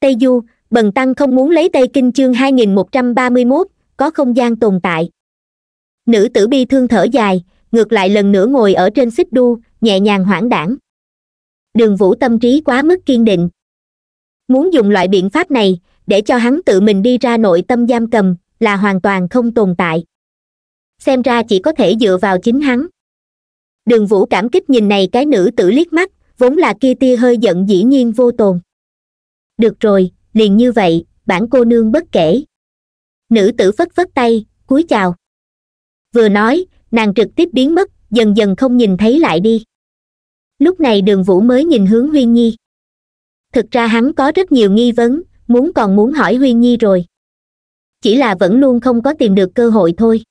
tây du bần tăng không muốn lấy tây kinh chương 2131, có không gian tồn tại nữ tử bi thương thở dài ngược lại lần nữa ngồi ở trên xích đu nhẹ nhàng hoảng đảng đường vũ tâm trí quá mức kiên định muốn dùng loại biện pháp này để cho hắn tự mình đi ra nội tâm giam cầm là hoàn toàn không tồn tại xem ra chỉ có thể dựa vào chính hắn đường vũ cảm kích nhìn này cái nữ tử liếc mắt vốn là kia tia hơi giận dĩ nhiên vô tồn được rồi liền như vậy bản cô nương bất kể nữ tử phất phất tay cúi chào vừa nói nàng trực tiếp biến mất dần dần không nhìn thấy lại đi lúc này đường vũ mới nhìn hướng huyên nhi thực ra hắn có rất nhiều nghi vấn muốn còn muốn hỏi huyên nhi rồi chỉ là vẫn luôn không có tìm được cơ hội thôi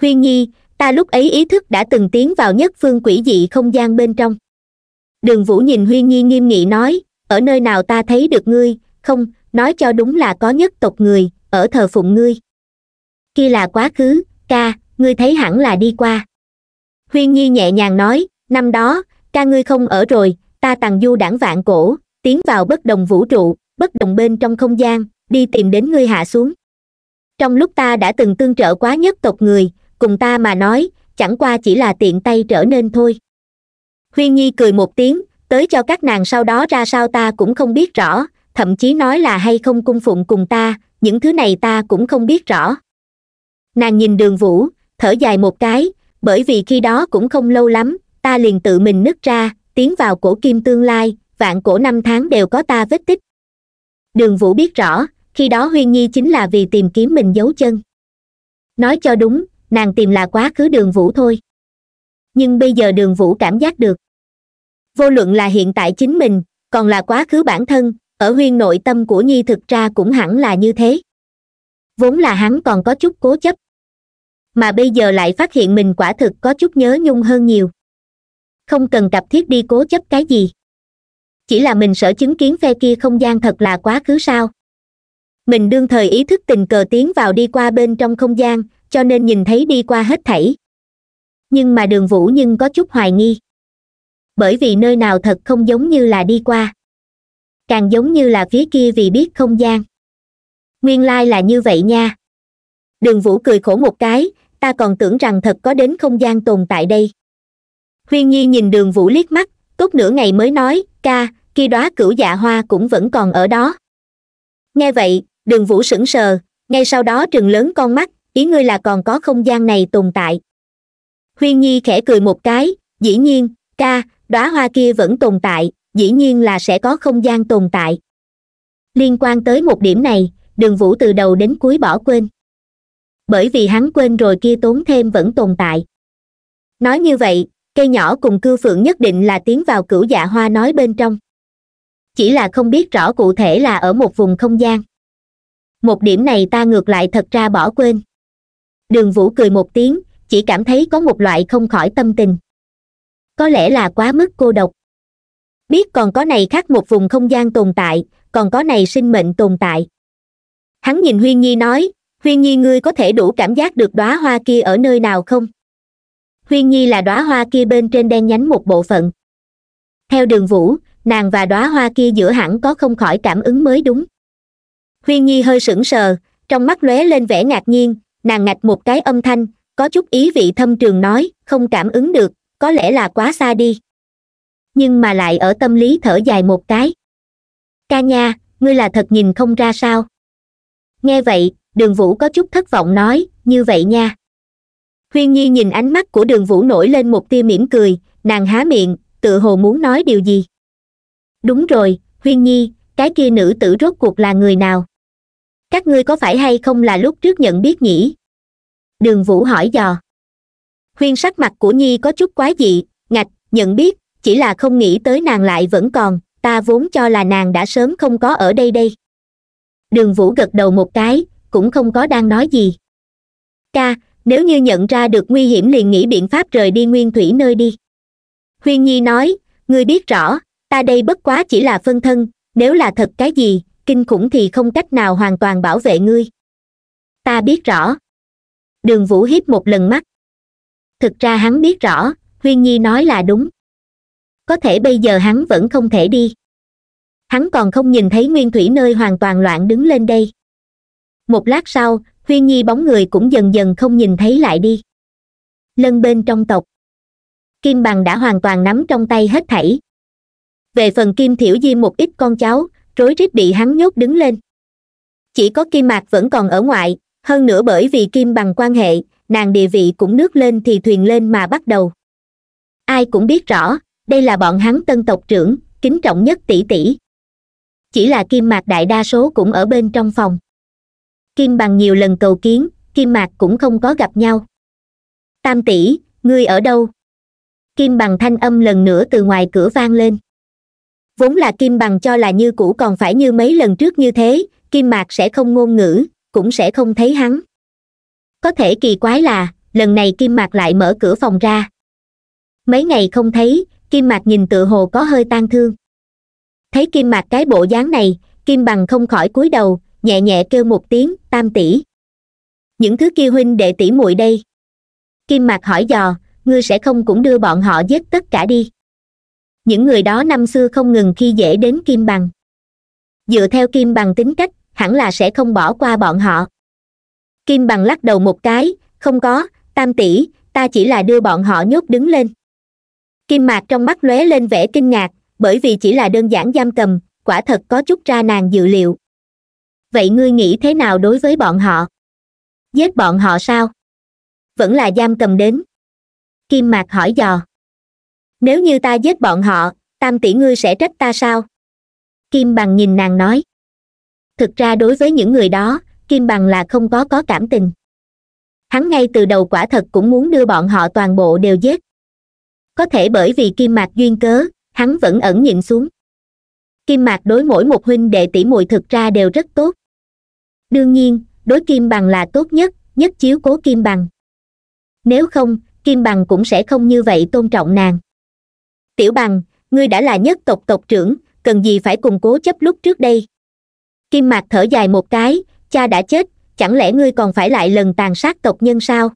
huyên nhi ta lúc ấy ý thức đã từng tiến vào nhất phương quỷ dị không gian bên trong đường vũ nhìn huyên nhi nghiêm nghị nói ở nơi nào ta thấy được ngươi không nói cho đúng là có nhất tộc người ở thờ phụng ngươi Khi là quá khứ ca ngươi thấy hẳn là đi qua huyên nhi nhẹ nhàng nói năm đó ca ngươi không ở rồi ta tàng du đảng vạn cổ tiến vào bất đồng vũ trụ bất đồng bên trong không gian đi tìm đến ngươi hạ xuống trong lúc ta đã từng tương trợ quá nhất tộc người cùng ta mà nói chẳng qua chỉ là tiện tay trở nên thôi huyên nhi cười một tiếng tới cho các nàng sau đó ra sao ta cũng không biết rõ thậm chí nói là hay không cung phụng cùng ta những thứ này ta cũng không biết rõ nàng nhìn đường vũ thở dài một cái bởi vì khi đó cũng không lâu lắm ta liền tự mình nứt ra tiến vào cổ kim tương lai vạn cổ năm tháng đều có ta vết tích đường vũ biết rõ khi đó huyên nhi chính là vì tìm kiếm mình giấu chân nói cho đúng nàng tìm là quá khứ đường vũ thôi nhưng bây giờ đường vũ cảm giác được vô luận là hiện tại chính mình còn là quá khứ bản thân ở huyên nội tâm của nhi thực ra cũng hẳn là như thế vốn là hắn còn có chút cố chấp mà bây giờ lại phát hiện mình quả thực có chút nhớ nhung hơn nhiều không cần cặp thiết đi cố chấp cái gì chỉ là mình sợ chứng kiến phe kia không gian thật là quá khứ sao mình đương thời ý thức tình cờ tiến vào đi qua bên trong không gian cho nên nhìn thấy đi qua hết thảy nhưng mà đường vũ nhưng có chút hoài nghi bởi vì nơi nào thật không giống như là đi qua càng giống như là phía kia vì biết không gian nguyên lai là như vậy nha đường vũ cười khổ một cái ta còn tưởng rằng thật có đến không gian tồn tại đây huyên nhi nhìn đường vũ liếc mắt tốt nửa ngày mới nói ca khi đó cửu dạ hoa cũng vẫn còn ở đó nghe vậy đường vũ sững sờ ngay sau đó trừng lớn con mắt ý ngươi là còn có không gian này tồn tại huyên nhi khẽ cười một cái dĩ nhiên ca đóa hoa kia vẫn tồn tại dĩ nhiên là sẽ có không gian tồn tại liên quan tới một điểm này đường vũ từ đầu đến cuối bỏ quên bởi vì hắn quên rồi kia tốn thêm vẫn tồn tại nói như vậy cây nhỏ cùng cư phượng nhất định là tiến vào cửu dạ hoa nói bên trong chỉ là không biết rõ cụ thể là ở một vùng không gian một điểm này ta ngược lại thật ra bỏ quên đường vũ cười một tiếng chỉ cảm thấy có một loại không khỏi tâm tình có lẽ là quá mức cô độc biết còn có này khác một vùng không gian tồn tại còn có này sinh mệnh tồn tại hắn nhìn huyên nhi nói huyên nhi ngươi có thể đủ cảm giác được đóa hoa kia ở nơi nào không huyên nhi là đóa hoa kia bên trên đen nhánh một bộ phận theo đường vũ nàng và đóa hoa kia giữa hẳn có không khỏi cảm ứng mới đúng huyên nhi hơi sững sờ trong mắt lóe lên vẻ ngạc nhiên nàng ngạch một cái âm thanh có chút ý vị thâm trường nói không cảm ứng được có lẽ là quá xa đi nhưng mà lại ở tâm lý thở dài một cái ca nha ngươi là thật nhìn không ra sao nghe vậy đường vũ có chút thất vọng nói như vậy nha huyên nhi nhìn ánh mắt của đường vũ nổi lên một tia mỉm cười nàng há miệng tự hồ muốn nói điều gì đúng rồi huyên nhi cái kia nữ tử rốt cuộc là người nào các ngươi có phải hay không là lúc trước nhận biết nhỉ đường vũ hỏi dò huyên sắc mặt của nhi có chút quái dị ngạch nhận biết chỉ là không nghĩ tới nàng lại vẫn còn ta vốn cho là nàng đã sớm không có ở đây đây đường vũ gật đầu một cái cũng không có đang nói gì ca nếu như nhận ra được nguy hiểm liền nghĩ biện pháp rời đi nguyên thủy nơi đi huyên nhi nói ngươi biết rõ ta đây bất quá chỉ là phân thân nếu là thật cái gì kinh khủng thì không cách nào hoàn toàn bảo vệ ngươi ta biết rõ đường vũ hiếp một lần mắt thực ra hắn biết rõ huyên nhi nói là đúng có thể bây giờ hắn vẫn không thể đi hắn còn không nhìn thấy nguyên thủy nơi hoàn toàn loạn đứng lên đây một lát sau huyên nhi bóng người cũng dần dần không nhìn thấy lại đi lân bên trong tộc kim bằng đã hoàn toàn nắm trong tay hết thảy về phần kim thiểu di một ít con cháu rối rít bị hắn nhốt đứng lên chỉ có kim mạc vẫn còn ở ngoại hơn nữa bởi vì kim bằng quan hệ nàng địa vị cũng nước lên thì thuyền lên mà bắt đầu ai cũng biết rõ đây là bọn hắn tân tộc trưởng kính trọng nhất tỷ tỷ chỉ là kim mạc đại đa số cũng ở bên trong phòng kim bằng nhiều lần cầu kiến kim mạc cũng không có gặp nhau tam tỷ ngươi ở đâu kim bằng thanh âm lần nữa từ ngoài cửa vang lên vốn là kim bằng cho là như cũ còn phải như mấy lần trước như thế kim mạc sẽ không ngôn ngữ cũng sẽ không thấy hắn có thể kỳ quái là lần này kim mạc lại mở cửa phòng ra mấy ngày không thấy kim mạc nhìn tựa hồ có hơi tan thương thấy kim mạc cái bộ dáng này kim bằng không khỏi cúi đầu nhẹ nhẹ kêu một tiếng tam tỷ những thứ kia huynh đệ tỷ muội đây kim mạc hỏi dò ngươi sẽ không cũng đưa bọn họ giết tất cả đi những người đó năm xưa không ngừng khi dễ đến kim bằng dựa theo kim bằng tính cách hẳn là sẽ không bỏ qua bọn họ kim bằng lắc đầu một cái không có tam tỷ ta chỉ là đưa bọn họ nhốt đứng lên kim mạc trong mắt lóe lên vẻ kinh ngạc bởi vì chỉ là đơn giản giam cầm quả thật có chút ra nàng dự liệu vậy ngươi nghĩ thế nào đối với bọn họ giết bọn họ sao vẫn là giam cầm đến kim mạc hỏi dò nếu như ta giết bọn họ tam tỷ ngươi sẽ trách ta sao kim bằng nhìn nàng nói thực ra đối với những người đó kim bằng là không có có cảm tình hắn ngay từ đầu quả thật cũng muốn đưa bọn họ toàn bộ đều giết có thể bởi vì kim mạc duyên cớ hắn vẫn ẩn nhịn xuống kim mạc đối mỗi một huynh đệ tỷ muội thực ra đều rất tốt đương nhiên đối kim bằng là tốt nhất nhất chiếu cố kim bằng nếu không kim bằng cũng sẽ không như vậy tôn trọng nàng tiểu bằng ngươi đã là nhất tộc tộc trưởng cần gì phải củng cố chấp lúc trước đây kim mạc thở dài một cái cha đã chết chẳng lẽ ngươi còn phải lại lần tàn sát tộc nhân sao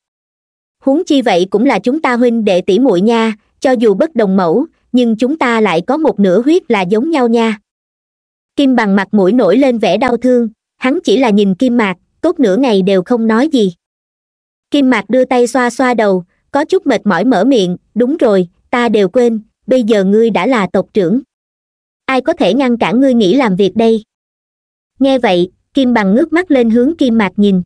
huống chi vậy cũng là chúng ta huynh đệ tỷ muội nha cho dù bất đồng mẫu nhưng chúng ta lại có một nửa huyết là giống nhau nha kim bằng mặt mũi nổi lên vẻ đau thương hắn chỉ là nhìn kim mạc cốt nửa ngày đều không nói gì kim mạc đưa tay xoa xoa đầu có chút mệt mỏi mở miệng đúng rồi ta đều quên bây giờ ngươi đã là tộc trưởng ai có thể ngăn cản ngươi nghĩ làm việc đây nghe vậy kim bằng ngước mắt lên hướng kim mạc nhìn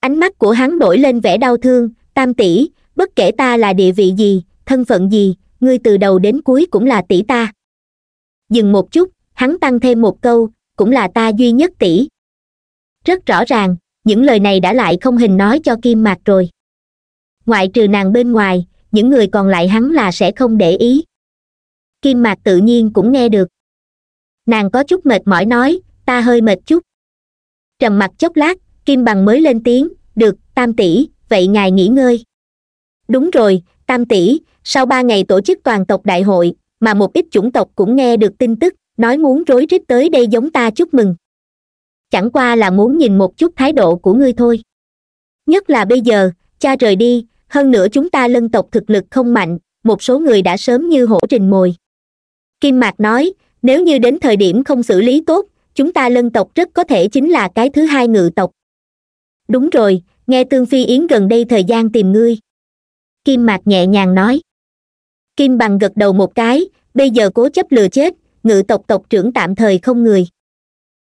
ánh mắt của hắn đổi lên vẻ đau thương tam tỷ bất kể ta là địa vị gì thân phận gì ngươi từ đầu đến cuối cũng là tỷ ta dừng một chút hắn tăng thêm một câu cũng là ta duy nhất tỷ rất rõ ràng những lời này đã lại không hình nói cho kim mạc rồi ngoại trừ nàng bên ngoài những người còn lại hắn là sẽ không để ý kim mạc tự nhiên cũng nghe được nàng có chút mệt mỏi nói ta hơi mệt chút trầm mặc chốc lát kim bằng mới lên tiếng được tam tỷ vậy ngài nghỉ ngơi đúng rồi tam tỷ sau ba ngày tổ chức toàn tộc đại hội mà một ít chủng tộc cũng nghe được tin tức nói muốn rối rít tới đây giống ta chúc mừng chẳng qua là muốn nhìn một chút thái độ của ngươi thôi nhất là bây giờ cha rời đi hơn nữa chúng ta lân tộc thực lực không mạnh một số người đã sớm như hổ trình mồi kim mạc nói nếu như đến thời điểm không xử lý tốt chúng ta lân tộc rất có thể chính là cái thứ hai ngự tộc đúng rồi nghe tương phi yến gần đây thời gian tìm ngươi kim mạc nhẹ nhàng nói kim bằng gật đầu một cái bây giờ cố chấp lừa chết ngự tộc tộc trưởng tạm thời không người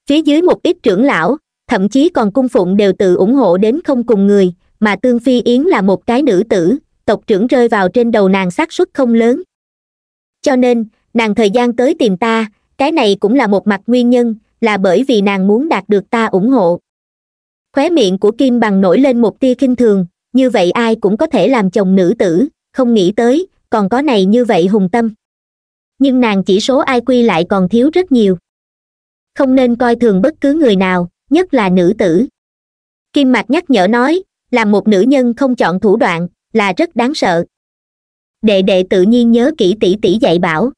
phía dưới một ít trưởng lão thậm chí còn cung phụng đều tự ủng hộ đến không cùng người mà tương phi yến là một cái nữ tử tộc trưởng rơi vào trên đầu nàng xác suất không lớn cho nên nàng thời gian tới tìm ta cái này cũng là một mặt nguyên nhân là bởi vì nàng muốn đạt được ta ủng hộ khóe miệng của kim bằng nổi lên một tia kinh thường như vậy ai cũng có thể làm chồng nữ tử không nghĩ tới còn có này như vậy hùng tâm nhưng nàng chỉ số ai quy lại còn thiếu rất nhiều không nên coi thường bất cứ người nào nhất là nữ tử kim mạch nhắc nhở nói là một nữ nhân không chọn thủ đoạn là rất đáng sợ đệ đệ tự nhiên nhớ kỹ tỷ tỷ dạy bảo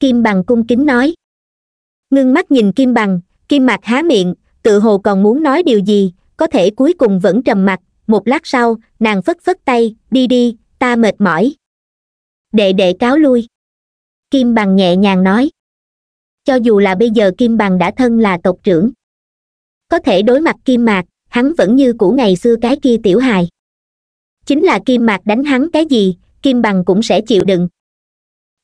kim bằng cung kính nói ngưng mắt nhìn kim bằng kim mạc há miệng tự hồ còn muốn nói điều gì có thể cuối cùng vẫn trầm mặc một lát sau nàng phất phất tay đi đi ta mệt mỏi đệ đệ cáo lui kim bằng nhẹ nhàng nói cho dù là bây giờ kim bằng đã thân là tộc trưởng có thể đối mặt kim mạc hắn vẫn như cũ ngày xưa cái kia tiểu hài chính là kim mạc đánh hắn cái gì kim bằng cũng sẽ chịu đựng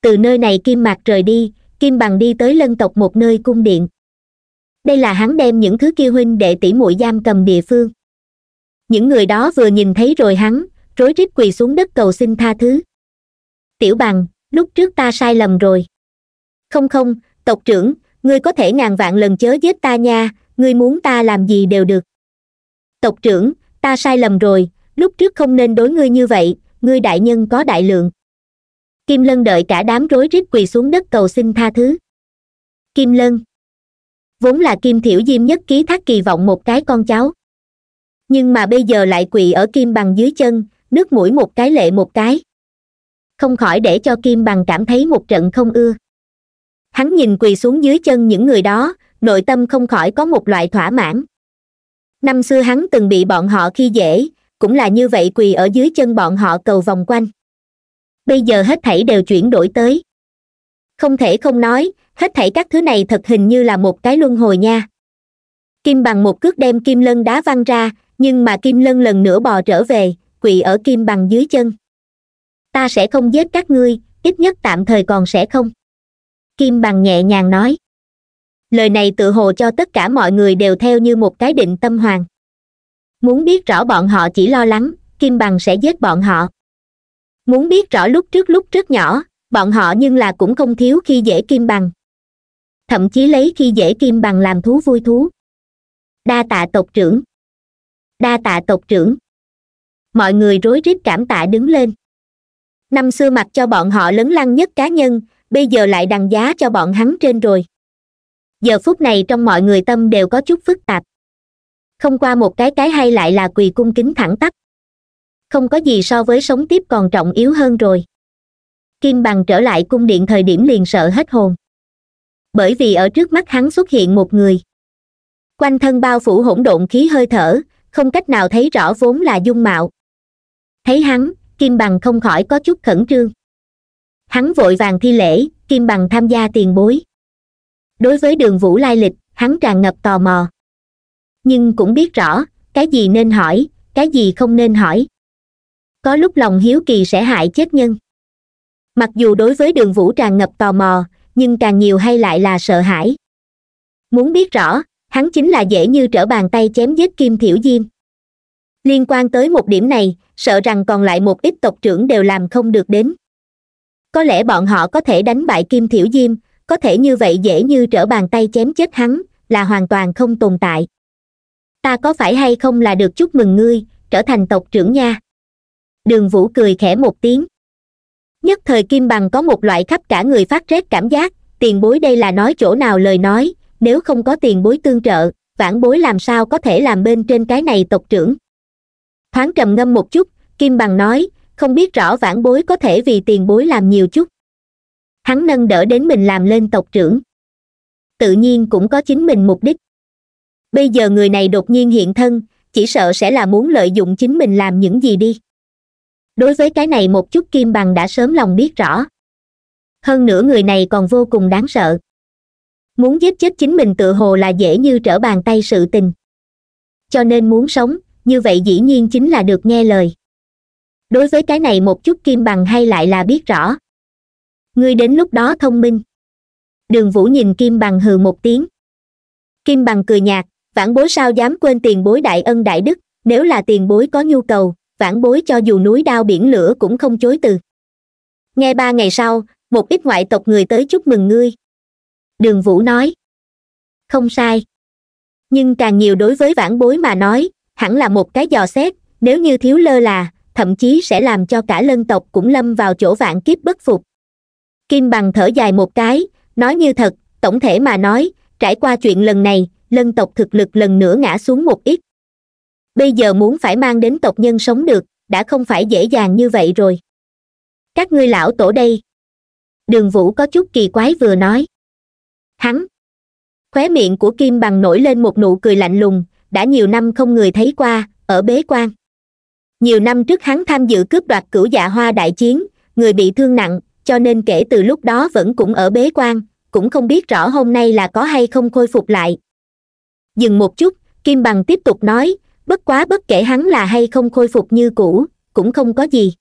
từ nơi này kim mạc rời đi kim bằng đi tới lân tộc một nơi cung điện đây là hắn đem những thứ kia huynh đệ tỷ muội giam cầm địa phương những người đó vừa nhìn thấy rồi hắn rối rít quỳ xuống đất cầu xin tha thứ tiểu bằng lúc trước ta sai lầm rồi không không tộc trưởng ngươi có thể ngàn vạn lần chớ giết ta nha ngươi muốn ta làm gì đều được tộc trưởng ta sai lầm rồi lúc trước không nên đối ngươi như vậy ngươi đại nhân có đại lượng kim lân đợi cả đám rối rít quỳ xuống đất cầu xin tha thứ kim lân vốn là kim thiểu diêm nhất ký thác kỳ vọng một cái con cháu nhưng mà bây giờ lại quỳ ở kim bằng dưới chân nước mũi một cái lệ một cái không khỏi để cho kim bằng cảm thấy một trận không ưa hắn nhìn quỳ xuống dưới chân những người đó nội tâm không khỏi có một loại thỏa mãn năm xưa hắn từng bị bọn họ khi dễ cũng là như vậy quỳ ở dưới chân bọn họ cầu vòng quanh bây giờ hết thảy đều chuyển đổi tới không thể không nói hết thảy các thứ này thật hình như là một cái luân hồi nha kim bằng một cước đem kim lân đá văng ra nhưng mà kim lân lần nữa bò trở về quỳ ở kim bằng dưới chân ta sẽ không giết các ngươi ít nhất tạm thời còn sẽ không kim bằng nhẹ nhàng nói lời này tự hồ cho tất cả mọi người đều theo như một cái định tâm hoàng muốn biết rõ bọn họ chỉ lo lắng kim bằng sẽ giết bọn họ muốn biết rõ lúc trước lúc rất nhỏ bọn họ nhưng là cũng không thiếu khi dễ kim bằng thậm chí lấy khi dễ kim bằng làm thú vui thú đa tạ tộc trưởng đa tạ tộc trưởng mọi người rối rít cảm tạ đứng lên năm xưa mặc cho bọn họ lấn lăng nhất cá nhân bây giờ lại đằng giá cho bọn hắn trên rồi giờ phút này trong mọi người tâm đều có chút phức tạp không qua một cái cái hay lại là quỳ cung kính thẳng tắp không có gì so với sống tiếp còn trọng yếu hơn rồi kim bằng trở lại cung điện thời điểm liền sợ hết hồn bởi vì ở trước mắt hắn xuất hiện một người quanh thân bao phủ hỗn độn khí hơi thở không cách nào thấy rõ vốn là dung mạo thấy hắn kim bằng không khỏi có chút khẩn trương hắn vội vàng thi lễ kim bằng tham gia tiền bối đối với đường vũ lai lịch hắn tràn ngập tò mò nhưng cũng biết rõ cái gì nên hỏi cái gì không nên hỏi có lúc lòng hiếu kỳ sẽ hại chết nhân mặc dù đối với đường vũ tràn ngập tò mò nhưng càng nhiều hay lại là sợ hãi muốn biết rõ hắn chính là dễ như trở bàn tay chém giết kim thiểu diêm liên quan tới một điểm này sợ rằng còn lại một ít tộc trưởng đều làm không được đến có lẽ bọn họ có thể đánh bại kim thiểu diêm có thể như vậy dễ như trở bàn tay chém chết hắn là hoàn toàn không tồn tại ta có phải hay không là được chúc mừng ngươi trở thành tộc trưởng nha đường vũ cười khẽ một tiếng nhất thời kim bằng có một loại khắp cả người phát rét cảm giác tiền bối đây là nói chỗ nào lời nói nếu không có tiền bối tương trợ vãn bối làm sao có thể làm bên trên cái này tộc trưởng thoáng trầm ngâm một chút kim bằng nói không biết rõ vãn bối có thể vì tiền bối làm nhiều chút hắn nâng đỡ đến mình làm lên tộc trưởng tự nhiên cũng có chính mình mục đích bây giờ người này đột nhiên hiện thân chỉ sợ sẽ là muốn lợi dụng chính mình làm những gì đi đối với cái này một chút kim bằng đã sớm lòng biết rõ hơn nữa người này còn vô cùng đáng sợ muốn giết chết chính mình tự hồ là dễ như trở bàn tay sự tình cho nên muốn sống như vậy dĩ nhiên chính là được nghe lời đối với cái này một chút kim bằng hay lại là biết rõ ngươi đến lúc đó thông minh đường vũ nhìn kim bằng hừ một tiếng kim bằng cười nhạt vãn bối sao dám quên tiền bối đại ân đại đức nếu là tiền bối có nhu cầu vãn bối cho dù núi đao biển lửa cũng không chối từ nghe ba ngày sau một ít ngoại tộc người tới chúc mừng ngươi đường vũ nói không sai nhưng càng nhiều đối với vãn bối mà nói hẳn là một cái dò xét nếu như thiếu lơ là thậm chí sẽ làm cho cả lân tộc cũng lâm vào chỗ vạn kiếp bất phục kim bằng thở dài một cái nói như thật tổng thể mà nói trải qua chuyện lần này lân tộc thực lực lần nữa ngã xuống một ít bây giờ muốn phải mang đến tộc nhân sống được đã không phải dễ dàng như vậy rồi các ngươi lão tổ đây đường vũ có chút kỳ quái vừa nói hắn khóe miệng của kim bằng nổi lên một nụ cười lạnh lùng đã nhiều năm không người thấy qua ở bế quan nhiều năm trước hắn tham dự cướp đoạt cửu dạ hoa đại chiến người bị thương nặng cho nên kể từ lúc đó vẫn cũng ở bế quan cũng không biết rõ hôm nay là có hay không khôi phục lại dừng một chút kim bằng tiếp tục nói bất quá bất kể hắn là hay không khôi phục như cũ cũng không có gì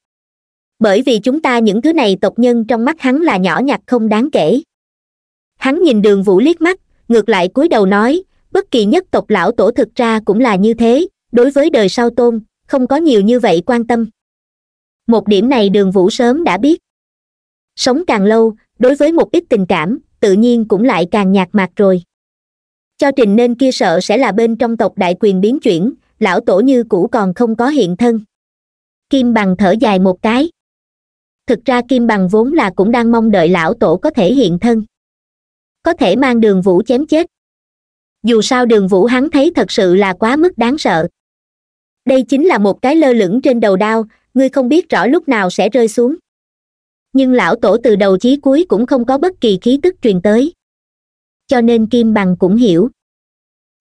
bởi vì chúng ta những thứ này tộc nhân trong mắt hắn là nhỏ nhặt không đáng kể hắn nhìn đường vũ liếc mắt ngược lại cúi đầu nói bất kỳ nhất tộc lão tổ thực ra cũng là như thế đối với đời sau tôn không có nhiều như vậy quan tâm một điểm này đường vũ sớm đã biết sống càng lâu đối với một ít tình cảm tự nhiên cũng lại càng nhạt mạc rồi cho trình nên kia sợ sẽ là bên trong tộc đại quyền biến chuyển lão tổ như cũ còn không có hiện thân kim bằng thở dài một cái thực ra kim bằng vốn là cũng đang mong đợi lão tổ có thể hiện thân có thể mang đường vũ chém chết dù sao đường vũ hắn thấy thật sự là quá mức đáng sợ đây chính là một cái lơ lửng trên đầu đao ngươi không biết rõ lúc nào sẽ rơi xuống nhưng lão tổ từ đầu chí cuối cũng không có bất kỳ khí tức truyền tới cho nên kim bằng cũng hiểu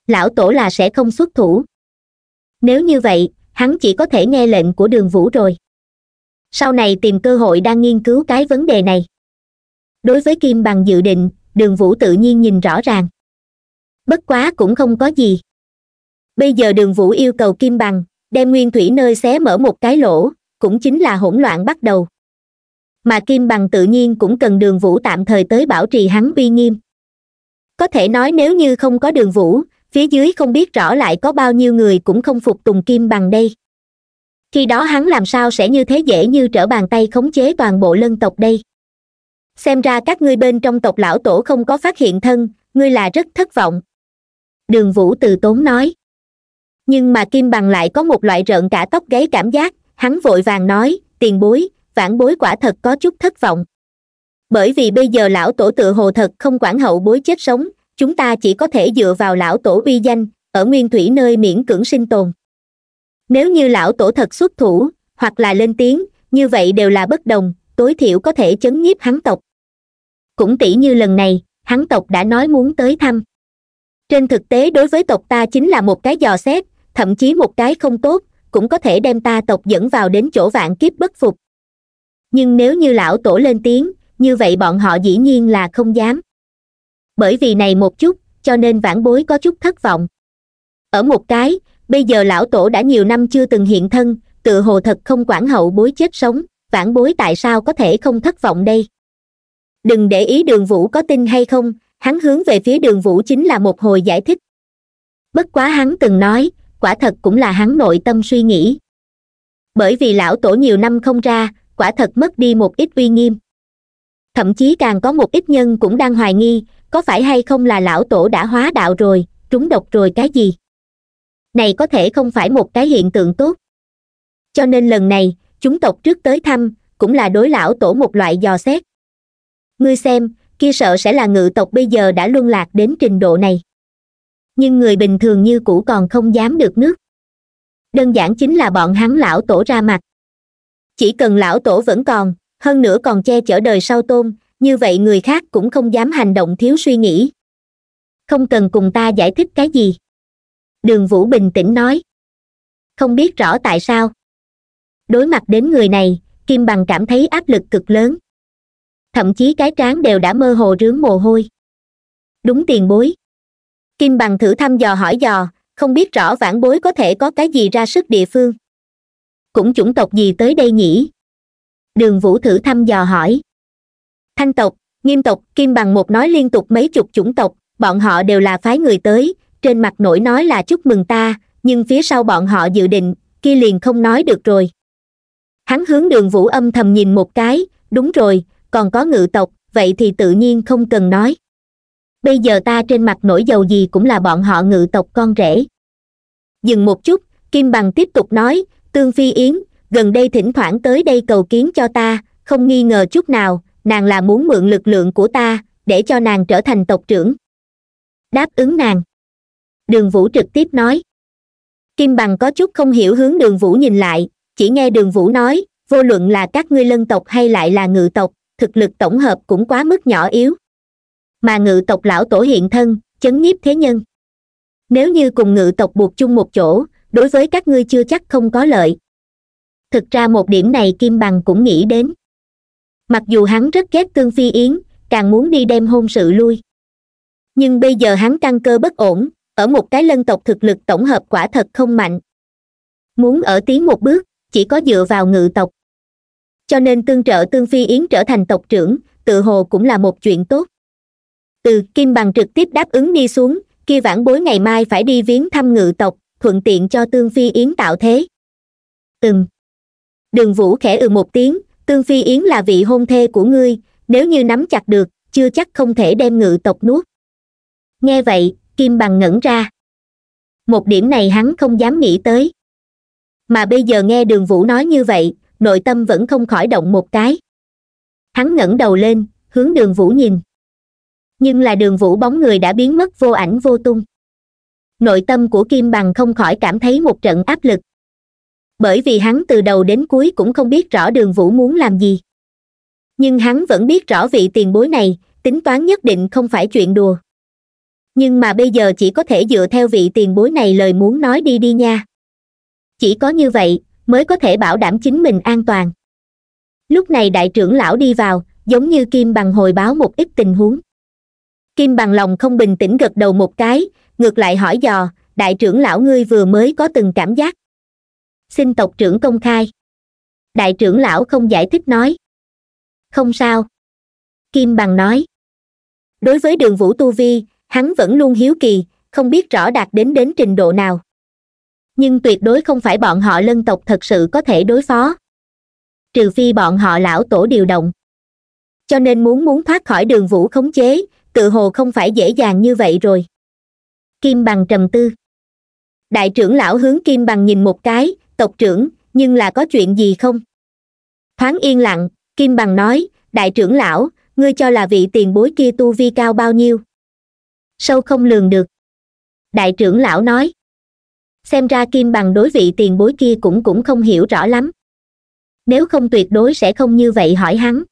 lão tổ là sẽ không xuất thủ nếu như vậy hắn chỉ có thể nghe lệnh của đường vũ rồi sau này tìm cơ hội đang nghiên cứu cái vấn đề này đối với kim bằng dự định đường vũ tự nhiên nhìn rõ ràng bất quá cũng không có gì bây giờ đường vũ yêu cầu kim bằng đem nguyên thủy nơi xé mở một cái lỗ cũng chính là hỗn loạn bắt đầu mà kim bằng tự nhiên cũng cần đường vũ tạm thời tới bảo trì hắn uy nghiêm có thể nói nếu như không có đường vũ phía dưới không biết rõ lại có bao nhiêu người cũng không phục tùng kim bằng đây khi đó hắn làm sao sẽ như thế dễ như trở bàn tay khống chế toàn bộ lân tộc đây xem ra các ngươi bên trong tộc lão tổ không có phát hiện thân ngươi là rất thất vọng đường vũ từ tốn nói nhưng mà kim bằng lại có một loại rợn cả tóc gáy cảm giác hắn vội vàng nói tiền bối vãn bối quả thật có chút thất vọng bởi vì bây giờ lão tổ tự hồ thật không quản hậu bối chết sống chúng ta chỉ có thể dựa vào lão tổ uy danh ở nguyên thủy nơi miễn cưỡng sinh tồn nếu như lão tổ thật xuất thủ hoặc là lên tiếng như vậy đều là bất đồng tối thiểu có thể chấn nhiếp hắn tộc cũng tỷ như lần này hắn tộc đã nói muốn tới thăm trên thực tế đối với tộc ta chính là một cái dò xét thậm chí một cái không tốt cũng có thể đem ta tộc dẫn vào đến chỗ vạn kiếp bất phục nhưng nếu như lão tổ lên tiếng như vậy bọn họ dĩ nhiên là không dám bởi vì này một chút cho nên vãn bối có chút thất vọng ở một cái bây giờ lão tổ đã nhiều năm chưa từng hiện thân tự hồ thật không quản hậu bối chết sống vãn bối tại sao có thể không thất vọng đây đừng để ý đường vũ có tin hay không hắn hướng về phía đường vũ chính là một hồi giải thích bất quá hắn từng nói quả thật cũng là hắn nội tâm suy nghĩ bởi vì lão tổ nhiều năm không ra quả thật mất đi một ít uy nghiêm thậm chí càng có một ít nhân cũng đang hoài nghi có phải hay không là lão tổ đã hóa đạo rồi trúng độc rồi cái gì này có thể không phải một cái hiện tượng tốt cho nên lần này chúng tộc trước tới thăm cũng là đối lão tổ một loại dò xét ngươi xem kia sợ sẽ là ngự tộc bây giờ đã luân lạc đến trình độ này nhưng người bình thường như cũ còn không dám được nước đơn giản chính là bọn hắn lão tổ ra mặt chỉ cần lão tổ vẫn còn hơn nữa còn che chở đời sau tôn như vậy người khác cũng không dám hành động thiếu suy nghĩ không cần cùng ta giải thích cái gì đường vũ bình tĩnh nói không biết rõ tại sao đối mặt đến người này kim bằng cảm thấy áp lực cực lớn thậm chí cái trán đều đã mơ hồ rướng mồ hôi đúng tiền bối kim bằng thử thăm dò hỏi dò không biết rõ vãn bối có thể có cái gì ra sức địa phương cũng chủng tộc gì tới đây nhỉ đường vũ thử thăm dò hỏi thanh tộc nghiêm tộc kim bằng một nói liên tục mấy chục chủng tộc bọn họ đều là phái người tới trên mặt nổi nói là chúc mừng ta nhưng phía sau bọn họ dự định kia liền không nói được rồi hắn hướng đường vũ âm thầm nhìn một cái đúng rồi còn có ngự tộc vậy thì tự nhiên không cần nói bây giờ ta trên mặt nổi dầu gì cũng là bọn họ ngự tộc con rể dừng một chút kim bằng tiếp tục nói tương phi yến gần đây thỉnh thoảng tới đây cầu kiến cho ta không nghi ngờ chút nào nàng là muốn mượn lực lượng của ta để cho nàng trở thành tộc trưởng đáp ứng nàng đường vũ trực tiếp nói kim bằng có chút không hiểu hướng đường vũ nhìn lại chỉ nghe đường vũ nói vô luận là các ngươi lân tộc hay lại là ngự tộc thực lực tổng hợp cũng quá mức nhỏ yếu mà ngự tộc lão tổ hiện thân chấn nhiếp thế nhân nếu như cùng ngự tộc buộc chung một chỗ đối với các ngươi chưa chắc không có lợi thực ra một điểm này kim bằng cũng nghĩ đến mặc dù hắn rất ghét tương phi yến càng muốn đi đem hôn sự lui nhưng bây giờ hắn căng cơ bất ổn ở một cái lân tộc thực lực tổng hợp quả thật không mạnh muốn ở tiến một bước chỉ có dựa vào ngự tộc cho nên tương trợ tương phi yến trở thành tộc trưởng tự hồ cũng là một chuyện tốt từ kim bằng trực tiếp đáp ứng đi xuống kia vãn bối ngày mai phải đi viếng thăm ngự tộc thuận tiện cho tương phi yến tạo thế ừm đường vũ khẽ ừ một tiếng tương phi yến là vị hôn thê của ngươi nếu như nắm chặt được chưa chắc không thể đem ngự tộc nuốt nghe vậy kim bằng ngẩn ra một điểm này hắn không dám nghĩ tới mà bây giờ nghe đường vũ nói như vậy nội tâm vẫn không khỏi động một cái hắn ngẩng đầu lên hướng đường vũ nhìn nhưng là đường vũ bóng người đã biến mất vô ảnh vô tung nội tâm của kim bằng không khỏi cảm thấy một trận áp lực bởi vì hắn từ đầu đến cuối cũng không biết rõ đường vũ muốn làm gì nhưng hắn vẫn biết rõ vị tiền bối này tính toán nhất định không phải chuyện đùa nhưng mà bây giờ chỉ có thể dựa theo vị tiền bối này lời muốn nói đi đi nha chỉ có như vậy mới có thể bảo đảm chính mình an toàn lúc này đại trưởng lão đi vào giống như kim bằng hồi báo một ít tình huống kim bằng lòng không bình tĩnh gật đầu một cái ngược lại hỏi dò đại trưởng lão ngươi vừa mới có từng cảm giác xin tộc trưởng công khai đại trưởng lão không giải thích nói không sao kim bằng nói đối với đường vũ tu vi hắn vẫn luôn hiếu kỳ không biết rõ đạt đến đến trình độ nào nhưng tuyệt đối không phải bọn họ lân tộc thật sự có thể đối phó trừ phi bọn họ lão tổ điều động cho nên muốn muốn thoát khỏi đường vũ khống chế tự hồ không phải dễ dàng như vậy rồi kim bằng trầm tư đại trưởng lão hướng kim bằng nhìn một cái tộc trưởng nhưng là có chuyện gì không thoáng yên lặng kim bằng nói đại trưởng lão ngươi cho là vị tiền bối kia tu vi cao bao nhiêu sâu không lường được đại trưởng lão nói xem ra kim bằng đối vị tiền bối kia cũng cũng không hiểu rõ lắm nếu không tuyệt đối sẽ không như vậy hỏi hắn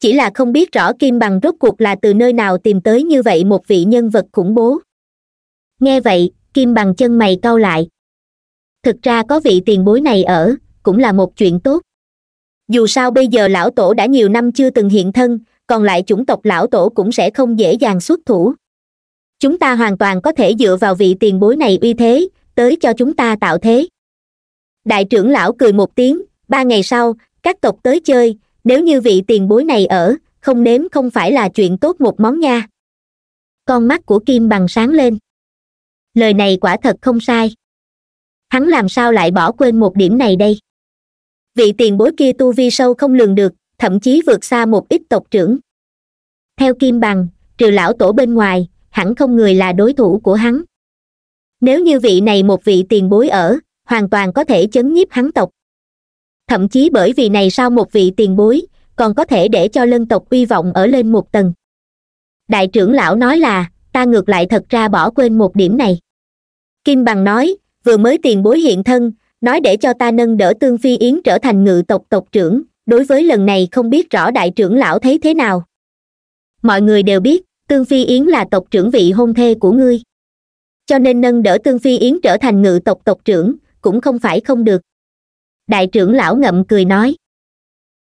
chỉ là không biết rõ kim bằng rốt cuộc là từ nơi nào tìm tới như vậy một vị nhân vật khủng bố nghe vậy kim bằng chân mày cau lại thực ra có vị tiền bối này ở cũng là một chuyện tốt dù sao bây giờ lão tổ đã nhiều năm chưa từng hiện thân còn lại chủng tộc lão tổ cũng sẽ không dễ dàng xuất thủ chúng ta hoàn toàn có thể dựa vào vị tiền bối này uy thế tới cho chúng ta tạo thế đại trưởng lão cười một tiếng ba ngày sau các tộc tới chơi nếu như vị tiền bối này ở không nếm không phải là chuyện tốt một món nha con mắt của kim bằng sáng lên lời này quả thật không sai hắn làm sao lại bỏ quên một điểm này đây vị tiền bối kia tu vi sâu không lường được thậm chí vượt xa một ít tộc trưởng theo kim bằng trừ lão tổ bên ngoài hẳn không người là đối thủ của hắn nếu như vị này một vị tiền bối ở hoàn toàn có thể chấn nhiếp hắn tộc thậm chí bởi vì này sau một vị tiền bối còn có thể để cho lân tộc uy vọng ở lên một tầng đại trưởng lão nói là ta ngược lại thật ra bỏ quên một điểm này kim bằng nói vừa mới tiền bối hiện thân nói để cho ta nâng đỡ tương phi yến trở thành ngự tộc tộc trưởng đối với lần này không biết rõ đại trưởng lão thấy thế nào mọi người đều biết tương phi yến là tộc trưởng vị hôn thê của ngươi cho nên nâng đỡ tương phi yến trở thành ngự tộc tộc trưởng cũng không phải không được đại trưởng lão ngậm cười nói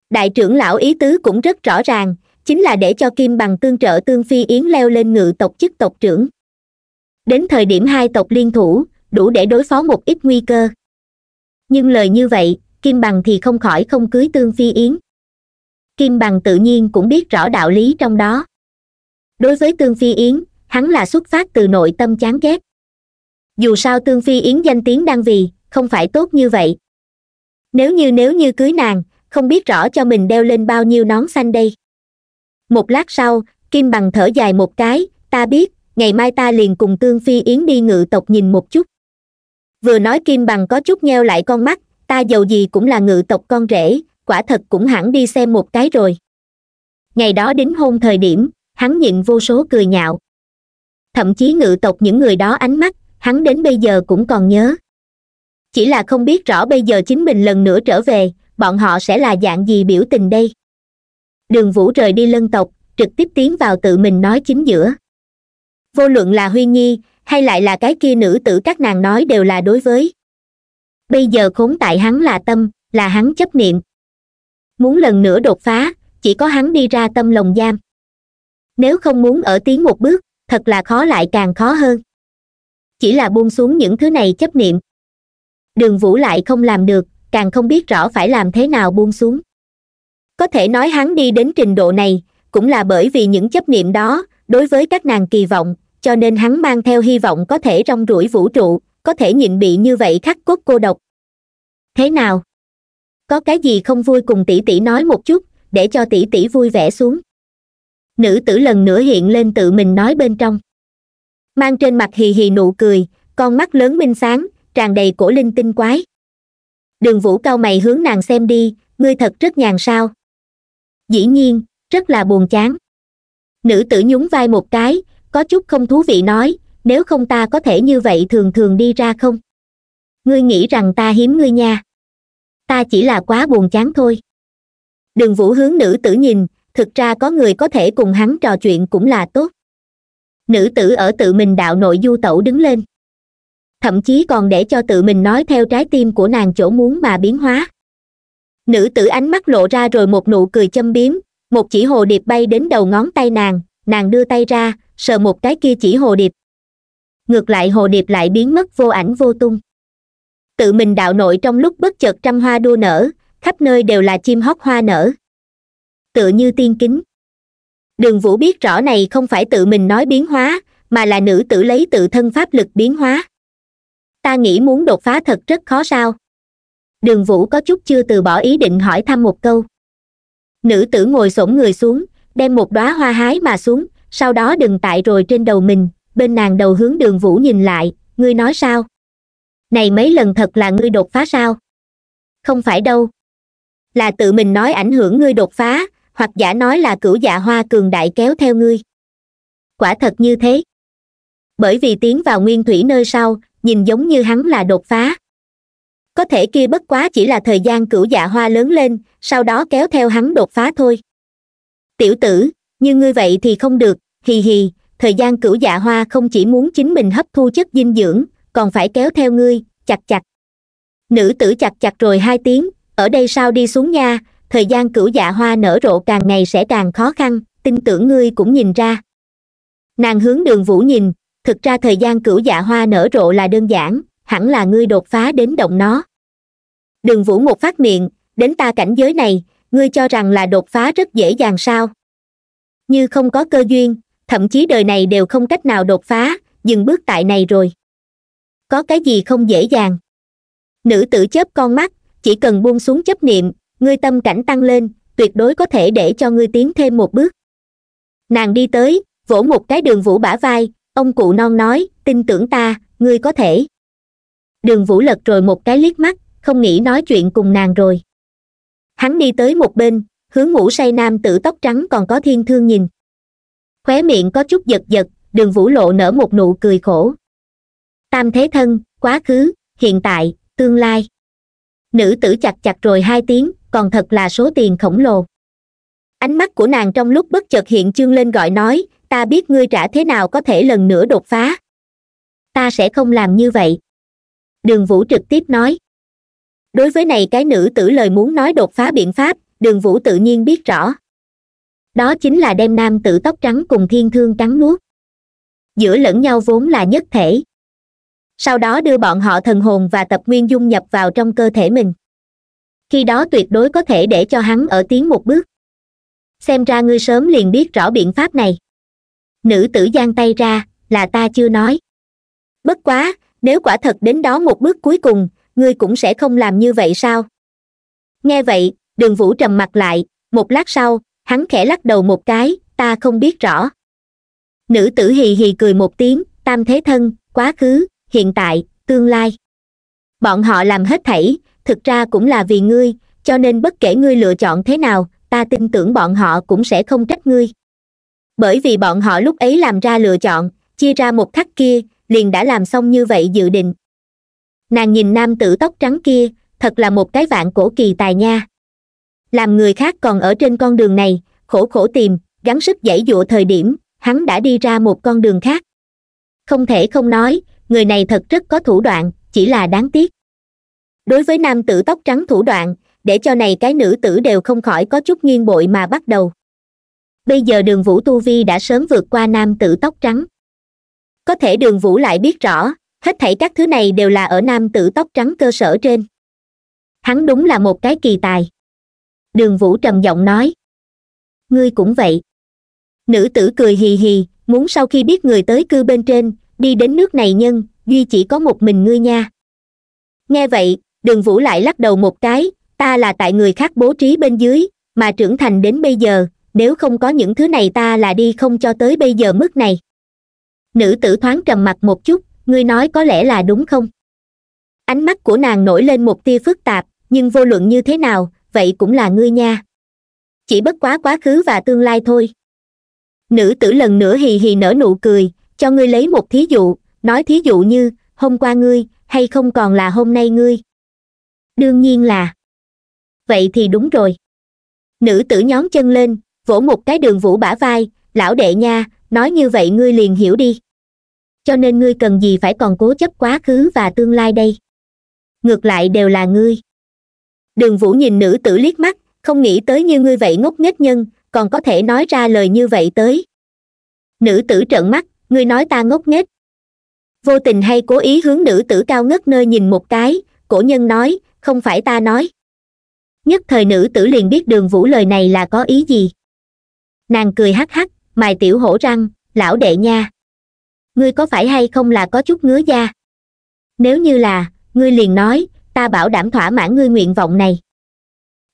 đại trưởng lão ý tứ cũng rất rõ ràng chính là để cho kim bằng tương trợ tương phi yến leo lên ngự tộc chức tộc trưởng đến thời điểm hai tộc liên thủ đủ để đối phó một ít nguy cơ nhưng lời như vậy kim bằng thì không khỏi không cưới tương phi yến kim bằng tự nhiên cũng biết rõ đạo lý trong đó đối với tương phi yến hắn là xuất phát từ nội tâm chán ghét dù sao tương phi yến danh tiếng đang vì không phải tốt như vậy nếu như nếu như cưới nàng không biết rõ cho mình đeo lên bao nhiêu nón xanh đây một lát sau kim bằng thở dài một cái ta biết ngày mai ta liền cùng tương phi yến đi ngự tộc nhìn một chút vừa nói kim bằng có chút nheo lại con mắt ta giàu gì cũng là ngự tộc con rể quả thật cũng hẳn đi xem một cái rồi ngày đó đến hôn thời điểm hắn nhịn vô số cười nhạo thậm chí ngự tộc những người đó ánh mắt hắn đến bây giờ cũng còn nhớ chỉ là không biết rõ bây giờ chính mình lần nữa trở về bọn họ sẽ là dạng gì biểu tình đây đường vũ rời đi lân tộc trực tiếp tiến vào tự mình nói chính giữa vô luận là huy nhi hay lại là cái kia nữ tử các nàng nói đều là đối với bây giờ khốn tại hắn là tâm là hắn chấp niệm muốn lần nữa đột phá chỉ có hắn đi ra tâm lồng giam nếu không muốn ở tiến một bước thật là khó lại càng khó hơn chỉ là buông xuống những thứ này chấp niệm đường vũ lại không làm được càng không biết rõ phải làm thế nào buông xuống có thể nói hắn đi đến trình độ này cũng là bởi vì những chấp niệm đó đối với các nàng kỳ vọng cho nên hắn mang theo hy vọng có thể rong ruổi vũ trụ có thể nhịn bị như vậy khắc cốt cô độc thế nào có cái gì không vui cùng tỷ tỷ nói một chút để cho tỷ tỷ vui vẻ xuống nữ tử lần nữa hiện lên tự mình nói bên trong mang trên mặt hì hì nụ cười con mắt lớn minh sáng tràn đầy cổ linh tinh quái đường vũ cao mày hướng nàng xem đi ngươi thật rất nhàn sao dĩ nhiên rất là buồn chán nữ tử nhún vai một cái có chút không thú vị nói nếu không ta có thể như vậy thường thường đi ra không ngươi nghĩ rằng ta hiếm ngươi nha ta chỉ là quá buồn chán thôi đường vũ hướng nữ tử nhìn thực ra có người có thể cùng hắn trò chuyện cũng là tốt nữ tử ở tự mình đạo nội du tẩu đứng lên thậm chí còn để cho tự mình nói theo trái tim của nàng chỗ muốn mà biến hóa nữ tử ánh mắt lộ ra rồi một nụ cười châm biếm một chỉ hồ điệp bay đến đầu ngón tay nàng nàng đưa tay ra sờ một cái kia chỉ hồ điệp ngược lại hồ điệp lại biến mất vô ảnh vô tung tự mình đạo nội trong lúc bất chợt trăm hoa đua nở khắp nơi đều là chim hót hoa nở tự như tiên kính đường vũ biết rõ này không phải tự mình nói biến hóa mà là nữ tử lấy tự thân pháp lực biến hóa ta nghĩ muốn đột phá thật rất khó sao đường vũ có chút chưa từ bỏ ý định hỏi thăm một câu nữ tử ngồi xổm người xuống đem một đóa hoa hái mà xuống sau đó đừng tại rồi trên đầu mình bên nàng đầu hướng đường vũ nhìn lại ngươi nói sao này mấy lần thật là ngươi đột phá sao không phải đâu là tự mình nói ảnh hưởng ngươi đột phá hoặc giả nói là cửu dạ hoa cường đại kéo theo ngươi quả thật như thế bởi vì tiến vào nguyên thủy nơi sau nhìn giống như hắn là đột phá có thể kia bất quá chỉ là thời gian cửu dạ hoa lớn lên sau đó kéo theo hắn đột phá thôi tiểu tử như ngươi vậy thì không được hì hì thời gian cửu dạ hoa không chỉ muốn chính mình hấp thu chất dinh dưỡng còn phải kéo theo ngươi chặt chặt nữ tử chặt chặt rồi hai tiếng ở đây sao đi xuống nha thời gian cửu dạ hoa nở rộ càng ngày sẽ càng khó khăn tin tưởng ngươi cũng nhìn ra nàng hướng đường vũ nhìn thực ra thời gian cửu dạ hoa nở rộ là đơn giản hẳn là ngươi đột phá đến động nó đường vũ một phát miệng đến ta cảnh giới này ngươi cho rằng là đột phá rất dễ dàng sao như không có cơ duyên thậm chí đời này đều không cách nào đột phá dừng bước tại này rồi có cái gì không dễ dàng nữ tử chớp con mắt chỉ cần buông xuống chấp niệm ngươi tâm cảnh tăng lên tuyệt đối có thể để cho ngươi tiến thêm một bước nàng đi tới vỗ một cái đường vũ bả vai ông cụ non nói tin tưởng ta ngươi có thể đường vũ lật rồi một cái liếc mắt không nghĩ nói chuyện cùng nàng rồi hắn đi tới một bên hướng ngủ say nam tử tóc trắng còn có thiên thương nhìn khóe miệng có chút giật giật đường vũ lộ nở một nụ cười khổ tam thế thân quá khứ hiện tại tương lai nữ tử chặt chặt rồi hai tiếng còn thật là số tiền khổng lồ ánh mắt của nàng trong lúc bất chợt hiện chương lên gọi nói ta biết ngươi trả thế nào có thể lần nữa đột phá ta sẽ không làm như vậy đường vũ trực tiếp nói đối với này cái nữ tử lời muốn nói đột phá biện pháp đường vũ tự nhiên biết rõ đó chính là đem nam tử tóc trắng cùng thiên thương trắng nuốt giữa lẫn nhau vốn là nhất thể sau đó đưa bọn họ thần hồn và tập nguyên dung nhập vào trong cơ thể mình khi đó tuyệt đối có thể để cho hắn ở tiến một bước xem ra ngươi sớm liền biết rõ biện pháp này nữ tử giang tay ra là ta chưa nói bất quá nếu quả thật đến đó một bước cuối cùng ngươi cũng sẽ không làm như vậy sao nghe vậy đường vũ trầm mặt lại một lát sau hắn khẽ lắc đầu một cái ta không biết rõ nữ tử hì hì cười một tiếng tam thế thân quá khứ hiện tại tương lai bọn họ làm hết thảy thực ra cũng là vì ngươi cho nên bất kể ngươi lựa chọn thế nào ta tin tưởng bọn họ cũng sẽ không trách ngươi bởi vì bọn họ lúc ấy làm ra lựa chọn chia ra một khắc kia liền đã làm xong như vậy dự định nàng nhìn nam tử tóc trắng kia thật là một cái vạn cổ kỳ tài nha làm người khác còn ở trên con đường này khổ khổ tìm gắng sức dãy dụa thời điểm hắn đã đi ra một con đường khác không thể không nói người này thật rất có thủ đoạn chỉ là đáng tiếc đối với nam tử tóc trắng thủ đoạn để cho này cái nữ tử đều không khỏi có chút nghiêng bội mà bắt đầu bây giờ đường vũ tu vi đã sớm vượt qua nam tử tóc trắng có thể đường vũ lại biết rõ hết thảy các thứ này đều là ở nam tử tóc trắng cơ sở trên hắn đúng là một cái kỳ tài đường vũ trầm giọng nói ngươi cũng vậy nữ tử cười hì hì muốn sau khi biết người tới cư bên trên đi đến nước này nhân duy chỉ có một mình ngươi nha nghe vậy đường vũ lại lắc đầu một cái ta là tại người khác bố trí bên dưới mà trưởng thành đến bây giờ nếu không có những thứ này ta là đi không cho tới bây giờ mức này nữ tử thoáng trầm mặt một chút ngươi nói có lẽ là đúng không ánh mắt của nàng nổi lên một tia phức tạp nhưng vô luận như thế nào vậy cũng là ngươi nha chỉ bất quá quá khứ và tương lai thôi nữ tử lần nữa hì hì nở nụ cười cho ngươi lấy một thí dụ nói thí dụ như hôm qua ngươi hay không còn là hôm nay ngươi đương nhiên là vậy thì đúng rồi nữ tử nhón chân lên vỗ một cái đường vũ bả vai lão đệ nha nói như vậy ngươi liền hiểu đi cho nên ngươi cần gì phải còn cố chấp quá khứ và tương lai đây ngược lại đều là ngươi đường vũ nhìn nữ tử liếc mắt không nghĩ tới như ngươi vậy ngốc nghếch nhân còn có thể nói ra lời như vậy tới nữ tử trợn mắt ngươi nói ta ngốc nghếch vô tình hay cố ý hướng nữ tử cao ngất nơi nhìn một cái cổ nhân nói không phải ta nói nhất thời nữ tử liền biết đường vũ lời này là có ý gì nàng cười hắc hắc mài tiểu hổ răng lão đệ nha ngươi có phải hay không là có chút ngứa da nếu như là ngươi liền nói ta bảo đảm thỏa mãn ngươi nguyện vọng này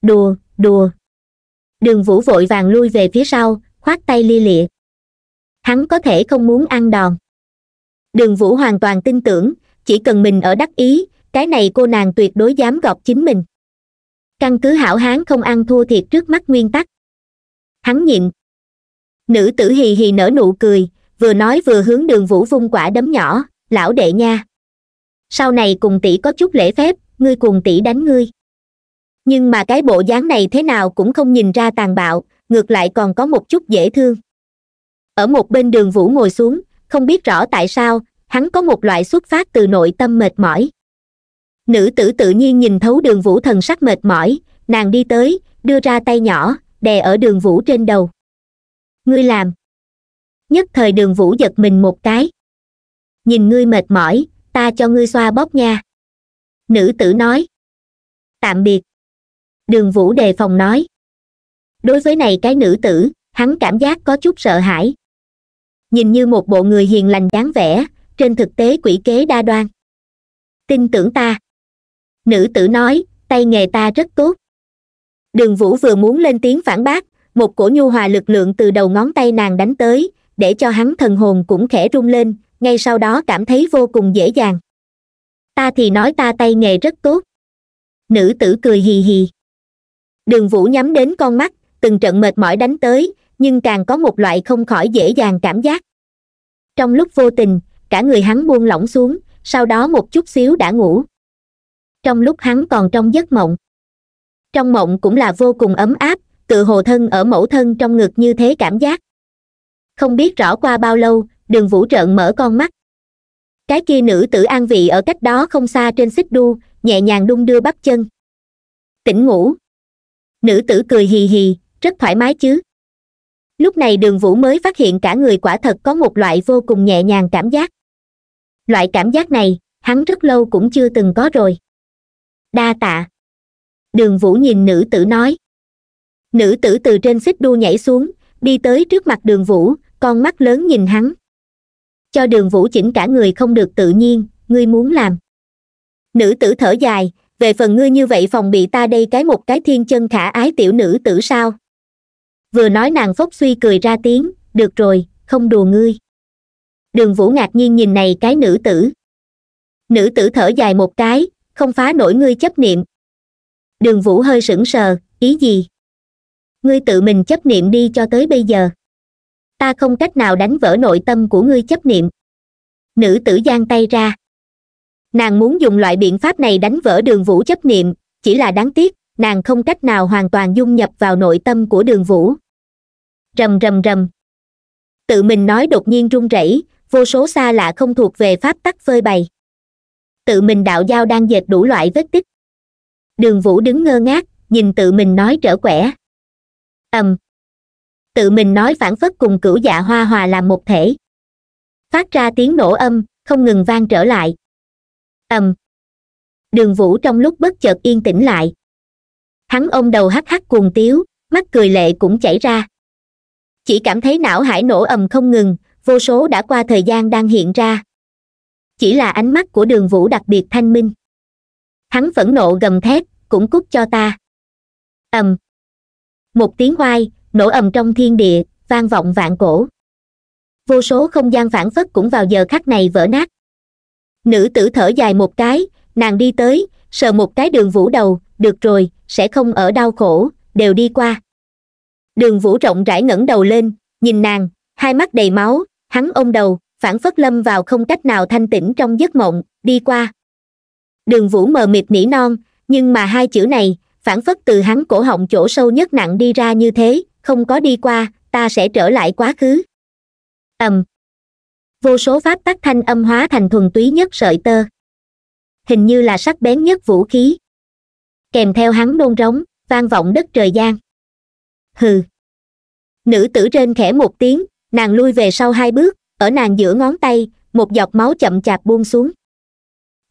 đùa đùa đường vũ vội vàng lui về phía sau khoát tay lia lịa hắn có thể không muốn ăn đòn đường vũ hoàn toàn tin tưởng chỉ cần mình ở đắc ý cái này cô nàng tuyệt đối dám gọt chính mình căn cứ hảo hán không ăn thua thiệt trước mắt nguyên tắc hắn nhịn nữ tử hì hì nở nụ cười vừa nói vừa hướng đường vũ vung quả đấm nhỏ lão đệ nha sau này cùng tỷ có chút lễ phép ngươi cuồng tỷ đánh ngươi nhưng mà cái bộ dáng này thế nào cũng không nhìn ra tàn bạo ngược lại còn có một chút dễ thương ở một bên đường vũ ngồi xuống không biết rõ tại sao hắn có một loại xuất phát từ nội tâm mệt mỏi nữ tử tự nhiên nhìn thấu đường vũ thần sắc mệt mỏi nàng đi tới đưa ra tay nhỏ đè ở đường vũ trên đầu ngươi làm nhất thời đường vũ giật mình một cái nhìn ngươi mệt mỏi ta cho ngươi xoa bóp nha nữ tử nói tạm biệt đường vũ đề phòng nói đối với này cái nữ tử hắn cảm giác có chút sợ hãi nhìn như một bộ người hiền lành dáng vẻ trên thực tế quỷ kế đa đoan tin tưởng ta nữ tử nói tay nghề ta rất tốt đường vũ vừa muốn lên tiếng phản bác một cổ nhu hòa lực lượng từ đầu ngón tay nàng đánh tới để cho hắn thần hồn cũng khẽ rung lên ngay sau đó cảm thấy vô cùng dễ dàng ta thì nói ta tay nghề rất tốt nữ tử cười hì hì đường vũ nhắm đến con mắt từng trận mệt mỏi đánh tới nhưng càng có một loại không khỏi dễ dàng cảm giác trong lúc vô tình cả người hắn buông lỏng xuống sau đó một chút xíu đã ngủ trong lúc hắn còn trong giấc mộng trong mộng cũng là vô cùng ấm áp tự hồ thân ở mẫu thân trong ngực như thế cảm giác không biết rõ qua bao lâu đường vũ trợn mở con mắt cái kia nữ tử an vị ở cách đó không xa trên xích đu nhẹ nhàng đung đưa bắp chân tỉnh ngủ nữ tử cười hì hì rất thoải mái chứ lúc này đường vũ mới phát hiện cả người quả thật có một loại vô cùng nhẹ nhàng cảm giác loại cảm giác này hắn rất lâu cũng chưa từng có rồi đa tạ đường vũ nhìn nữ tử nói nữ tử từ trên xích đu nhảy xuống đi tới trước mặt đường vũ con mắt lớn nhìn hắn cho đường vũ chỉnh cả người không được tự nhiên ngươi muốn làm nữ tử thở dài về phần ngươi như vậy phòng bị ta đây cái một cái thiên chân khả ái tiểu nữ tử sao vừa nói nàng phốc suy cười ra tiếng được rồi không đùa ngươi đường vũ ngạc nhiên nhìn này cái nữ tử nữ tử thở dài một cái không phá nổi ngươi chấp niệm đường vũ hơi sững sờ ý gì ngươi tự mình chấp niệm đi cho tới bây giờ ta không cách nào đánh vỡ nội tâm của ngươi chấp niệm nữ tử giang tay ra nàng muốn dùng loại biện pháp này đánh vỡ đường vũ chấp niệm chỉ là đáng tiếc nàng không cách nào hoàn toàn dung nhập vào nội tâm của đường vũ rầm rầm rầm tự mình nói đột nhiên run rẩy vô số xa lạ không thuộc về pháp tắc phơi bày tự mình đạo giao đang dệt đủ loại vết tích đường vũ đứng ngơ ngác nhìn tự mình nói trở quẻ ầm tự mình nói phản phất cùng cửu dạ hoa hòa làm một thể phát ra tiếng nổ âm không ngừng vang trở lại ầm đường vũ trong lúc bất chợt yên tĩnh lại hắn ôm đầu hắc hắc cuồng tiếu mắt cười lệ cũng chảy ra chỉ cảm thấy não hải nổ ầm không ngừng vô số đã qua thời gian đang hiện ra chỉ là ánh mắt của đường vũ đặc biệt thanh minh hắn phẫn nộ gầm thét cũng cút cho ta ầm một tiếng hoai nổ ầm trong thiên địa vang vọng vạn cổ vô số không gian phản phất cũng vào giờ khắc này vỡ nát nữ tử thở dài một cái nàng đi tới sờ một cái đường vũ đầu được rồi sẽ không ở đau khổ đều đi qua đường vũ rộng rãi ngẩng đầu lên nhìn nàng hai mắt đầy máu hắn ôm đầu phản phất lâm vào không cách nào thanh tĩnh trong giấc mộng đi qua đường vũ mờ mịt nỉ non nhưng mà hai chữ này phản phất từ hắn cổ họng chỗ sâu nhất nặng đi ra như thế không có đi qua ta sẽ trở lại quá khứ ầm vô số pháp tắc thanh âm hóa thành thuần túy nhất sợi tơ hình như là sắc bén nhất vũ khí kèm theo hắn nôn rống vang vọng đất trời gian hừ nữ tử trên khẽ một tiếng nàng lui về sau hai bước ở nàng giữa ngón tay một giọt máu chậm chạp buông xuống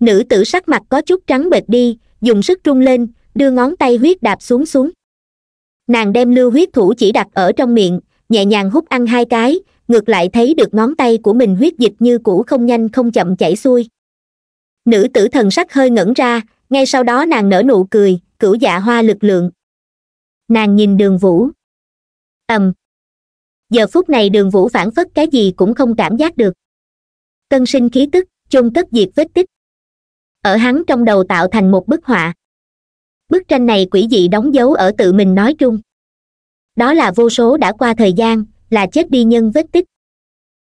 nữ tử sắc mặt có chút trắng bệch đi dùng sức trung lên đưa ngón tay huyết đạp xuống xuống nàng đem lưu huyết thủ chỉ đặt ở trong miệng nhẹ nhàng hút ăn hai cái ngược lại thấy được ngón tay của mình huyết dịch như cũ không nhanh không chậm chảy xuôi nữ tử thần sắc hơi ngẩn ra ngay sau đó nàng nở nụ cười cửu dạ hoa lực lượng nàng nhìn đường vũ ầm giờ phút này đường vũ phản phất cái gì cũng không cảm giác được tân sinh khí tức chôn tất diệt vết tích ở hắn trong đầu tạo thành một bức họa bức tranh này quỷ dị đóng dấu ở tự mình nói chung đó là vô số đã qua thời gian là chết đi nhân vết tích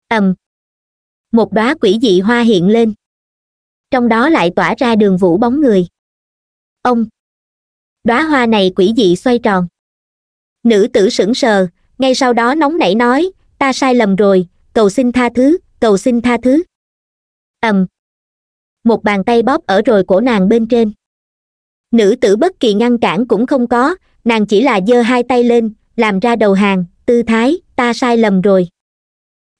ầm một đóa quỷ dị hoa hiện lên trong đó lại tỏa ra đường vũ bóng người ông đóa hoa này quỷ dị xoay tròn nữ tử sững sờ ngay sau đó nóng nảy nói ta sai lầm rồi cầu xin tha thứ cầu xin tha thứ ầm một bàn tay bóp ở rồi cổ nàng bên trên nữ tử bất kỳ ngăn cản cũng không có nàng chỉ là giơ hai tay lên làm ra đầu hàng tư thái ta sai lầm rồi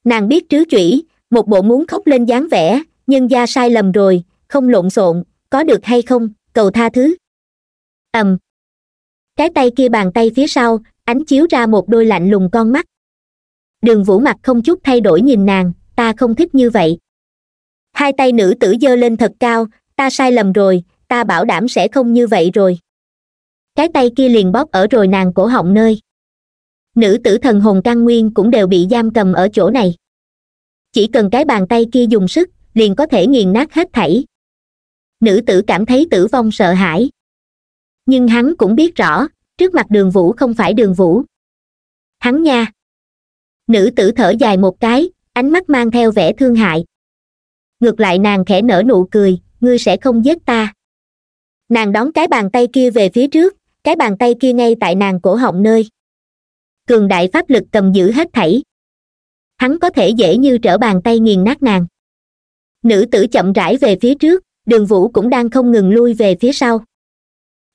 nàng biết trứ chủy một bộ muốn khóc lên dáng vẻ nhân gia sai lầm rồi không lộn xộn có được hay không cầu tha thứ ầm cái tay kia bàn tay phía sau ánh chiếu ra một đôi lạnh lùng con mắt đường vũ mặt không chút thay đổi nhìn nàng ta không thích như vậy hai tay nữ tử dơ lên thật cao ta sai lầm rồi ta bảo đảm sẽ không như vậy rồi cái tay kia liền bóp ở rồi nàng cổ họng nơi nữ tử thần hồn căn nguyên cũng đều bị giam cầm ở chỗ này chỉ cần cái bàn tay kia dùng sức liền có thể nghiền nát hết thảy nữ tử cảm thấy tử vong sợ hãi nhưng hắn cũng biết rõ trước mặt đường vũ không phải đường vũ hắn nha nữ tử thở dài một cái ánh mắt mang theo vẻ thương hại ngược lại nàng khẽ nở nụ cười ngươi sẽ không giết ta nàng đón cái bàn tay kia về phía trước cái bàn tay kia ngay tại nàng cổ họng nơi cường đại pháp lực cầm giữ hết thảy hắn có thể dễ như trở bàn tay nghiền nát nàng nữ tử chậm rãi về phía trước đường vũ cũng đang không ngừng lui về phía sau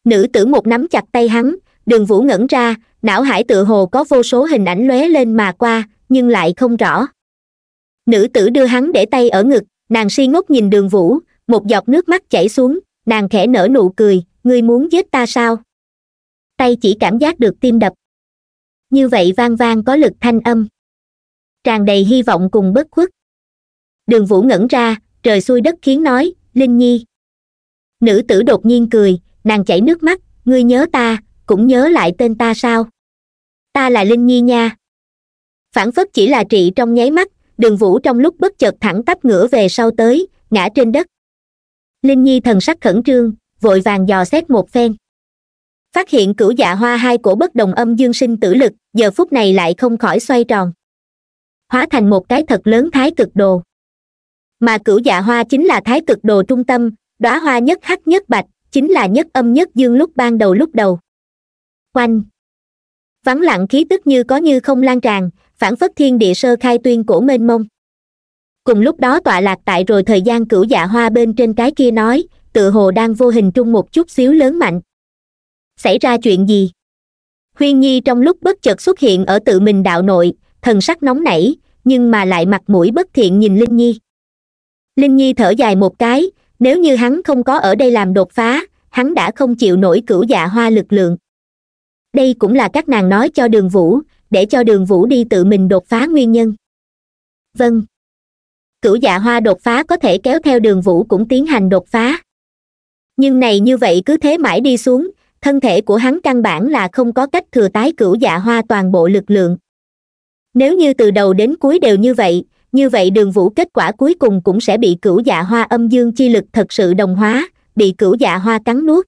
nữ tử một nắm chặt tay hắn đường vũ ngẩn ra não hải tựa hồ có vô số hình ảnh lóe lên mà qua nhưng lại không rõ nữ tử đưa hắn để tay ở ngực nàng si ngốc nhìn đường vũ một giọt nước mắt chảy xuống nàng khẽ nở nụ cười ngươi muốn giết ta sao tay chỉ cảm giác được tim đập như vậy vang vang có lực thanh âm tràn đầy hy vọng cùng bất khuất đường vũ ngẩn ra trời xuôi đất khiến nói linh nhi nữ tử đột nhiên cười nàng chảy nước mắt ngươi nhớ ta cũng nhớ lại tên ta sao ta là linh nhi nha phản phất chỉ là trị trong nháy mắt đường vũ trong lúc bất chợt thẳng tắp ngửa về sau tới ngã trên đất linh nhi thần sắc khẩn trương vội vàng dò xét một phen phát hiện cửu dạ hoa hai cổ bất đồng âm dương sinh tử lực giờ phút này lại không khỏi xoay tròn hóa thành một cái thật lớn thái cực đồ mà cửu dạ hoa chính là thái cực đồ trung tâm đóa hoa nhất hắc nhất bạch chính là nhất âm nhất dương lúc ban đầu lúc đầu quanh vắng lặng khí tức như có như không lan tràn phản phất thiên địa sơ khai tuyên cổ mênh mông cùng lúc đó tọa lạc tại rồi thời gian cửu dạ hoa bên trên cái kia nói tự hồ đang vô hình trung một chút xíu lớn mạnh xảy ra chuyện gì huyên nhi trong lúc bất chợt xuất hiện ở tự mình đạo nội thần sắc nóng nảy nhưng mà lại mặt mũi bất thiện nhìn linh nhi linh nhi thở dài một cái nếu như hắn không có ở đây làm đột phá hắn đã không chịu nổi cửu dạ hoa lực lượng đây cũng là các nàng nói cho đường vũ để cho đường vũ đi tự mình đột phá nguyên nhân vâng cửu dạ hoa đột phá có thể kéo theo đường vũ cũng tiến hành đột phá nhưng này như vậy cứ thế mãi đi xuống thân thể của hắn căn bản là không có cách thừa tái cửu dạ hoa toàn bộ lực lượng nếu như từ đầu đến cuối đều như vậy như vậy đường vũ kết quả cuối cùng cũng sẽ bị cửu dạ hoa âm dương chi lực thật sự đồng hóa bị cửu dạ hoa cắn nuốt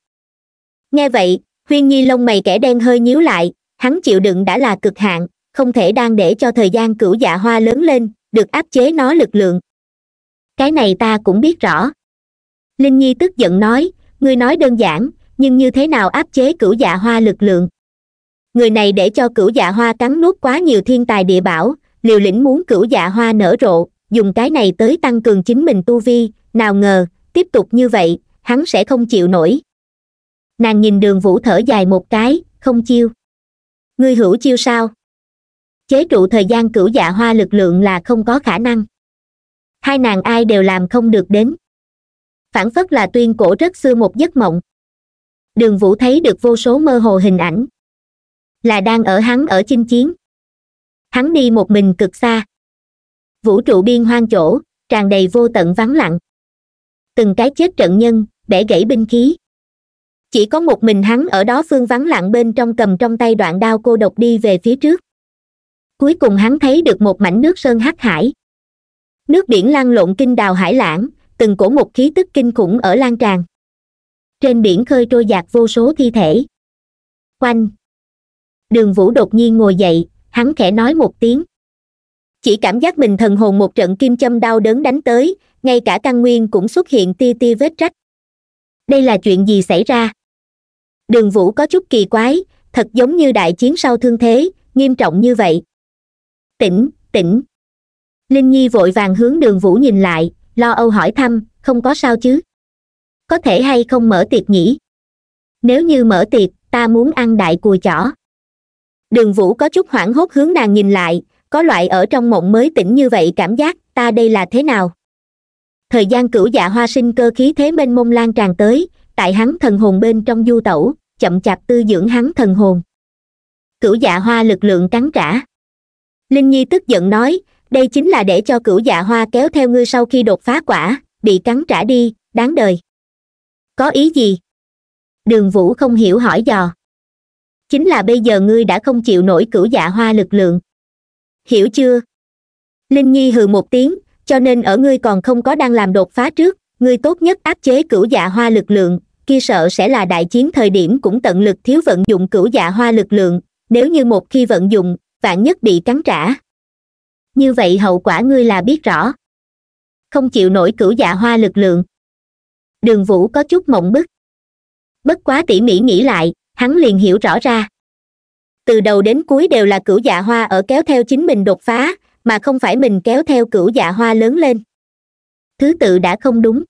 nghe vậy huyên nhi lông mày kẻ đen hơi nhíu lại hắn chịu đựng đã là cực hạn không thể đang để cho thời gian cửu dạ hoa lớn lên được áp chế nó lực lượng cái này ta cũng biết rõ linh nhi tức giận nói ngươi nói đơn giản nhưng như thế nào áp chế cửu dạ hoa lực lượng người này để cho cửu dạ hoa cắn nuốt quá nhiều thiên tài địa bảo liều lĩnh muốn cửu dạ hoa nở rộ dùng cái này tới tăng cường chính mình tu vi nào ngờ tiếp tục như vậy hắn sẽ không chịu nổi nàng nhìn đường vũ thở dài một cái không chiêu ngươi hữu chiêu sao chế trụ thời gian cửu dạ hoa lực lượng là không có khả năng hai nàng ai đều làm không được đến phản phất là tuyên cổ rất xưa một giấc mộng đường vũ thấy được vô số mơ hồ hình ảnh là đang ở hắn ở chinh chiến hắn đi một mình cực xa vũ trụ biên hoang chỗ tràn đầy vô tận vắng lặng từng cái chết trận nhân bẻ gãy binh khí chỉ có một mình hắn ở đó phương vắng lặng bên trong cầm trong tay đoạn đao cô độc đi về phía trước cuối cùng hắn thấy được một mảnh nước sơn hắc hải nước biển lan lộn kinh đào hải lãng từng cổ một khí tức kinh khủng ở lan tràn trên biển khơi trôi giạt vô số thi thể quanh đường vũ đột nhiên ngồi dậy hắn khẽ nói một tiếng chỉ cảm giác mình thần hồn một trận kim châm đau đớn đánh tới ngay cả căn nguyên cũng xuất hiện tia tia vết rách đây là chuyện gì xảy ra đường vũ có chút kỳ quái thật giống như đại chiến sau thương thế nghiêm trọng như vậy tỉnh tỉnh linh nhi vội vàng hướng đường vũ nhìn lại lo âu hỏi thăm không có sao chứ có thể hay không mở tiệc nhỉ nếu như mở tiệc ta muốn ăn đại cùi chỏ đường vũ có chút hoảng hốt hướng nàng nhìn lại có loại ở trong mộng mới tỉnh như vậy cảm giác ta đây là thế nào thời gian cửu dạ hoa sinh cơ khí thế bên mông lan tràn tới tại hắn thần hồn bên trong du tẩu chậm chạp tư dưỡng hắn thần hồn cửu dạ hoa lực lượng cắn trả linh nhi tức giận nói đây chính là để cho cửu dạ hoa kéo theo ngươi sau khi đột phá quả bị cắn trả đi đáng đời có ý gì đường vũ không hiểu hỏi dò chính là bây giờ ngươi đã không chịu nổi cửu dạ hoa lực lượng hiểu chưa linh nhi hừ một tiếng cho nên ở ngươi còn không có đang làm đột phá trước ngươi tốt nhất áp chế cửu dạ hoa lực lượng kia sợ sẽ là đại chiến thời điểm cũng tận lực thiếu vận dụng cửu dạ hoa lực lượng nếu như một khi vận dụng vạn nhất bị cắn trả như vậy hậu quả ngươi là biết rõ không chịu nổi cửu dạ hoa lực lượng đường vũ có chút mộng bức bất quá tỉ mỉ nghĩ lại hắn liền hiểu rõ ra từ đầu đến cuối đều là cửu dạ hoa ở kéo theo chính mình đột phá mà không phải mình kéo theo cửu dạ hoa lớn lên thứ tự đã không đúng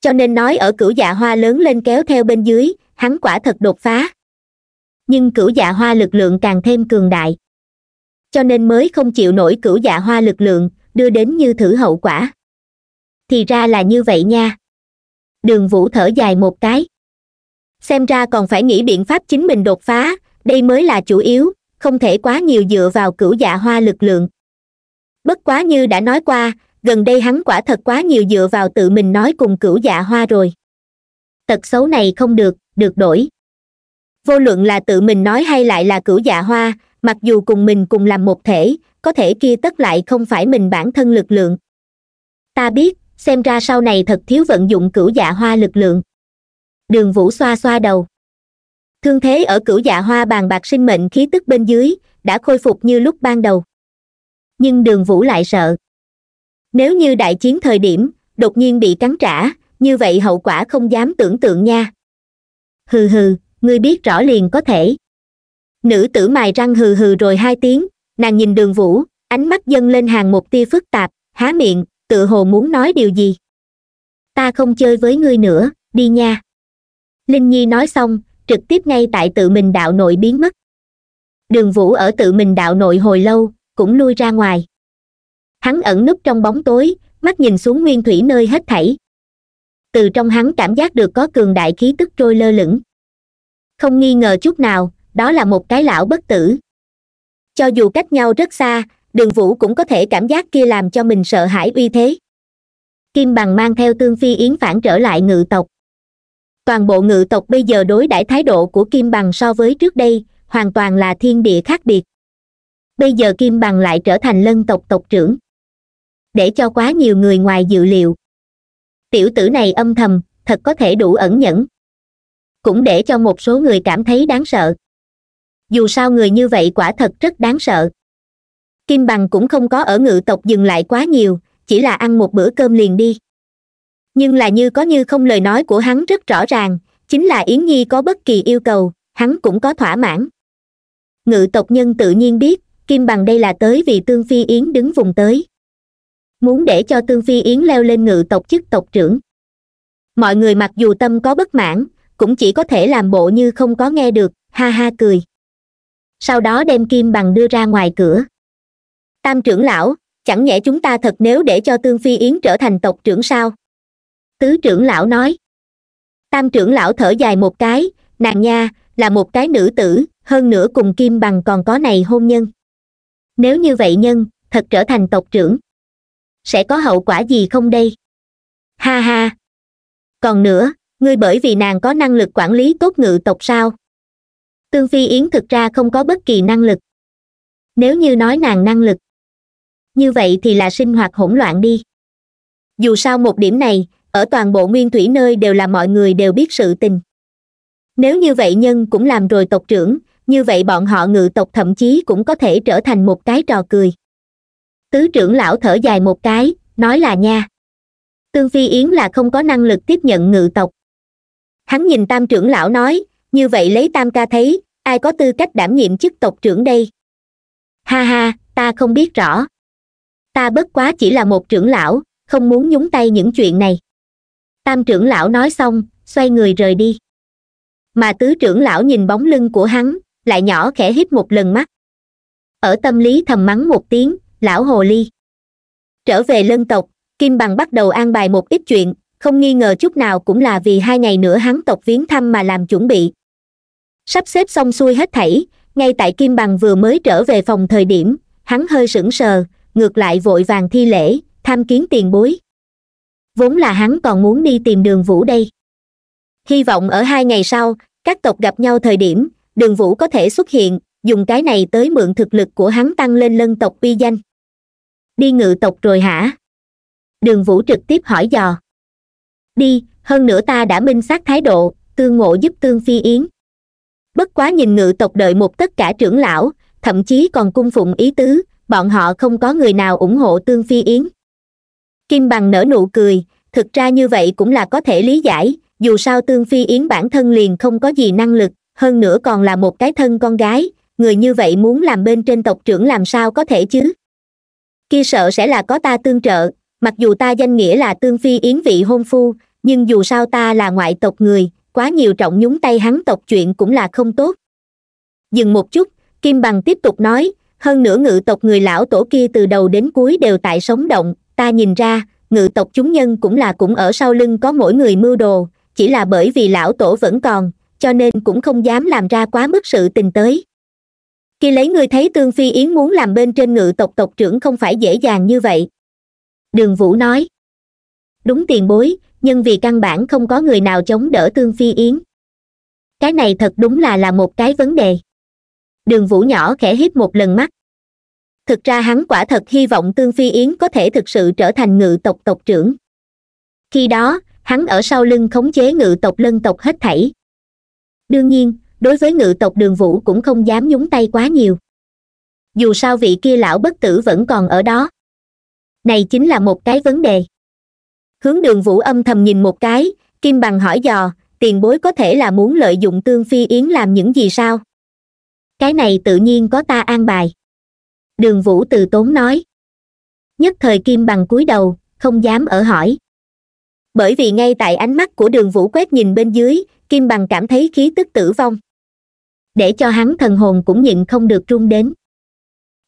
cho nên nói ở cửu dạ hoa lớn lên kéo theo bên dưới hắn quả thật đột phá nhưng cửu dạ hoa lực lượng càng thêm cường đại cho nên mới không chịu nổi cửu dạ hoa lực lượng đưa đến như thử hậu quả thì ra là như vậy nha đường vũ thở dài một cái xem ra còn phải nghĩ biện pháp chính mình đột phá đây mới là chủ yếu không thể quá nhiều dựa vào cửu dạ hoa lực lượng bất quá như đã nói qua gần đây hắn quả thật quá nhiều dựa vào tự mình nói cùng cửu dạ hoa rồi tật xấu này không được được đổi vô luận là tự mình nói hay lại là cửu dạ hoa mặc dù cùng mình cùng làm một thể có thể kia tất lại không phải mình bản thân lực lượng ta biết xem ra sau này thật thiếu vận dụng cửu dạ hoa lực lượng đường vũ xoa xoa đầu thương thế ở cửu dạ hoa bàn bạc sinh mệnh khí tức bên dưới đã khôi phục như lúc ban đầu nhưng đường vũ lại sợ nếu như đại chiến thời điểm đột nhiên bị cắn trả như vậy hậu quả không dám tưởng tượng nha hừ hừ ngươi biết rõ liền có thể nữ tử mài răng hừ hừ rồi hai tiếng nàng nhìn đường vũ ánh mắt dâng lên hàng một tia phức tạp há miệng tự hồ muốn nói điều gì ta không chơi với ngươi nữa đi nha linh nhi nói xong trực tiếp ngay tại tự mình đạo nội biến mất đường vũ ở tự mình đạo nội hồi lâu cũng lui ra ngoài hắn ẩn núp trong bóng tối mắt nhìn xuống nguyên thủy nơi hết thảy từ trong hắn cảm giác được có cường đại khí tức trôi lơ lửng không nghi ngờ chút nào đó là một cái lão bất tử cho dù cách nhau rất xa đường vũ cũng có thể cảm giác kia làm cho mình sợ hãi uy thế kim bằng mang theo tương phi yến phản trở lại ngự tộc toàn bộ ngự tộc bây giờ đối đãi thái độ của kim bằng so với trước đây hoàn toàn là thiên địa khác biệt bây giờ kim bằng lại trở thành lân tộc tộc trưởng để cho quá nhiều người ngoài dự liệu tiểu tử này âm thầm thật có thể đủ ẩn nhẫn cũng để cho một số người cảm thấy đáng sợ dù sao người như vậy quả thật rất đáng sợ kim bằng cũng không có ở ngự tộc dừng lại quá nhiều chỉ là ăn một bữa cơm liền đi nhưng là như có như không lời nói của hắn rất rõ ràng chính là yến nhi có bất kỳ yêu cầu hắn cũng có thỏa mãn ngự tộc nhân tự nhiên biết kim bằng đây là tới vì tương phi yến đứng vùng tới muốn để cho tương phi yến leo lên ngự tộc chức tộc trưởng mọi người mặc dù tâm có bất mãn cũng chỉ có thể làm bộ như không có nghe được ha ha cười sau đó đem kim bằng đưa ra ngoài cửa tam trưởng lão chẳng nhẽ chúng ta thật nếu để cho tương phi yến trở thành tộc trưởng sao tứ trưởng lão nói tam trưởng lão thở dài một cái nàng nha là một cái nữ tử hơn nữa cùng kim bằng còn có này hôn nhân nếu như vậy nhân thật trở thành tộc trưởng sẽ có hậu quả gì không đây ha ha còn nữa ngươi bởi vì nàng có năng lực quản lý tốt ngự tộc sao tương phi yến thực ra không có bất kỳ năng lực nếu như nói nàng năng lực như vậy thì là sinh hoạt hỗn loạn đi dù sao một điểm này ở toàn bộ nguyên thủy nơi đều là mọi người đều biết sự tình nếu như vậy nhân cũng làm rồi tộc trưởng như vậy bọn họ ngự tộc thậm chí cũng có thể trở thành một cái trò cười tứ trưởng lão thở dài một cái nói là nha tương phi yến là không có năng lực tiếp nhận ngự tộc hắn nhìn tam trưởng lão nói như vậy lấy tam ca thấy ai có tư cách đảm nhiệm chức tộc trưởng đây ha ha ta không biết rõ ta bất quá chỉ là một trưởng lão không muốn nhúng tay những chuyện này tam trưởng lão nói xong xoay người rời đi mà tứ trưởng lão nhìn bóng lưng của hắn lại nhỏ khẽ hít một lần mắt ở tâm lý thầm mắng một tiếng lão hồ ly trở về lân tộc kim bằng bắt đầu an bài một ít chuyện không nghi ngờ chút nào cũng là vì hai ngày nữa hắn tộc viếng thăm mà làm chuẩn bị sắp xếp xong xuôi hết thảy ngay tại kim bằng vừa mới trở về phòng thời điểm hắn hơi sững sờ ngược lại vội vàng thi lễ tham kiến tiền bối vốn là hắn còn muốn đi tìm đường vũ đây hy vọng ở hai ngày sau các tộc gặp nhau thời điểm đường vũ có thể xuất hiện dùng cái này tới mượn thực lực của hắn tăng lên lân tộc uy danh đi ngự tộc rồi hả đường vũ trực tiếp hỏi dò đi hơn nữa ta đã minh xác thái độ tương ngộ giúp tương phi yến bất quá nhìn ngự tộc đợi một tất cả trưởng lão thậm chí còn cung phụng ý tứ bọn họ không có người nào ủng hộ tương phi yến kim bằng nở nụ cười thực ra như vậy cũng là có thể lý giải dù sao tương phi yến bản thân liền không có gì năng lực hơn nữa còn là một cái thân con gái người như vậy muốn làm bên trên tộc trưởng làm sao có thể chứ kia sợ sẽ là có ta tương trợ mặc dù ta danh nghĩa là tương phi yến vị hôn phu nhưng dù sao ta là ngoại tộc người quá nhiều trọng nhúng tay hắn tộc chuyện cũng là không tốt dừng một chút kim bằng tiếp tục nói hơn nữa ngự tộc người lão tổ kia từ đầu đến cuối đều tại sống động ta nhìn ra ngự tộc chúng nhân cũng là cũng ở sau lưng có mỗi người mưu đồ chỉ là bởi vì lão tổ vẫn còn cho nên cũng không dám làm ra quá mức sự tình tới khi lấy người thấy tương phi yến muốn làm bên trên ngự tộc tộc trưởng không phải dễ dàng như vậy đường vũ nói đúng tiền bối nhưng vì căn bản không có người nào chống đỡ tương phi yến cái này thật đúng là là một cái vấn đề đường vũ nhỏ khẽ híp một lần mắt thực ra hắn quả thật hy vọng tương phi yến có thể thực sự trở thành ngự tộc tộc trưởng khi đó hắn ở sau lưng khống chế ngự tộc lân tộc hết thảy đương nhiên đối với ngự tộc đường vũ cũng không dám nhúng tay quá nhiều dù sao vị kia lão bất tử vẫn còn ở đó này chính là một cái vấn đề hướng đường vũ âm thầm nhìn một cái kim bằng hỏi dò tiền bối có thể là muốn lợi dụng tương phi yến làm những gì sao cái này tự nhiên có ta an bài đường vũ từ tốn nói nhất thời kim bằng cúi đầu không dám ở hỏi bởi vì ngay tại ánh mắt của đường vũ quét nhìn bên dưới kim bằng cảm thấy khí tức tử vong để cho hắn thần hồn cũng nhịn không được run đến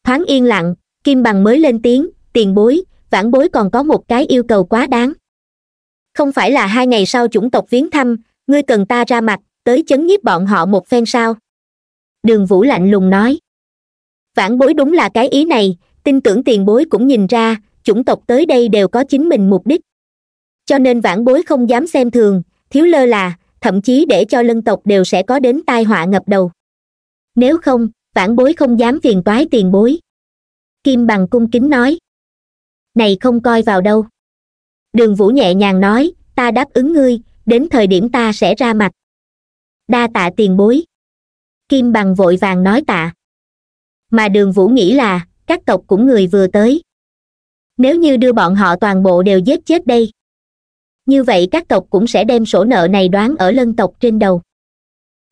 thoáng yên lặng kim bằng mới lên tiếng tiền bối vãn bối còn có một cái yêu cầu quá đáng không phải là hai ngày sau chủng tộc viếng thăm ngươi cần ta ra mặt tới chấn nhiếp bọn họ một phen sao đường vũ lạnh lùng nói vãn bối đúng là cái ý này tin tưởng tiền bối cũng nhìn ra chủng tộc tới đây đều có chính mình mục đích cho nên vãn bối không dám xem thường thiếu lơ là thậm chí để cho lân tộc đều sẽ có đến tai họa ngập đầu nếu không vãn bối không dám phiền toái tiền bối kim bằng cung kính nói này không coi vào đâu đường vũ nhẹ nhàng nói ta đáp ứng ngươi đến thời điểm ta sẽ ra mặt đa tạ tiền bối kim bằng vội vàng nói tạ mà đường vũ nghĩ là các tộc cũng người vừa tới nếu như đưa bọn họ toàn bộ đều giết chết đây như vậy các tộc cũng sẽ đem sổ nợ này đoán ở lân tộc trên đầu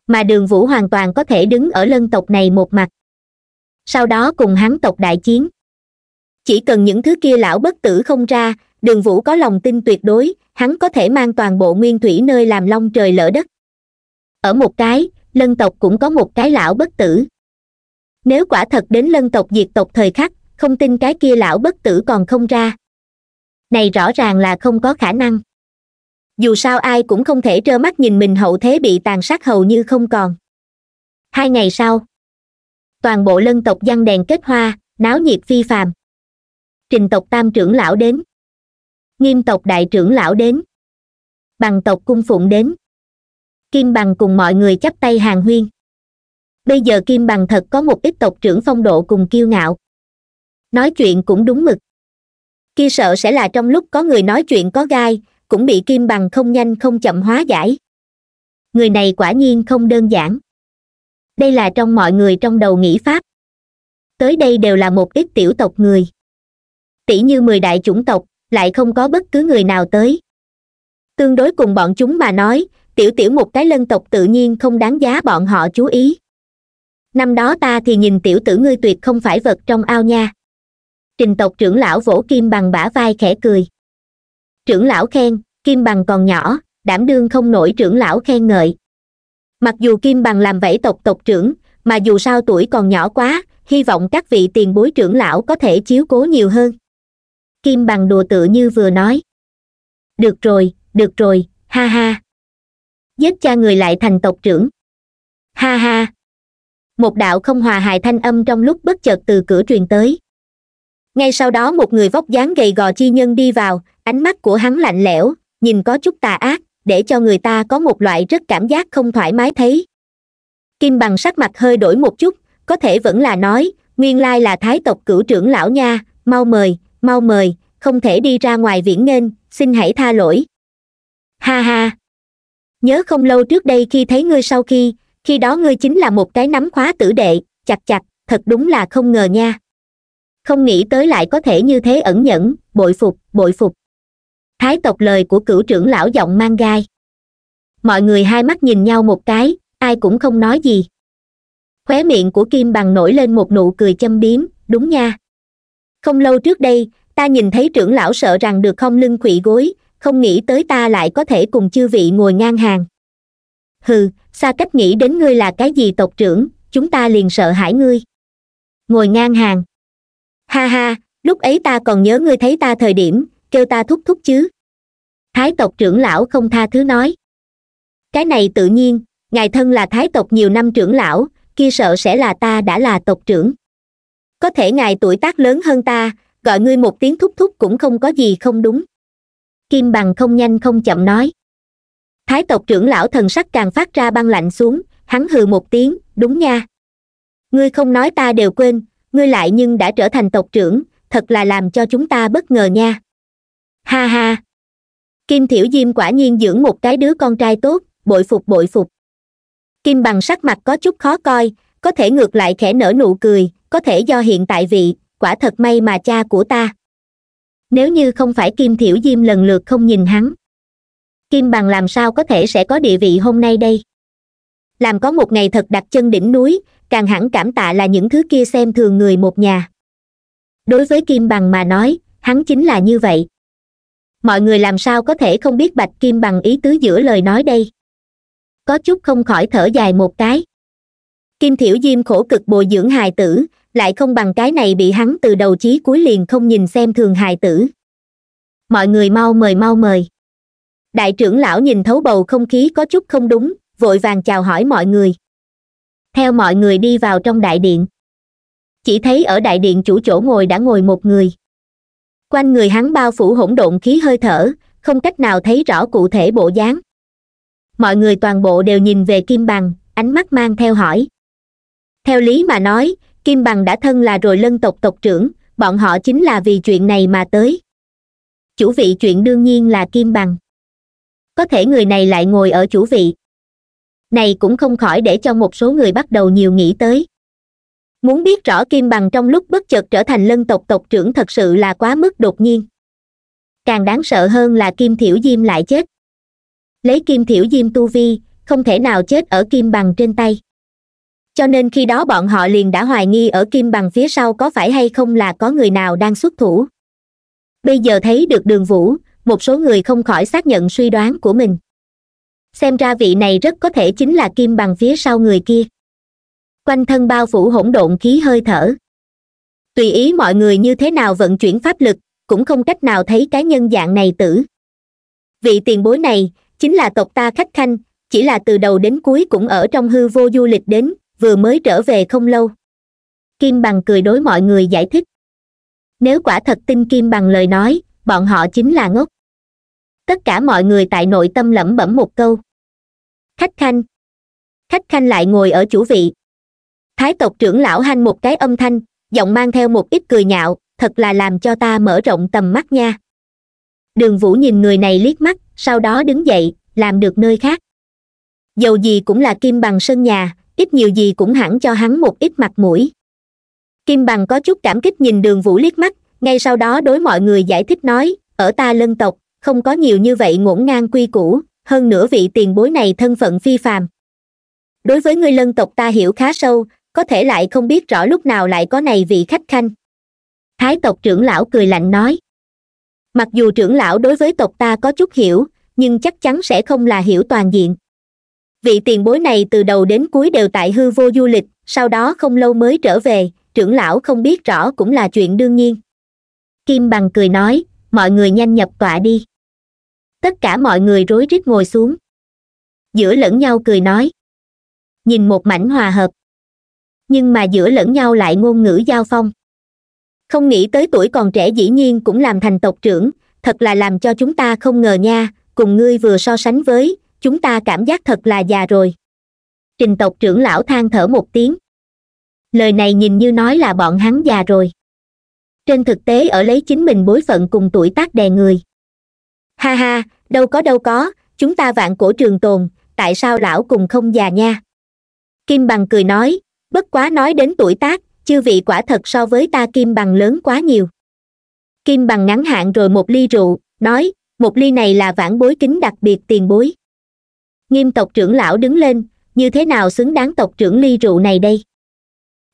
mà đường vũ hoàn toàn có thể đứng ở lân tộc này một mặt sau đó cùng hắn tộc đại chiến chỉ cần những thứ kia lão bất tử không ra đường vũ có lòng tin tuyệt đối hắn có thể mang toàn bộ nguyên thủy nơi làm long trời lỡ đất ở một cái lân tộc cũng có một cái lão bất tử nếu quả thật đến lân tộc diệt tộc thời khắc không tin cái kia lão bất tử còn không ra này rõ ràng là không có khả năng dù sao ai cũng không thể trơ mắt nhìn mình hậu thế bị tàn sát hầu như không còn hai ngày sau toàn bộ lân tộc giăng đèn kết hoa náo nhiệt phi phàm trình tộc tam trưởng lão đến nghiêm tộc đại trưởng lão đến bằng tộc cung phụng đến kim bằng cùng mọi người chắp tay hàng huyên bây giờ kim bằng thật có một ít tộc trưởng phong độ cùng kiêu ngạo nói chuyện cũng đúng mực kia sợ sẽ là trong lúc có người nói chuyện có gai cũng bị kim bằng không nhanh không chậm hóa giải người này quả nhiên không đơn giản đây là trong mọi người trong đầu nghĩ pháp tới đây đều là một ít tiểu tộc người tỷ như mười đại chủng tộc lại không có bất cứ người nào tới tương đối cùng bọn chúng mà nói tiểu tiểu một cái lân tộc tự nhiên không đáng giá bọn họ chú ý năm đó ta thì nhìn tiểu tử ngươi tuyệt không phải vật trong ao nha trình tộc trưởng lão vỗ kim bằng bả vai khẽ cười trưởng lão khen kim bằng còn nhỏ đảm đương không nổi trưởng lão khen ngợi mặc dù kim bằng làm vẫy tộc tộc trưởng mà dù sao tuổi còn nhỏ quá hy vọng các vị tiền bối trưởng lão có thể chiếu cố nhiều hơn kim bằng đùa tựa như vừa nói được rồi được rồi ha ha giết cha người lại thành tộc trưởng ha ha một đạo không hòa hài thanh âm trong lúc bất chợt từ cửa truyền tới ngay sau đó một người vóc dáng gầy gò chi nhân đi vào ánh mắt của hắn lạnh lẽo nhìn có chút tà ác để cho người ta có một loại rất cảm giác không thoải mái thấy kim bằng sắc mặt hơi đổi một chút có thể vẫn là nói nguyên lai là thái tộc cửu trưởng lão nha mau mời mau mời không thể đi ra ngoài viễn nghênh xin hãy tha lỗi ha ha nhớ không lâu trước đây khi thấy ngươi sau khi khi đó ngươi chính là một cái nắm khóa tử đệ chặt chặt thật đúng là không ngờ nha không nghĩ tới lại có thể như thế ẩn nhẫn bội phục bội phục thái tộc lời của cửu trưởng lão giọng mang gai mọi người hai mắt nhìn nhau một cái ai cũng không nói gì khóe miệng của kim bằng nổi lên một nụ cười châm biếm đúng nha không lâu trước đây ta nhìn thấy trưởng lão sợ rằng được không lưng quỵ gối không nghĩ tới ta lại có thể cùng chư vị ngồi ngang hàng hừ xa cách nghĩ đến ngươi là cái gì tộc trưởng chúng ta liền sợ hãi ngươi ngồi ngang hàng ha ha lúc ấy ta còn nhớ ngươi thấy ta thời điểm kêu ta thúc thúc chứ thái tộc trưởng lão không tha thứ nói cái này tự nhiên ngài thân là thái tộc nhiều năm trưởng lão kia sợ sẽ là ta đã là tộc trưởng có thể ngài tuổi tác lớn hơn ta gọi ngươi một tiếng thúc thúc cũng không có gì không đúng kim bằng không nhanh không chậm nói thái tộc trưởng lão thần sắc càng phát ra băng lạnh xuống hắn hừ một tiếng đúng nha ngươi không nói ta đều quên ngươi lại nhưng đã trở thành tộc trưởng thật là làm cho chúng ta bất ngờ nha ha ha kim thiểu diêm quả nhiên dưỡng một cái đứa con trai tốt bội phục bội phục kim bằng sắc mặt có chút khó coi có thể ngược lại khẽ nở nụ cười có thể do hiện tại vị quả thật may mà cha của ta nếu như không phải kim thiểu diêm lần lượt không nhìn hắn kim bằng làm sao có thể sẽ có địa vị hôm nay đây làm có một ngày thật đặt chân đỉnh núi càng hẳn cảm tạ là những thứ kia xem thường người một nhà đối với kim bằng mà nói hắn chính là như vậy mọi người làm sao có thể không biết bạch kim bằng ý tứ giữa lời nói đây có chút không khỏi thở dài một cái kim thiểu diêm khổ cực bồi dưỡng hài tử lại không bằng cái này bị hắn từ đầu chí cuối liền không nhìn xem thường hài tử mọi người mau mời mau mời đại trưởng lão nhìn thấu bầu không khí có chút không đúng vội vàng chào hỏi mọi người theo mọi người đi vào trong đại điện chỉ thấy ở đại điện chủ chỗ ngồi đã ngồi một người quanh người hắn bao phủ hỗn độn khí hơi thở không cách nào thấy rõ cụ thể bộ dáng mọi người toàn bộ đều nhìn về kim bằng ánh mắt mang theo hỏi theo lý mà nói kim bằng đã thân là rồi lân tộc tộc trưởng bọn họ chính là vì chuyện này mà tới chủ vị chuyện đương nhiên là kim bằng có thể người này lại ngồi ở chủ vị này cũng không khỏi để cho một số người bắt đầu nhiều nghĩ tới muốn biết rõ kim bằng trong lúc bất chợt trở thành lân tộc tộc trưởng thật sự là quá mức đột nhiên càng đáng sợ hơn là kim thiểu diêm lại chết lấy kim thiểu diêm tu vi không thể nào chết ở kim bằng trên tay cho nên khi đó bọn họ liền đã hoài nghi ở kim bằng phía sau có phải hay không là có người nào đang xuất thủ bây giờ thấy được đường vũ một số người không khỏi xác nhận suy đoán của mình xem ra vị này rất có thể chính là kim bằng phía sau người kia quanh thân bao phủ hỗn độn khí hơi thở tùy ý mọi người như thế nào vận chuyển pháp lực cũng không cách nào thấy cái nhân dạng này tử vị tiền bối này chính là tộc ta khách khanh chỉ là từ đầu đến cuối cũng ở trong hư vô du lịch đến vừa mới trở về không lâu kim bằng cười đối mọi người giải thích nếu quả thật tin kim bằng lời nói bọn họ chính là ngốc tất cả mọi người tại nội tâm lẩm bẩm một câu khách khanh khách khanh lại ngồi ở chủ vị thái tộc trưởng lão hanh một cái âm thanh giọng mang theo một ít cười nhạo thật là làm cho ta mở rộng tầm mắt nha đường vũ nhìn người này liếc mắt sau đó đứng dậy làm được nơi khác dầu gì cũng là kim bằng sân nhà ít nhiều gì cũng hẳn cho hắn một ít mặt mũi kim bằng có chút cảm kích nhìn đường vũ liếc mắt ngay sau đó đối mọi người giải thích nói ở ta lân tộc không có nhiều như vậy ngỗng ngang quy củ hơn nữa vị tiền bối này thân phận phi phàm đối với người lân tộc ta hiểu khá sâu có thể lại không biết rõ lúc nào lại có này vị khách khanh thái tộc trưởng lão cười lạnh nói mặc dù trưởng lão đối với tộc ta có chút hiểu nhưng chắc chắn sẽ không là hiểu toàn diện vị tiền bối này từ đầu đến cuối đều tại hư vô du lịch sau đó không lâu mới trở về trưởng lão không biết rõ cũng là chuyện đương nhiên kim bằng cười nói mọi người nhanh nhập tọa đi tất cả mọi người rối rít ngồi xuống giữa lẫn nhau cười nói nhìn một mảnh hòa hợp nhưng mà giữa lẫn nhau lại ngôn ngữ giao phong không nghĩ tới tuổi còn trẻ dĩ nhiên cũng làm thành tộc trưởng thật là làm cho chúng ta không ngờ nha cùng ngươi vừa so sánh với chúng ta cảm giác thật là già rồi trình tộc trưởng lão than thở một tiếng lời này nhìn như nói là bọn hắn già rồi trên thực tế ở lấy chính mình bối phận cùng tuổi tác đè người ha ha đâu có đâu có chúng ta vạn cổ trường tồn tại sao lão cùng không già nha kim bằng cười nói bất quá nói đến tuổi tác chư vị quả thật so với ta kim bằng lớn quá nhiều kim bằng ngắn hạn rồi một ly rượu nói một ly này là vãn bối kính đặc biệt tiền bối nghiêm tộc trưởng lão đứng lên như thế nào xứng đáng tộc trưởng ly rượu này đây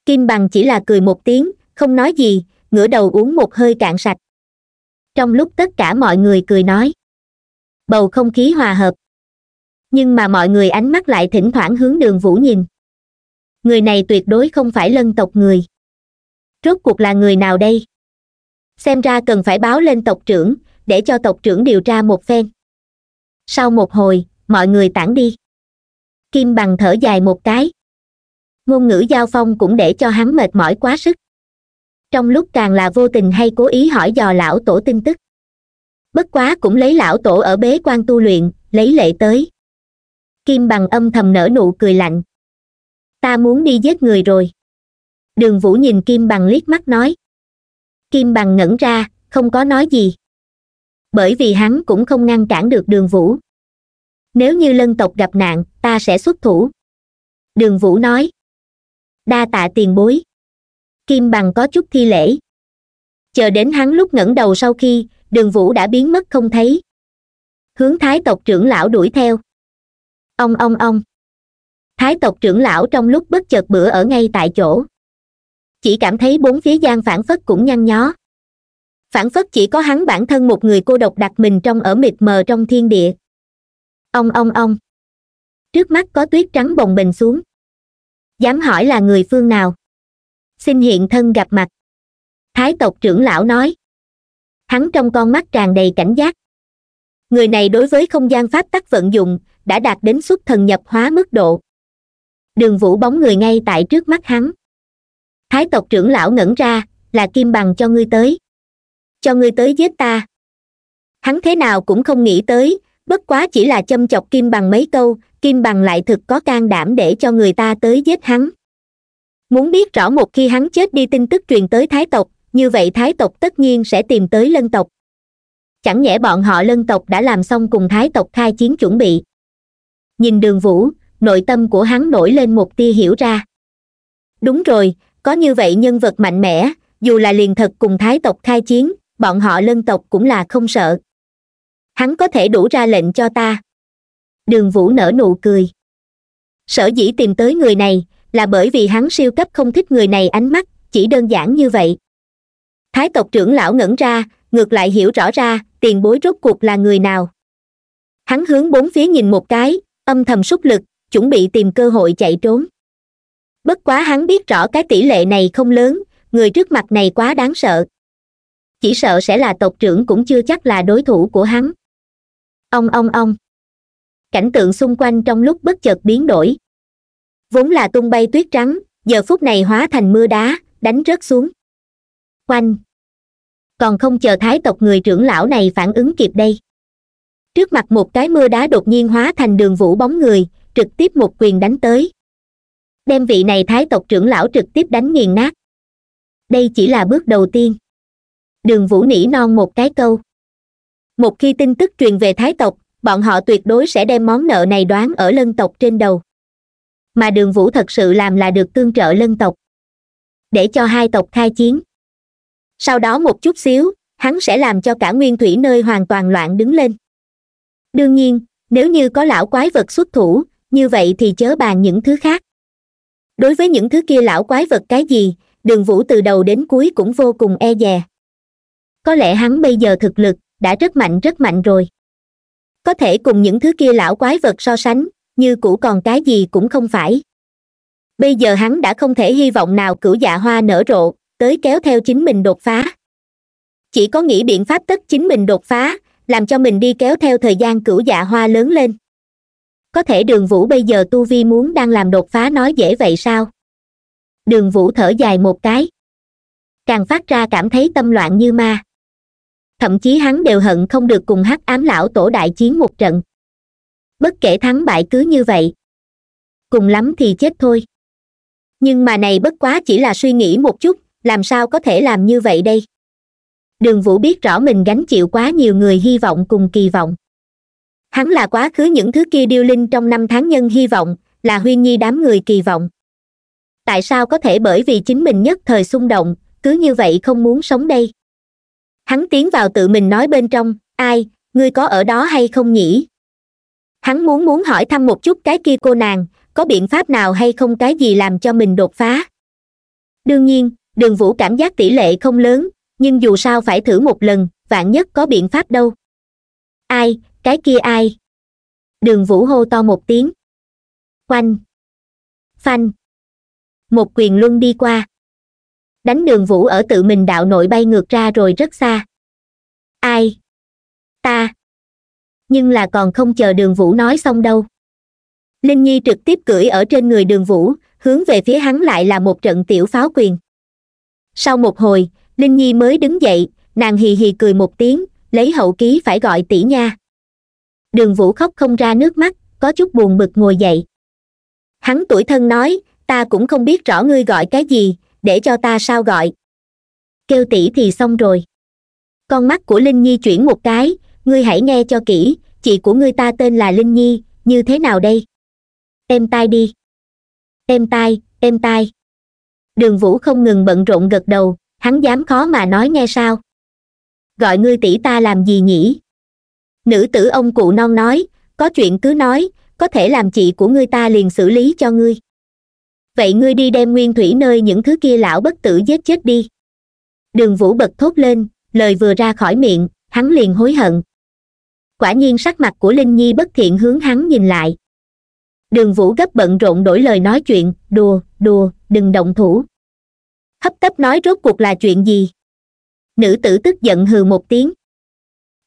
kim bằng chỉ là cười một tiếng không nói gì ngửa đầu uống một hơi cạn sạch trong lúc tất cả mọi người cười nói bầu không khí hòa hợp nhưng mà mọi người ánh mắt lại thỉnh thoảng hướng đường vũ nhìn người này tuyệt đối không phải lân tộc người rốt cuộc là người nào đây xem ra cần phải báo lên tộc trưởng để cho tộc trưởng điều tra một phen sau một hồi mọi người tản đi kim bằng thở dài một cái ngôn ngữ giao phong cũng để cho hắn mệt mỏi quá sức trong lúc càng là vô tình hay cố ý hỏi dò lão tổ tin tức bất quá cũng lấy lão tổ ở bế quan tu luyện lấy lệ tới kim bằng âm thầm nở nụ cười lạnh ta muốn đi giết người rồi đường vũ nhìn kim bằng liếc mắt nói kim bằng ngẩn ra không có nói gì bởi vì hắn cũng không ngăn cản được đường vũ nếu như lân tộc gặp nạn ta sẽ xuất thủ đường vũ nói đa tạ tiền bối kim bằng có chút thi lễ chờ đến hắn lúc ngẩng đầu sau khi đường vũ đã biến mất không thấy hướng thái tộc trưởng lão đuổi theo ông ông ông thái tộc trưởng lão trong lúc bất chợt bữa ở ngay tại chỗ chỉ cảm thấy bốn phía gian phản phất cũng nhăn nhó phản phất chỉ có hắn bản thân một người cô độc đặt mình trong ở mịt mờ trong thiên địa ông ông ông trước mắt có tuyết trắng bồng bềnh xuống dám hỏi là người phương nào xin hiện thân gặp mặt thái tộc trưởng lão nói hắn trong con mắt tràn đầy cảnh giác người này đối với không gian pháp tắc vận dụng đã đạt đến xuất thần nhập hóa mức độ đường vũ bóng người ngay tại trước mắt hắn thái tộc trưởng lão ngẩn ra là kim bằng cho ngươi tới cho ngươi tới giết ta hắn thế nào cũng không nghĩ tới bất quá chỉ là châm chọc kim bằng mấy câu kim bằng lại thực có can đảm để cho người ta tới giết hắn muốn biết rõ một khi hắn chết đi tin tức truyền tới thái tộc như vậy thái tộc tất nhiên sẽ tìm tới lân tộc chẳng nhẽ bọn họ lân tộc đã làm xong cùng thái tộc khai chiến chuẩn bị nhìn đường vũ nội tâm của hắn nổi lên một tia hiểu ra đúng rồi có như vậy nhân vật mạnh mẽ dù là liền thật cùng thái tộc khai chiến bọn họ lân tộc cũng là không sợ hắn có thể đủ ra lệnh cho ta đường vũ nở nụ cười sở dĩ tìm tới người này là bởi vì hắn siêu cấp không thích người này ánh mắt chỉ đơn giản như vậy thái tộc trưởng lão ngẩn ra ngược lại hiểu rõ ra tiền bối rốt cuộc là người nào hắn hướng bốn phía nhìn một cái âm thầm súc lực chuẩn bị tìm cơ hội chạy trốn bất quá hắn biết rõ cái tỷ lệ này không lớn người trước mặt này quá đáng sợ chỉ sợ sẽ là tộc trưởng cũng chưa chắc là đối thủ của hắn ông ông ông cảnh tượng xung quanh trong lúc bất chợt biến đổi vốn là tung bay tuyết trắng giờ phút này hóa thành mưa đá đánh rớt xuống quanh còn không chờ thái tộc người trưởng lão này phản ứng kịp đây trước mặt một cái mưa đá đột nhiên hóa thành đường vũ bóng người trực tiếp một quyền đánh tới đem vị này thái tộc trưởng lão trực tiếp đánh nghiền nát đây chỉ là bước đầu tiên đường vũ nỉ non một cái câu một khi tin tức truyền về thái tộc bọn họ tuyệt đối sẽ đem món nợ này đoán ở lân tộc trên đầu mà đường vũ thật sự làm là được tương trợ lân tộc để cho hai tộc khai chiến sau đó một chút xíu hắn sẽ làm cho cả nguyên thủy nơi hoàn toàn loạn đứng lên đương nhiên nếu như có lão quái vật xuất thủ như vậy thì chớ bàn những thứ khác đối với những thứ kia lão quái vật cái gì đường vũ từ đầu đến cuối cũng vô cùng e dè có lẽ hắn bây giờ thực lực đã rất mạnh rất mạnh rồi có thể cùng những thứ kia lão quái vật so sánh như cũ còn cái gì cũng không phải bây giờ hắn đã không thể hy vọng nào cửu dạ hoa nở rộ tới kéo theo chính mình đột phá chỉ có nghĩ biện pháp tất chính mình đột phá làm cho mình đi kéo theo thời gian cửu dạ hoa lớn lên có thể đường vũ bây giờ tu vi muốn đang làm đột phá nói dễ vậy sao đường vũ thở dài một cái càng phát ra cảm thấy tâm loạn như ma thậm chí hắn đều hận không được cùng hắc ám lão tổ đại chiến một trận bất kể thắng bại cứ như vậy cùng lắm thì chết thôi nhưng mà này bất quá chỉ là suy nghĩ một chút làm sao có thể làm như vậy đây đường vũ biết rõ mình gánh chịu quá nhiều người hy vọng cùng kỳ vọng hắn là quá khứ những thứ kia điêu linh trong năm tháng nhân hy vọng là huyên nhi đám người kỳ vọng tại sao có thể bởi vì chính mình nhất thời xung động cứ như vậy không muốn sống đây hắn tiến vào tự mình nói bên trong ai ngươi có ở đó hay không nhỉ hắn muốn muốn hỏi thăm một chút cái kia cô nàng có biện pháp nào hay không cái gì làm cho mình đột phá đương nhiên đường vũ cảm giác tỷ lệ không lớn nhưng dù sao phải thử một lần vạn nhất có biện pháp đâu ai cái kia ai đường vũ hô to một tiếng oanh phanh một quyền luân đi qua đánh đường vũ ở tự mình đạo nội bay ngược ra rồi rất xa ai ta nhưng là còn không chờ đường vũ nói xong đâu linh nhi trực tiếp cưỡi ở trên người đường vũ hướng về phía hắn lại là một trận tiểu pháo quyền sau một hồi linh nhi mới đứng dậy nàng hì hì cười một tiếng lấy hậu ký phải gọi tỷ nha đường vũ khóc không ra nước mắt có chút buồn bực ngồi dậy hắn tuổi thân nói ta cũng không biết rõ ngươi gọi cái gì để cho ta sao gọi kêu tỷ thì xong rồi con mắt của linh nhi chuyển một cái ngươi hãy nghe cho kỹ chị của ngươi ta tên là linh nhi như thế nào đây em tai đi em tai em tai đường vũ không ngừng bận rộn gật đầu hắn dám khó mà nói nghe sao gọi ngươi tỷ ta làm gì nhỉ nữ tử ông cụ non nói có chuyện cứ nói có thể làm chị của ngươi ta liền xử lý cho ngươi vậy ngươi đi đem nguyên thủy nơi những thứ kia lão bất tử giết chết đi đường vũ bật thốt lên lời vừa ra khỏi miệng hắn liền hối hận quả nhiên sắc mặt của linh nhi bất thiện hướng hắn nhìn lại đường vũ gấp bận rộn đổi lời nói chuyện đùa đùa đừng động thủ hấp tấp nói rốt cuộc là chuyện gì nữ tử tức giận hừ một tiếng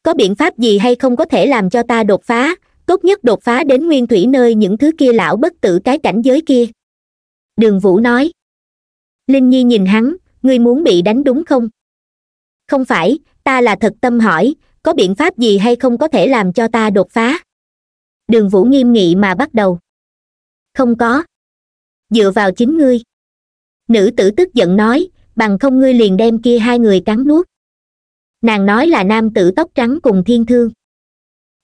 có biện pháp gì hay không có thể làm cho ta đột phá tốt nhất đột phá đến nguyên thủy nơi những thứ kia lão bất tử cái cảnh giới kia đường vũ nói linh nhi nhìn hắn ngươi muốn bị đánh đúng không không phải ta là thật tâm hỏi có biện pháp gì hay không có thể làm cho ta đột phá đường vũ nghiêm nghị mà bắt đầu không có dựa vào chính ngươi nữ tử tức giận nói bằng không ngươi liền đem kia hai người cắn nuốt nàng nói là nam tử tóc trắng cùng thiên thương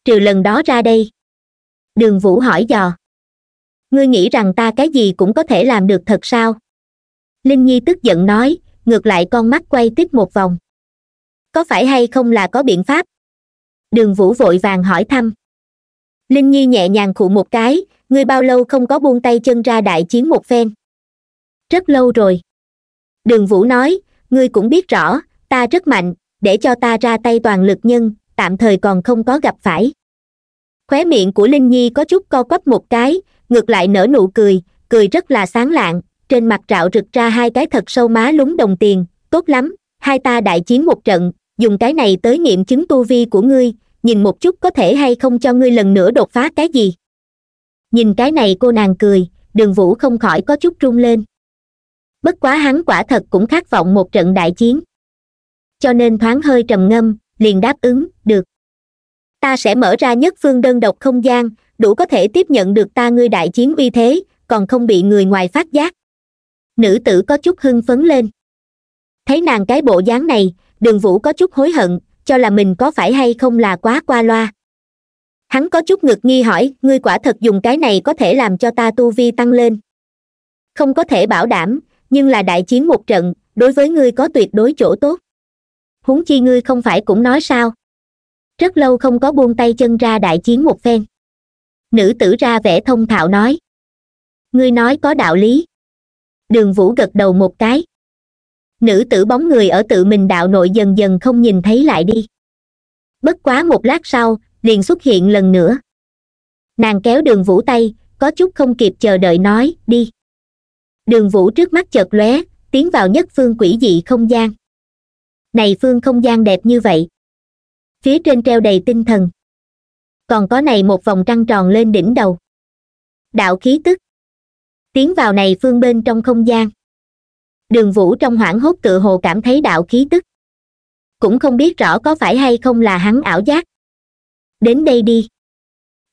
trừ lần đó ra đây đường vũ hỏi dò ngươi nghĩ rằng ta cái gì cũng có thể làm được thật sao linh nhi tức giận nói ngược lại con mắt quay tiếp một vòng có phải hay không là có biện pháp đường vũ vội vàng hỏi thăm linh nhi nhẹ nhàng khụ một cái ngươi bao lâu không có buông tay chân ra đại chiến một phen rất lâu rồi đường vũ nói ngươi cũng biết rõ ta rất mạnh để cho ta ra tay toàn lực nhân tạm thời còn không có gặp phải khóe miệng của linh nhi có chút co quắp một cái ngược lại nở nụ cười cười rất là sáng lạng trên mặt rạo rực ra hai cái thật sâu má lúng đồng tiền tốt lắm hai ta đại chiến một trận dùng cái này tới nghiệm chứng tu vi của ngươi nhìn một chút có thể hay không cho ngươi lần nữa đột phá cái gì nhìn cái này cô nàng cười đường vũ không khỏi có chút run lên bất quá hắn quả thật cũng khát vọng một trận đại chiến cho nên thoáng hơi trầm ngâm liền đáp ứng được ta sẽ mở ra nhất phương đơn độc không gian đủ có thể tiếp nhận được ta ngươi đại chiến uy thế còn không bị người ngoài phát giác nữ tử có chút hưng phấn lên thấy nàng cái bộ dáng này đường vũ có chút hối hận cho là mình có phải hay không là quá qua loa hắn có chút ngực nghi hỏi ngươi quả thật dùng cái này có thể làm cho ta tu vi tăng lên không có thể bảo đảm nhưng là đại chiến một trận đối với ngươi có tuyệt đối chỗ tốt Húng chi ngươi không phải cũng nói sao rất lâu không có buông tay chân ra đại chiến một phen nữ tử ra vẻ thông thạo nói ngươi nói có đạo lý đường vũ gật đầu một cái nữ tử bóng người ở tự mình đạo nội dần dần không nhìn thấy lại đi bất quá một lát sau liền xuất hiện lần nữa nàng kéo đường vũ tay có chút không kịp chờ đợi nói đi đường vũ trước mắt chợt lóe tiến vào nhất phương quỷ dị không gian này phương không gian đẹp như vậy phía trên treo đầy tinh thần còn có này một vòng trăng tròn lên đỉnh đầu đạo khí tức tiến vào này phương bên trong không gian đường vũ trong hoảng hốt tự hồ cảm thấy đạo khí tức cũng không biết rõ có phải hay không là hắn ảo giác đến đây đi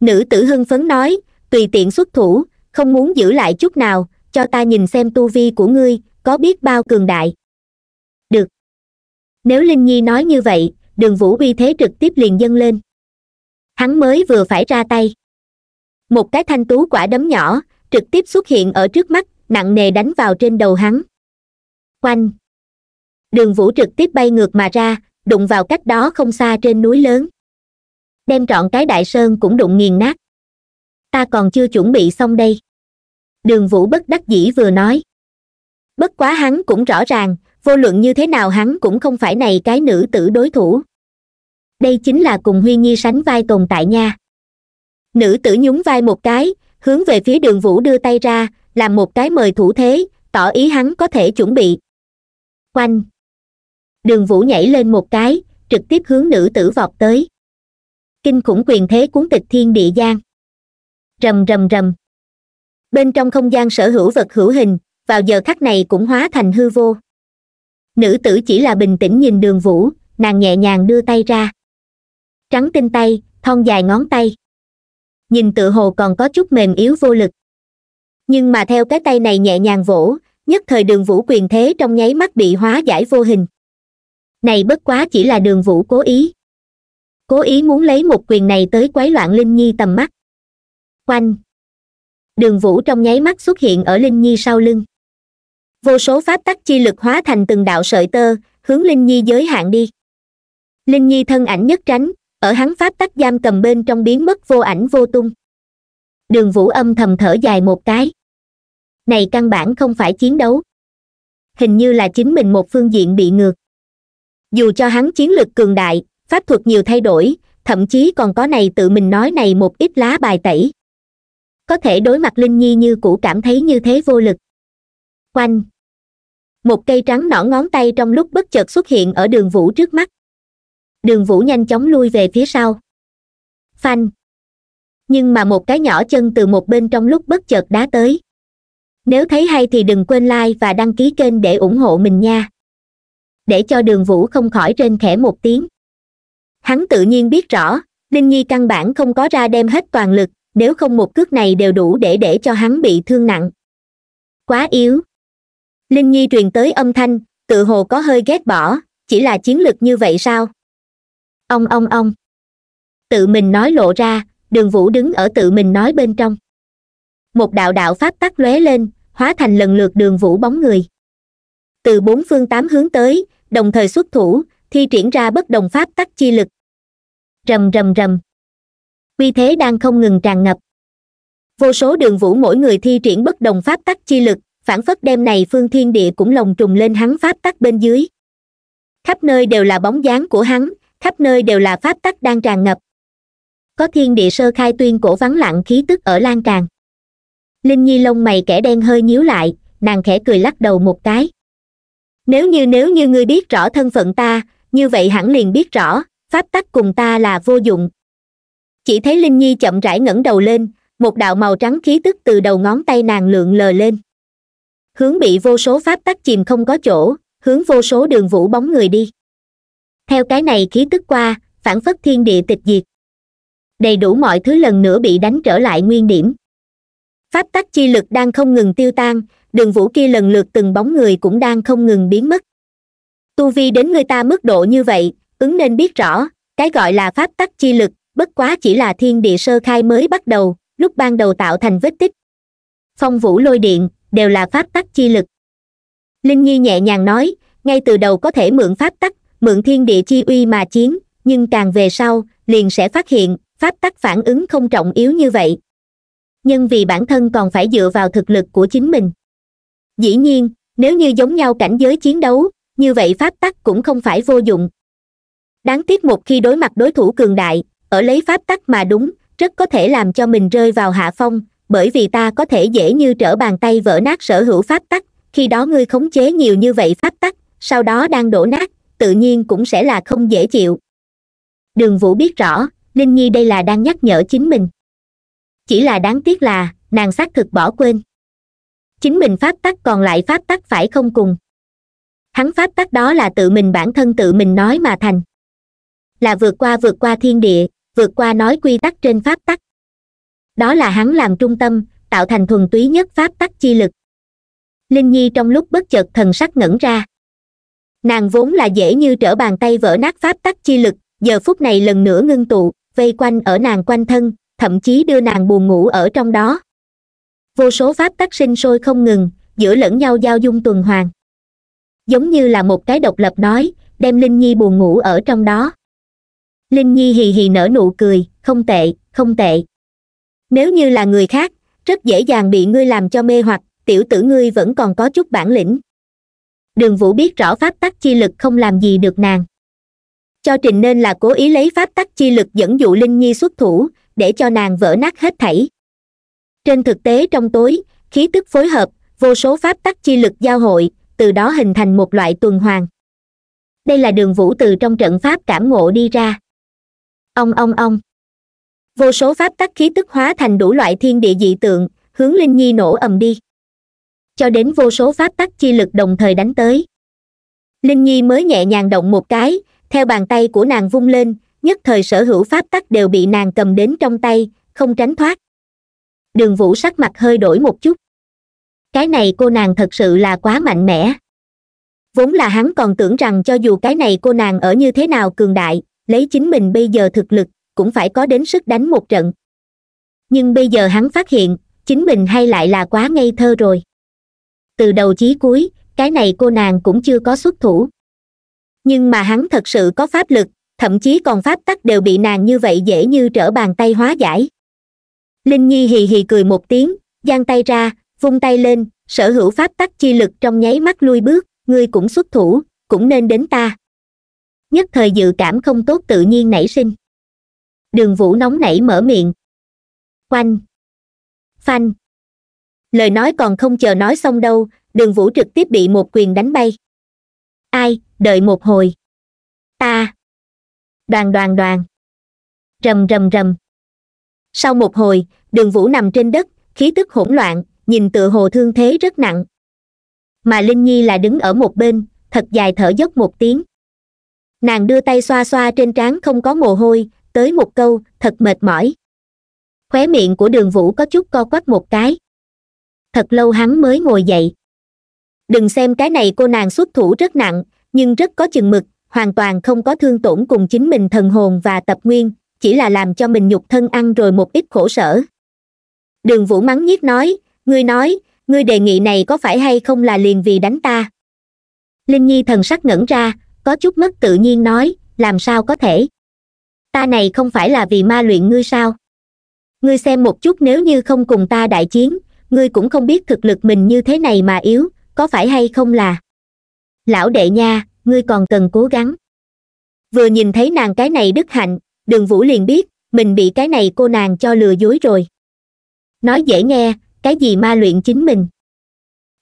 nữ tử hưng phấn nói tùy tiện xuất thủ không muốn giữ lại chút nào cho ta nhìn xem tu vi của ngươi có biết bao cường đại được nếu linh nhi nói như vậy đường vũ uy thế trực tiếp liền dâng lên hắn mới vừa phải ra tay một cái thanh tú quả đấm nhỏ trực tiếp xuất hiện ở trước mắt nặng nề đánh vào trên đầu hắn quanh đường vũ trực tiếp bay ngược mà ra đụng vào cách đó không xa trên núi lớn đem trọn cái đại sơn cũng đụng nghiền nát ta còn chưa chuẩn bị xong đây đường vũ bất đắc dĩ vừa nói bất quá hắn cũng rõ ràng vô luận như thế nào hắn cũng không phải này cái nữ tử đối thủ đây chính là cùng huy nhi sánh vai tồn tại nha nữ tử nhún vai một cái hướng về phía đường vũ đưa tay ra làm một cái mời thủ thế tỏ ý hắn có thể chuẩn bị quanh đường vũ nhảy lên một cái trực tiếp hướng nữ tử vọt tới kinh khủng quyền thế cuốn tịch thiên địa giang rầm rầm rầm bên trong không gian sở hữu vật hữu hình vào giờ khắc này cũng hóa thành hư vô nữ tử chỉ là bình tĩnh nhìn đường vũ nàng nhẹ nhàng đưa tay ra trắng tinh tay thon dài ngón tay nhìn tự hồ còn có chút mềm yếu vô lực nhưng mà theo cái tay này nhẹ nhàng vỗ nhất thời đường vũ quyền thế trong nháy mắt bị hóa giải vô hình này bất quá chỉ là đường vũ cố ý cố ý muốn lấy một quyền này tới quấy loạn linh nhi tầm mắt quanh đường vũ trong nháy mắt xuất hiện ở linh nhi sau lưng vô số pháp tắc chi lực hóa thành từng đạo sợi tơ hướng linh nhi giới hạn đi linh nhi thân ảnh nhất tránh ở hắn pháp tắc giam cầm bên trong biến mất vô ảnh vô tung đường vũ âm thầm thở dài một cái này căn bản không phải chiến đấu hình như là chính mình một phương diện bị ngược dù cho hắn chiến lược cường đại pháp thuật nhiều thay đổi thậm chí còn có này tự mình nói này một ít lá bài tẩy có thể đối mặt linh nhi như cũ cảm thấy như thế vô lực quanh một cây trắng nõn ngón tay trong lúc bất chợt xuất hiện ở đường vũ trước mắt đường vũ nhanh chóng lui về phía sau phanh nhưng mà một cái nhỏ chân từ một bên trong lúc bất chợt đá tới nếu thấy hay thì đừng quên like và đăng ký kênh để ủng hộ mình nha để cho đường vũ không khỏi trên khẽ một tiếng hắn tự nhiên biết rõ linh nhi căn bản không có ra đem hết toàn lực nếu không một cước này đều đủ để để cho hắn bị thương nặng quá yếu linh nhi truyền tới âm thanh tự hồ có hơi ghét bỏ chỉ là chiến lược như vậy sao ông ông ông tự mình nói lộ ra đường vũ đứng ở tự mình nói bên trong một đạo đạo pháp tắc lóe lên hóa thành lần lượt đường vũ bóng người từ bốn phương tám hướng tới đồng thời xuất thủ thi triển ra bất đồng pháp tắc chi lực rầm rầm rầm quy thế đang không ngừng tràn ngập vô số đường vũ mỗi người thi triển bất đồng pháp tắc chi lực phản phất đem này phương thiên địa cũng lồng trùng lên hắn pháp tắc bên dưới khắp nơi đều là bóng dáng của hắn khắp nơi đều là pháp tắc đang tràn ngập có thiên địa sơ khai tuyên cổ vắng lặng khí tức ở lan tràn linh nhi lông mày kẻ đen hơi nhíu lại nàng khẽ cười lắc đầu một cái nếu như nếu như ngươi biết rõ thân phận ta như vậy hẳn liền biết rõ pháp tắc cùng ta là vô dụng chỉ thấy linh nhi chậm rãi ngẩng đầu lên một đạo màu trắng khí tức từ đầu ngón tay nàng lượn lờ lên hướng bị vô số pháp tắc chìm không có chỗ hướng vô số đường vũ bóng người đi theo cái này khí tức qua phản phất thiên địa tịch diệt đầy đủ mọi thứ lần nữa bị đánh trở lại nguyên điểm pháp tắc chi lực đang không ngừng tiêu tan đường vũ kia lần lượt từng bóng người cũng đang không ngừng biến mất tu vi đến người ta mức độ như vậy ứng nên biết rõ cái gọi là pháp tắc chi lực bất quá chỉ là thiên địa sơ khai mới bắt đầu lúc ban đầu tạo thành vết tích phong vũ lôi điện đều là pháp tắc chi lực linh nhi nhẹ nhàng nói ngay từ đầu có thể mượn pháp tắc mượn thiên địa chi uy mà chiến nhưng càng về sau liền sẽ phát hiện pháp tắc phản ứng không trọng yếu như vậy nhưng vì bản thân còn phải dựa vào thực lực của chính mình dĩ nhiên nếu như giống nhau cảnh giới chiến đấu như vậy pháp tắc cũng không phải vô dụng đáng tiếc một khi đối mặt đối thủ cường đại ở lấy pháp tắc mà đúng rất có thể làm cho mình rơi vào hạ phong bởi vì ta có thể dễ như trở bàn tay vỡ nát sở hữu pháp tắc khi đó ngươi khống chế nhiều như vậy pháp tắc sau đó đang đổ nát tự nhiên cũng sẽ là không dễ chịu đường vũ biết rõ linh nhi đây là đang nhắc nhở chính mình chỉ là đáng tiếc là nàng xác thực bỏ quên chính mình pháp tắc còn lại pháp tắc phải không cùng hắn pháp tắc đó là tự mình bản thân tự mình nói mà thành là vượt qua vượt qua thiên địa vượt qua nói quy tắc trên pháp tắc đó là hắn làm trung tâm tạo thành thuần túy nhất pháp tắc chi lực linh nhi trong lúc bất chợt thần sắc ngẩn ra nàng vốn là dễ như trở bàn tay vỡ nát pháp tắc chi lực giờ phút này lần nữa ngưng tụ vây quanh ở nàng quanh thân thậm chí đưa nàng buồn ngủ ở trong đó vô số pháp tắc sinh sôi không ngừng giữa lẫn nhau giao dung tuần hoàn giống như là một cái độc lập nói đem linh nhi buồn ngủ ở trong đó linh nhi hì hì nở nụ cười không tệ không tệ nếu như là người khác rất dễ dàng bị ngươi làm cho mê hoặc tiểu tử ngươi vẫn còn có chút bản lĩnh đường vũ biết rõ pháp tắc chi lực không làm gì được nàng cho trình nên là cố ý lấy pháp tắc chi lực dẫn dụ linh nhi xuất thủ để cho nàng vỡ nát hết thảy trên thực tế trong tối khí tức phối hợp vô số pháp tắc chi lực giao hội từ đó hình thành một loại tuần hoàn đây là đường vũ từ trong trận pháp cảm ngộ đi ra ông ông ông vô số pháp tắc khí tức hóa thành đủ loại thiên địa dị tượng hướng linh nhi nổ ầm đi cho đến vô số pháp tắc chi lực đồng thời đánh tới linh nhi mới nhẹ nhàng động một cái theo bàn tay của nàng vung lên nhất thời sở hữu pháp tắc đều bị nàng cầm đến trong tay không tránh thoát đường vũ sắc mặt hơi đổi một chút cái này cô nàng thật sự là quá mạnh mẽ vốn là hắn còn tưởng rằng cho dù cái này cô nàng ở như thế nào cường đại lấy chính mình bây giờ thực lực cũng phải có đến sức đánh một trận nhưng bây giờ hắn phát hiện chính mình hay lại là quá ngây thơ rồi từ đầu chí cuối cái này cô nàng cũng chưa có xuất thủ nhưng mà hắn thật sự có pháp lực thậm chí còn pháp tắc đều bị nàng như vậy dễ như trở bàn tay hóa giải linh nhi hì hì cười một tiếng giang tay ra vung tay lên sở hữu pháp tắc chi lực trong nháy mắt lui bước ngươi cũng xuất thủ cũng nên đến ta nhất thời dự cảm không tốt tự nhiên nảy sinh đường vũ nóng nảy mở miệng quanh phanh lời nói còn không chờ nói xong đâu đường vũ trực tiếp bị một quyền đánh bay ai đợi một hồi ta đoàn đoàn đoàn rầm rầm rầm sau một hồi đường vũ nằm trên đất khí tức hỗn loạn nhìn tựa hồ thương thế rất nặng mà linh nhi là đứng ở một bên thật dài thở dốc một tiếng nàng đưa tay xoa xoa trên trán không có mồ hôi tới một câu thật mệt mỏi khóe miệng của đường vũ có chút co quắp một cái thật lâu hắn mới ngồi dậy đừng xem cái này cô nàng xuất thủ rất nặng nhưng rất có chừng mực hoàn toàn không có thương tổn cùng chính mình thần hồn và tập nguyên chỉ là làm cho mình nhục thân ăn rồi một ít khổ sở đường vũ mắng nhiếc nói ngươi nói ngươi đề nghị này có phải hay không là liền vì đánh ta linh nhi thần sắc ngẩn ra có chút mất tự nhiên nói làm sao có thể ta này không phải là vì ma luyện ngươi sao ngươi xem một chút nếu như không cùng ta đại chiến ngươi cũng không biết thực lực mình như thế này mà yếu có phải hay không là lão đệ nha ngươi còn cần cố gắng vừa nhìn thấy nàng cái này đức hạnh đường vũ liền biết mình bị cái này cô nàng cho lừa dối rồi nói dễ nghe cái gì ma luyện chính mình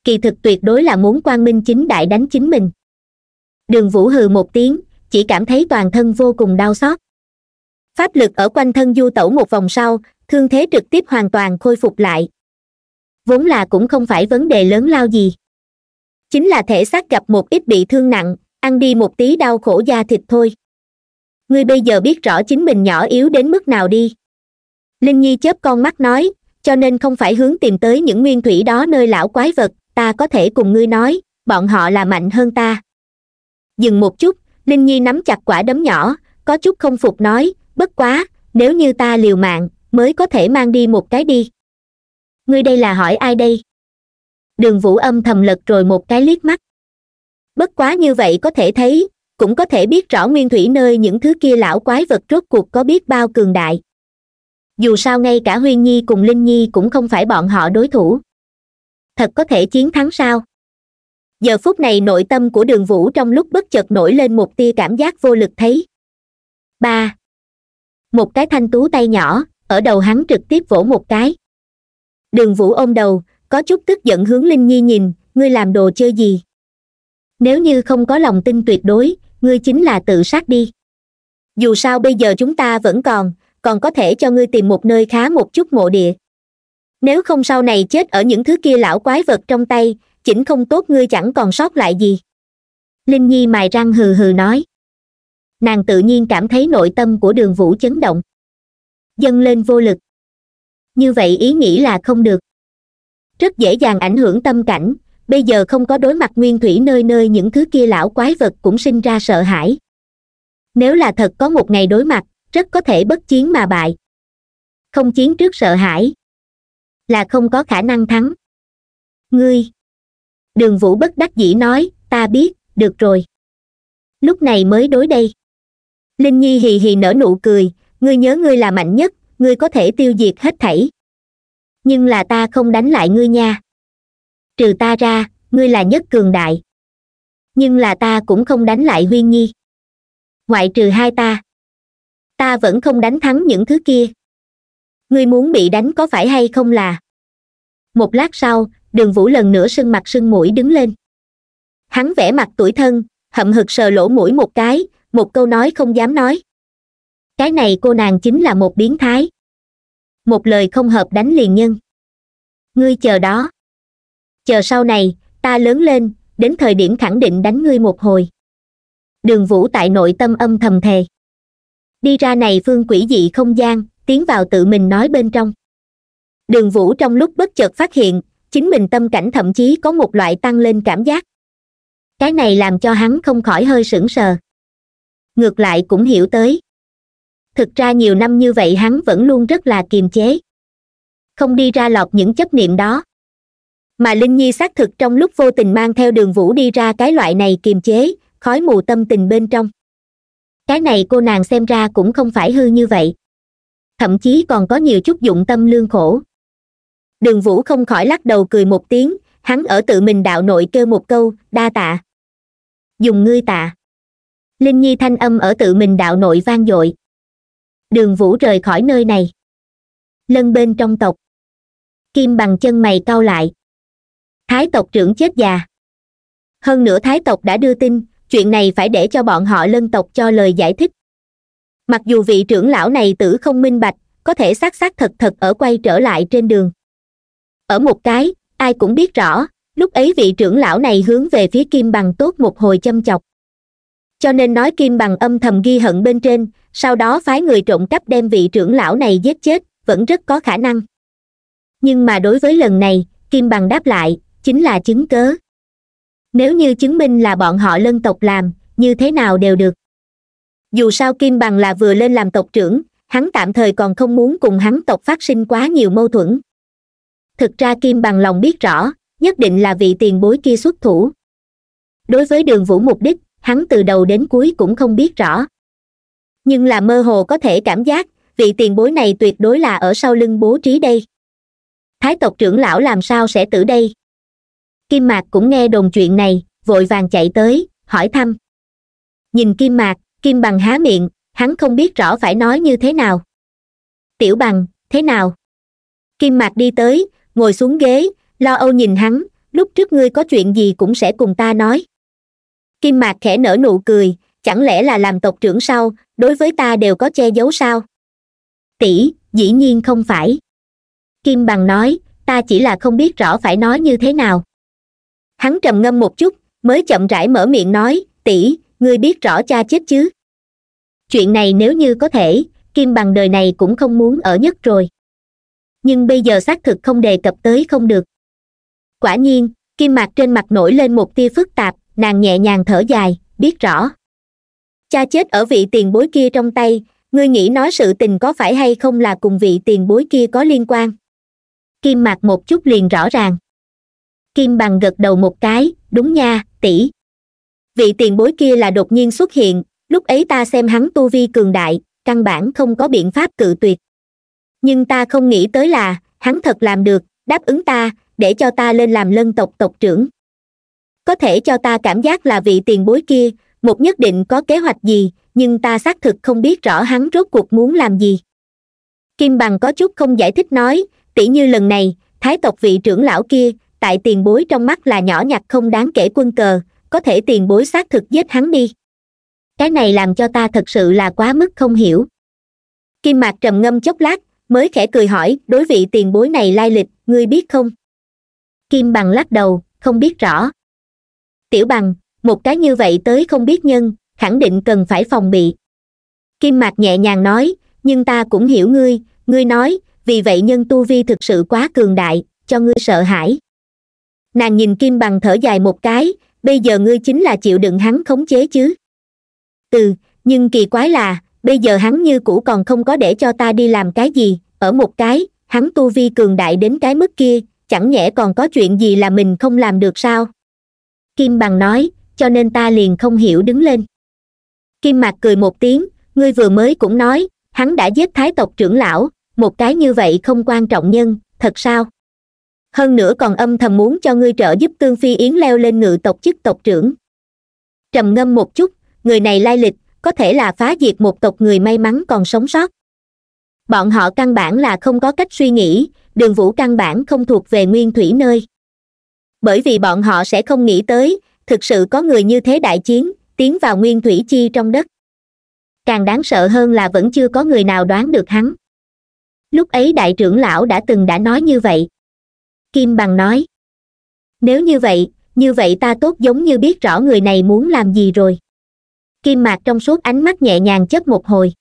kỳ thực tuyệt đối là muốn quang minh chính đại đánh chính mình đường vũ hừ một tiếng chỉ cảm thấy toàn thân vô cùng đau xót pháp lực ở quanh thân du tẩu một vòng sau thương thế trực tiếp hoàn toàn khôi phục lại vốn là cũng không phải vấn đề lớn lao gì chính là thể xác gặp một ít bị thương nặng ăn đi một tí đau khổ da thịt thôi ngươi bây giờ biết rõ chính mình nhỏ yếu đến mức nào đi linh nhi chớp con mắt nói cho nên không phải hướng tìm tới những nguyên thủy đó nơi lão quái vật ta có thể cùng ngươi nói bọn họ là mạnh hơn ta dừng một chút linh nhi nắm chặt quả đấm nhỏ có chút không phục nói bất quá nếu như ta liều mạng mới có thể mang đi một cái đi ngươi đây là hỏi ai đây đường vũ âm thầm lật rồi một cái liếc mắt bất quá như vậy có thể thấy cũng có thể biết rõ nguyên thủy nơi những thứ kia lão quái vật rốt cuộc có biết bao cường đại dù sao ngay cả huyên nhi cùng linh nhi cũng không phải bọn họ đối thủ thật có thể chiến thắng sao giờ phút này nội tâm của đường vũ trong lúc bất chợt nổi lên một tia cảm giác vô lực thấy ba một cái thanh tú tay nhỏ ở đầu hắn trực tiếp vỗ một cái đường vũ ôm đầu có chút tức giận hướng linh nhi nhìn ngươi làm đồ chơi gì nếu như không có lòng tin tuyệt đối ngươi chính là tự sát đi dù sao bây giờ chúng ta vẫn còn còn có thể cho ngươi tìm một nơi khá một chút mộ địa nếu không sau này chết ở những thứ kia lão quái vật trong tay chỉnh không tốt ngươi chẳng còn sót lại gì linh nhi mài răng hừ hừ nói nàng tự nhiên cảm thấy nội tâm của đường vũ chấn động dâng lên vô lực như vậy ý nghĩ là không được rất dễ dàng ảnh hưởng tâm cảnh bây giờ không có đối mặt nguyên thủy nơi nơi những thứ kia lão quái vật cũng sinh ra sợ hãi nếu là thật có một ngày đối mặt rất có thể bất chiến mà bại không chiến trước sợ hãi là không có khả năng thắng ngươi đường vũ bất đắc dĩ nói ta biết được rồi lúc này mới đối đây linh nhi hì hì nở nụ cười ngươi nhớ ngươi là mạnh nhất ngươi có thể tiêu diệt hết thảy nhưng là ta không đánh lại ngươi nha trừ ta ra ngươi là nhất cường đại nhưng là ta cũng không đánh lại huyên nhi ngoại trừ hai ta ta vẫn không đánh thắng những thứ kia ngươi muốn bị đánh có phải hay không là một lát sau đường vũ lần nữa sưng mặt sưng mũi đứng lên hắn vẽ mặt tuổi thân hậm hực sờ lỗ mũi một cái một câu nói không dám nói cái này cô nàng chính là một biến thái một lời không hợp đánh liền nhân ngươi chờ đó chờ sau này ta lớn lên đến thời điểm khẳng định đánh ngươi một hồi đường vũ tại nội tâm âm thầm thề đi ra này phương quỷ dị không gian tiến vào tự mình nói bên trong đường vũ trong lúc bất chợt phát hiện chính mình tâm cảnh thậm chí có một loại tăng lên cảm giác cái này làm cho hắn không khỏi hơi sững sờ ngược lại cũng hiểu tới thực ra nhiều năm như vậy hắn vẫn luôn rất là kiềm chế không đi ra lọt những chấp niệm đó mà linh nhi xác thực trong lúc vô tình mang theo đường vũ đi ra cái loại này kiềm chế khói mù tâm tình bên trong cái này cô nàng xem ra cũng không phải hư như vậy thậm chí còn có nhiều chút dụng tâm lương khổ đường vũ không khỏi lắc đầu cười một tiếng hắn ở tự mình đạo nội kêu một câu đa tạ dùng ngươi tạ linh nhi thanh âm ở tự mình đạo nội vang dội đường vũ rời khỏi nơi này lân bên trong tộc kim bằng chân mày cau lại thái tộc trưởng chết già hơn nữa thái tộc đã đưa tin chuyện này phải để cho bọn họ lân tộc cho lời giải thích mặc dù vị trưởng lão này tử không minh bạch có thể xác xác thật thật ở quay trở lại trên đường ở một cái ai cũng biết rõ lúc ấy vị trưởng lão này hướng về phía kim bằng tốt một hồi châm chọc cho nên nói kim bằng âm thầm ghi hận bên trên sau đó phái người trộm cắp đem vị trưởng lão này giết chết vẫn rất có khả năng nhưng mà đối với lần này kim bằng đáp lại chính là chứng cớ nếu như chứng minh là bọn họ lân tộc làm như thế nào đều được dù sao kim bằng là vừa lên làm tộc trưởng hắn tạm thời còn không muốn cùng hắn tộc phát sinh quá nhiều mâu thuẫn thực ra kim bằng lòng biết rõ nhất định là vị tiền bối kia xuất thủ đối với đường vũ mục đích hắn từ đầu đến cuối cũng không biết rõ nhưng là mơ hồ có thể cảm giác vị tiền bối này tuyệt đối là ở sau lưng bố trí đây thái tộc trưởng lão làm sao sẽ tử đây kim mạc cũng nghe đồn chuyện này vội vàng chạy tới hỏi thăm nhìn kim mạc kim bằng há miệng hắn không biết rõ phải nói như thế nào tiểu bằng thế nào kim mạc đi tới ngồi xuống ghế lo âu nhìn hắn lúc trước ngươi có chuyện gì cũng sẽ cùng ta nói kim mạc khẽ nở nụ cười chẳng lẽ là làm tộc trưởng sao đối với ta đều có che giấu sao tỷ dĩ nhiên không phải kim bằng nói ta chỉ là không biết rõ phải nói như thế nào hắn trầm ngâm một chút mới chậm rãi mở miệng nói tỷ ngươi biết rõ cha chết chứ chuyện này nếu như có thể kim bằng đời này cũng không muốn ở nhất rồi nhưng bây giờ xác thực không đề cập tới không được quả nhiên kim mạc trên mặt nổi lên một tia phức tạp nàng nhẹ nhàng thở dài biết rõ cha chết ở vị tiền bối kia trong tay ngươi nghĩ nói sự tình có phải hay không là cùng vị tiền bối kia có liên quan kim Mặc một chút liền rõ ràng kim bằng gật đầu một cái đúng nha tỷ vị tiền bối kia là đột nhiên xuất hiện lúc ấy ta xem hắn tu vi cường đại căn bản không có biện pháp cự tuyệt nhưng ta không nghĩ tới là hắn thật làm được đáp ứng ta để cho ta lên làm lân tộc tộc trưởng có thể cho ta cảm giác là vị tiền bối kia một nhất định có kế hoạch gì nhưng ta xác thực không biết rõ hắn rốt cuộc muốn làm gì kim bằng có chút không giải thích nói tỉ như lần này thái tộc vị trưởng lão kia tại tiền bối trong mắt là nhỏ nhặt không đáng kể quân cờ có thể tiền bối xác thực giết hắn đi cái này làm cho ta thật sự là quá mức không hiểu kim mạc trầm ngâm chốc lát mới khẽ cười hỏi đối vị tiền bối này lai lịch ngươi biết không kim bằng lắc đầu không biết rõ tiểu bằng một cái như vậy tới không biết nhân khẳng định cần phải phòng bị kim mạc nhẹ nhàng nói nhưng ta cũng hiểu ngươi ngươi nói vì vậy nhân tu vi thực sự quá cường đại cho ngươi sợ hãi nàng nhìn kim bằng thở dài một cái bây giờ ngươi chính là chịu đựng hắn khống chế chứ từ nhưng kỳ quái là bây giờ hắn như cũ còn không có để cho ta đi làm cái gì ở một cái hắn tu vi cường đại đến cái mức kia chẳng nhẽ còn có chuyện gì là mình không làm được sao kim bằng nói cho nên ta liền không hiểu đứng lên kim mạc cười một tiếng ngươi vừa mới cũng nói hắn đã giết thái tộc trưởng lão một cái như vậy không quan trọng nhân thật sao hơn nữa còn âm thầm muốn cho ngươi trợ giúp tương phi yến leo lên ngự tộc chức tộc trưởng trầm ngâm một chút người này lai lịch có thể là phá diệt một tộc người may mắn còn sống sót bọn họ căn bản là không có cách suy nghĩ đường vũ căn bản không thuộc về nguyên thủy nơi bởi vì bọn họ sẽ không nghĩ tới thực sự có người như thế đại chiến tiến vào nguyên thủy chi trong đất càng đáng sợ hơn là vẫn chưa có người nào đoán được hắn lúc ấy đại trưởng lão đã từng đã nói như vậy kim bằng nói nếu như vậy như vậy ta tốt giống như biết rõ người này muốn làm gì rồi kim mạc trong suốt ánh mắt nhẹ nhàng chấp một hồi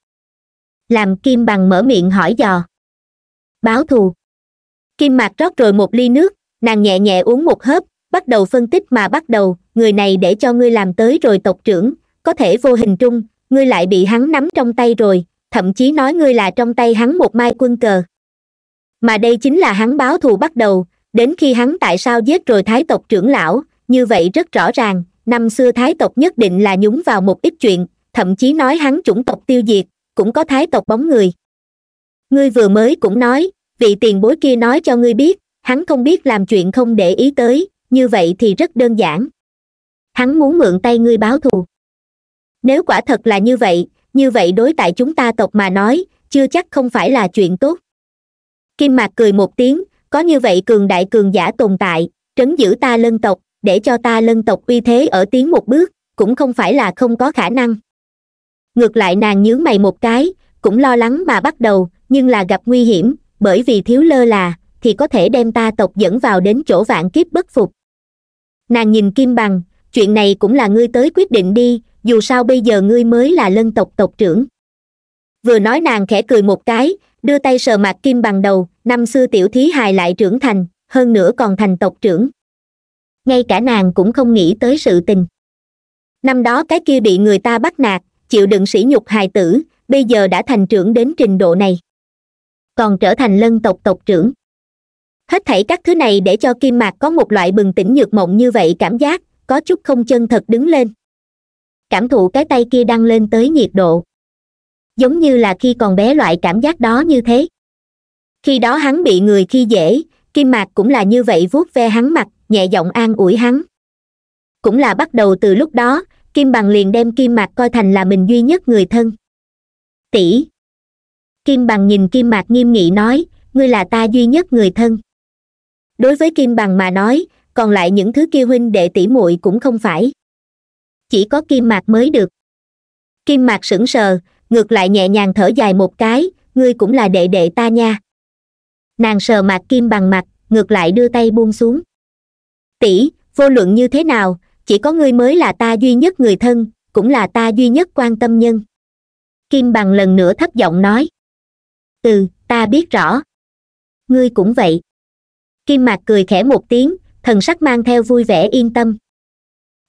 làm kim bằng mở miệng hỏi dò báo thù kim mạc rót rồi một ly nước nàng nhẹ nhẹ uống một hớp bắt đầu phân tích mà bắt đầu người này để cho ngươi làm tới rồi tộc trưởng có thể vô hình trung ngươi lại bị hắn nắm trong tay rồi thậm chí nói ngươi là trong tay hắn một mai quân cờ mà đây chính là hắn báo thù bắt đầu đến khi hắn tại sao giết rồi thái tộc trưởng lão như vậy rất rõ ràng năm xưa thái tộc nhất định là nhúng vào một ít chuyện thậm chí nói hắn chủng tộc tiêu diệt cũng có thái tộc bóng người ngươi vừa mới cũng nói vị tiền bối kia nói cho ngươi biết hắn không biết làm chuyện không để ý tới như vậy thì rất đơn giản hắn muốn mượn tay ngươi báo thù nếu quả thật là như vậy như vậy đối tại chúng ta tộc mà nói chưa chắc không phải là chuyện tốt kim mạc cười một tiếng có như vậy cường đại cường giả tồn tại trấn giữ ta lân tộc để cho ta lân tộc uy thế ở tiến một bước cũng không phải là không có khả năng ngược lại nàng nhướng mày một cái cũng lo lắng mà bắt đầu nhưng là gặp nguy hiểm bởi vì thiếu lơ là thì có thể đem ta tộc dẫn vào đến chỗ vạn kiếp bất phục nàng nhìn kim bằng chuyện này cũng là ngươi tới quyết định đi dù sao bây giờ ngươi mới là lân tộc tộc trưởng vừa nói nàng khẽ cười một cái đưa tay sờ mặt kim bằng đầu năm xưa tiểu thí hài lại trưởng thành hơn nữa còn thành tộc trưởng ngay cả nàng cũng không nghĩ tới sự tình năm đó cái kia bị người ta bắt nạt chịu đựng sỉ nhục hài tử bây giờ đã thành trưởng đến trình độ này còn trở thành lân tộc tộc trưởng hết thảy các thứ này để cho kim mạc có một loại bừng tỉnh nhược mộng như vậy cảm giác có chút không chân thật đứng lên cảm thụ cái tay kia đăng lên tới nhiệt độ giống như là khi còn bé loại cảm giác đó như thế khi đó hắn bị người khi dễ kim mạc cũng là như vậy vuốt ve hắn mặt nhẹ giọng an ủi hắn cũng là bắt đầu từ lúc đó kim bằng liền đem kim mạc coi thành là mình duy nhất người thân tỷ kim bằng nhìn kim mạc nghiêm nghị nói ngươi là ta duy nhất người thân đối với kim bằng mà nói còn lại những thứ kia huynh đệ tỷ muội cũng không phải chỉ có kim mạc mới được kim mạc sững sờ ngược lại nhẹ nhàng thở dài một cái ngươi cũng là đệ đệ ta nha nàng sờ mạc kim bằng mặt ngược lại đưa tay buông xuống tỷ vô luận như thế nào chỉ có ngươi mới là ta duy nhất người thân cũng là ta duy nhất quan tâm nhân kim bằng lần nữa thấp giọng nói ừ ta biết rõ ngươi cũng vậy kim mạc cười khẽ một tiếng thần sắc mang theo vui vẻ yên tâm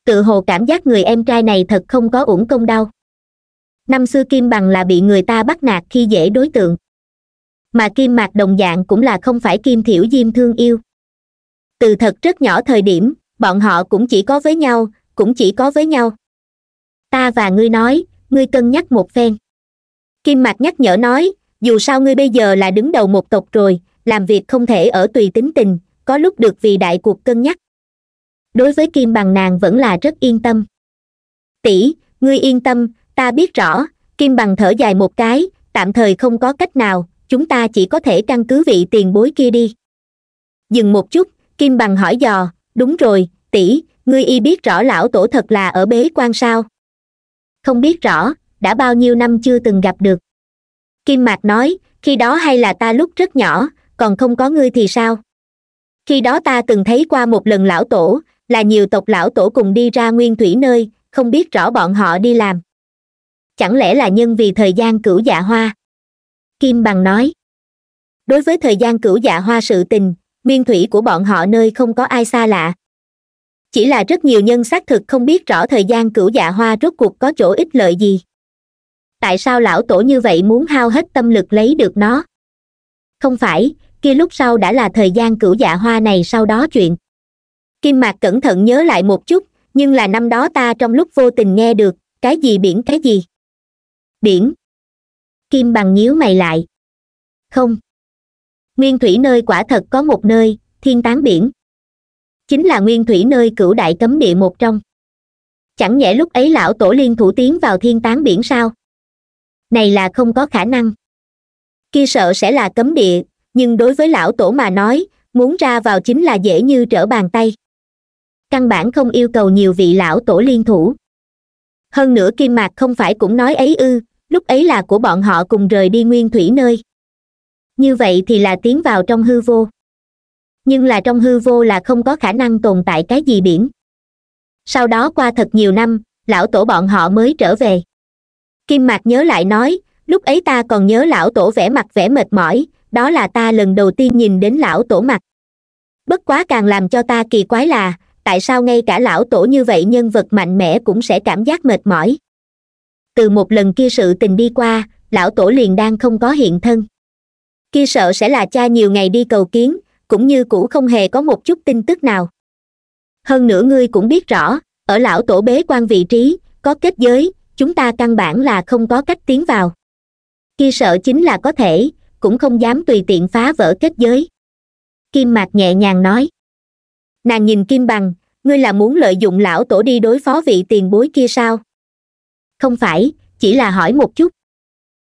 tự hồ cảm giác người em trai này thật không có uổng công đau năm xưa kim bằng là bị người ta bắt nạt khi dễ đối tượng mà kim mạc đồng dạng cũng là không phải kim thiểu diêm thương yêu từ thật rất nhỏ thời điểm bọn họ cũng chỉ có với nhau cũng chỉ có với nhau ta và ngươi nói ngươi cân nhắc một phen kim mạc nhắc nhở nói dù sao ngươi bây giờ là đứng đầu một tộc rồi làm việc không thể ở tùy tính tình có lúc được vì đại cuộc cân nhắc đối với kim bằng nàng vẫn là rất yên tâm tỷ ngươi yên tâm ta biết rõ kim bằng thở dài một cái tạm thời không có cách nào chúng ta chỉ có thể căn cứ vị tiền bối kia đi dừng một chút kim bằng hỏi dò đúng rồi tỷ ngươi y biết rõ lão tổ thật là ở bế quan sao không biết rõ đã bao nhiêu năm chưa từng gặp được kim mạc nói khi đó hay là ta lúc rất nhỏ còn không có ngươi thì sao khi đó ta từng thấy qua một lần lão tổ là nhiều tộc lão tổ cùng đi ra nguyên thủy nơi không biết rõ bọn họ đi làm chẳng lẽ là nhân vì thời gian cửu dạ hoa kim bằng nói đối với thời gian cửu dạ hoa sự tình nguyên thủy của bọn họ nơi không có ai xa lạ chỉ là rất nhiều nhân xác thực không biết rõ thời gian cửu dạ hoa rốt cuộc có chỗ ích lợi gì tại sao lão tổ như vậy muốn hao hết tâm lực lấy được nó không phải kia lúc sau đã là thời gian cửu dạ hoa này sau đó chuyện kim mạc cẩn thận nhớ lại một chút nhưng là năm đó ta trong lúc vô tình nghe được cái gì biển cái gì biển kim bằng nhíu mày lại không nguyên thủy nơi quả thật có một nơi thiên tán biển chính là nguyên thủy nơi cửu đại cấm địa một trong chẳng nhẽ lúc ấy lão tổ liên thủ tiến vào thiên tán biển sao này là không có khả năng kia sợ sẽ là cấm địa nhưng đối với lão tổ mà nói muốn ra vào chính là dễ như trở bàn tay căn bản không yêu cầu nhiều vị lão tổ liên thủ hơn nữa kim mạc không phải cũng nói ấy ư lúc ấy là của bọn họ cùng rời đi nguyên thủy nơi như vậy thì là tiến vào trong hư vô nhưng là trong hư vô là không có khả năng tồn tại cái gì biển sau đó qua thật nhiều năm lão tổ bọn họ mới trở về kim mạc nhớ lại nói lúc ấy ta còn nhớ lão tổ vẻ mặt vẻ mệt mỏi đó là ta lần đầu tiên nhìn đến lão tổ mặt bất quá càng làm cho ta kỳ quái là tại sao ngay cả lão tổ như vậy nhân vật mạnh mẽ cũng sẽ cảm giác mệt mỏi từ một lần kia sự tình đi qua lão tổ liền đang không có hiện thân kia sợ sẽ là cha nhiều ngày đi cầu kiến cũng như cũ không hề có một chút tin tức nào hơn nữa ngươi cũng biết rõ ở lão tổ bế quan vị trí có kết giới chúng ta căn bản là không có cách tiến vào kia sợ chính là có thể cũng không dám tùy tiện phá vỡ kết giới kim mạc nhẹ nhàng nói nàng nhìn kim bằng ngươi là muốn lợi dụng lão tổ đi đối phó vị tiền bối kia sao không phải chỉ là hỏi một chút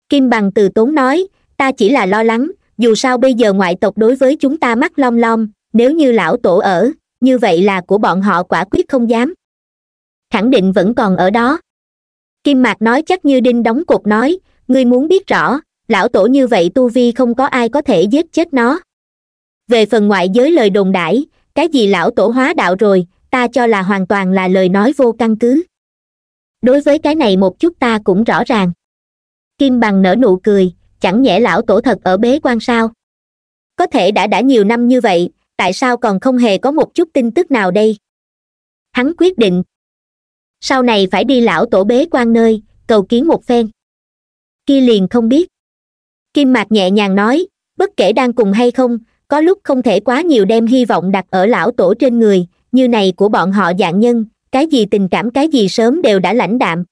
kim bằng từ tốn nói ta chỉ là lo lắng dù sao bây giờ ngoại tộc đối với chúng ta mắt long lom nếu như lão tổ ở như vậy là của bọn họ quả quyết không dám khẳng định vẫn còn ở đó kim mạc nói chắc như đinh đóng cột nói ngươi muốn biết rõ lão tổ như vậy tu vi không có ai có thể giết chết nó về phần ngoại giới lời đồn đãi cái gì lão tổ hóa đạo rồi ta cho là hoàn toàn là lời nói vô căn cứ đối với cái này một chút ta cũng rõ ràng kim bằng nở nụ cười chẳng nhẽ lão tổ thật ở bế quan sao có thể đã đã nhiều năm như vậy tại sao còn không hề có một chút tin tức nào đây hắn quyết định sau này phải đi lão tổ bế quan nơi cầu kiến một phen kia liền không biết kim mạc nhẹ nhàng nói bất kể đang cùng hay không có lúc không thể quá nhiều đem hy vọng đặt ở lão tổ trên người như này của bọn họ dạng nhân cái gì tình cảm cái gì sớm đều đã lãnh đạm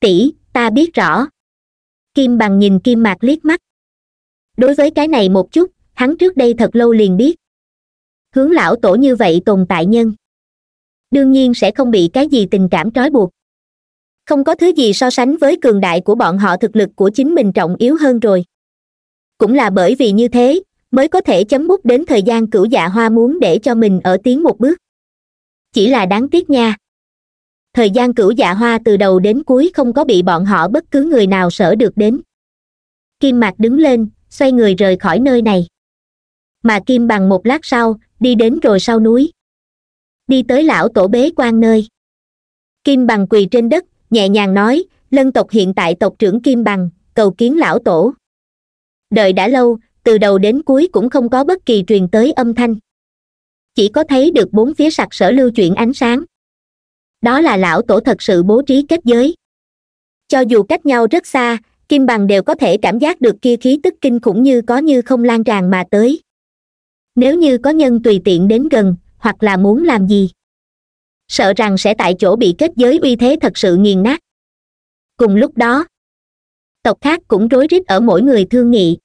tỷ ta biết rõ kim bằng nhìn kim mạc liếc mắt đối với cái này một chút hắn trước đây thật lâu liền biết hướng lão tổ như vậy tồn tại nhân đương nhiên sẽ không bị cái gì tình cảm trói buộc không có thứ gì so sánh với cường đại của bọn họ thực lực của chính mình trọng yếu hơn rồi cũng là bởi vì như thế mới có thể chấm bút đến thời gian cửu dạ hoa muốn để cho mình ở tiến một bước chỉ là đáng tiếc nha thời gian cửu dạ hoa từ đầu đến cuối không có bị bọn họ bất cứ người nào sở được đến kim mạc đứng lên xoay người rời khỏi nơi này mà kim bằng một lát sau đi đến rồi sau núi đi tới lão tổ bế quan nơi kim bằng quỳ trên đất nhẹ nhàng nói lân tộc hiện tại tộc trưởng kim bằng cầu kiến lão tổ đợi đã lâu từ đầu đến cuối cũng không có bất kỳ truyền tới âm thanh chỉ có thấy được bốn phía sặc sở lưu chuyển ánh sáng đó là lão tổ thật sự bố trí kết giới cho dù cách nhau rất xa kim bằng đều có thể cảm giác được kia khí tức kinh khủng như có như không lan tràn mà tới nếu như có nhân tùy tiện đến gần hoặc là muốn làm gì sợ rằng sẽ tại chỗ bị kết giới uy thế thật sự nghiền nát cùng lúc đó tộc khác cũng rối rít ở mỗi người thương nghị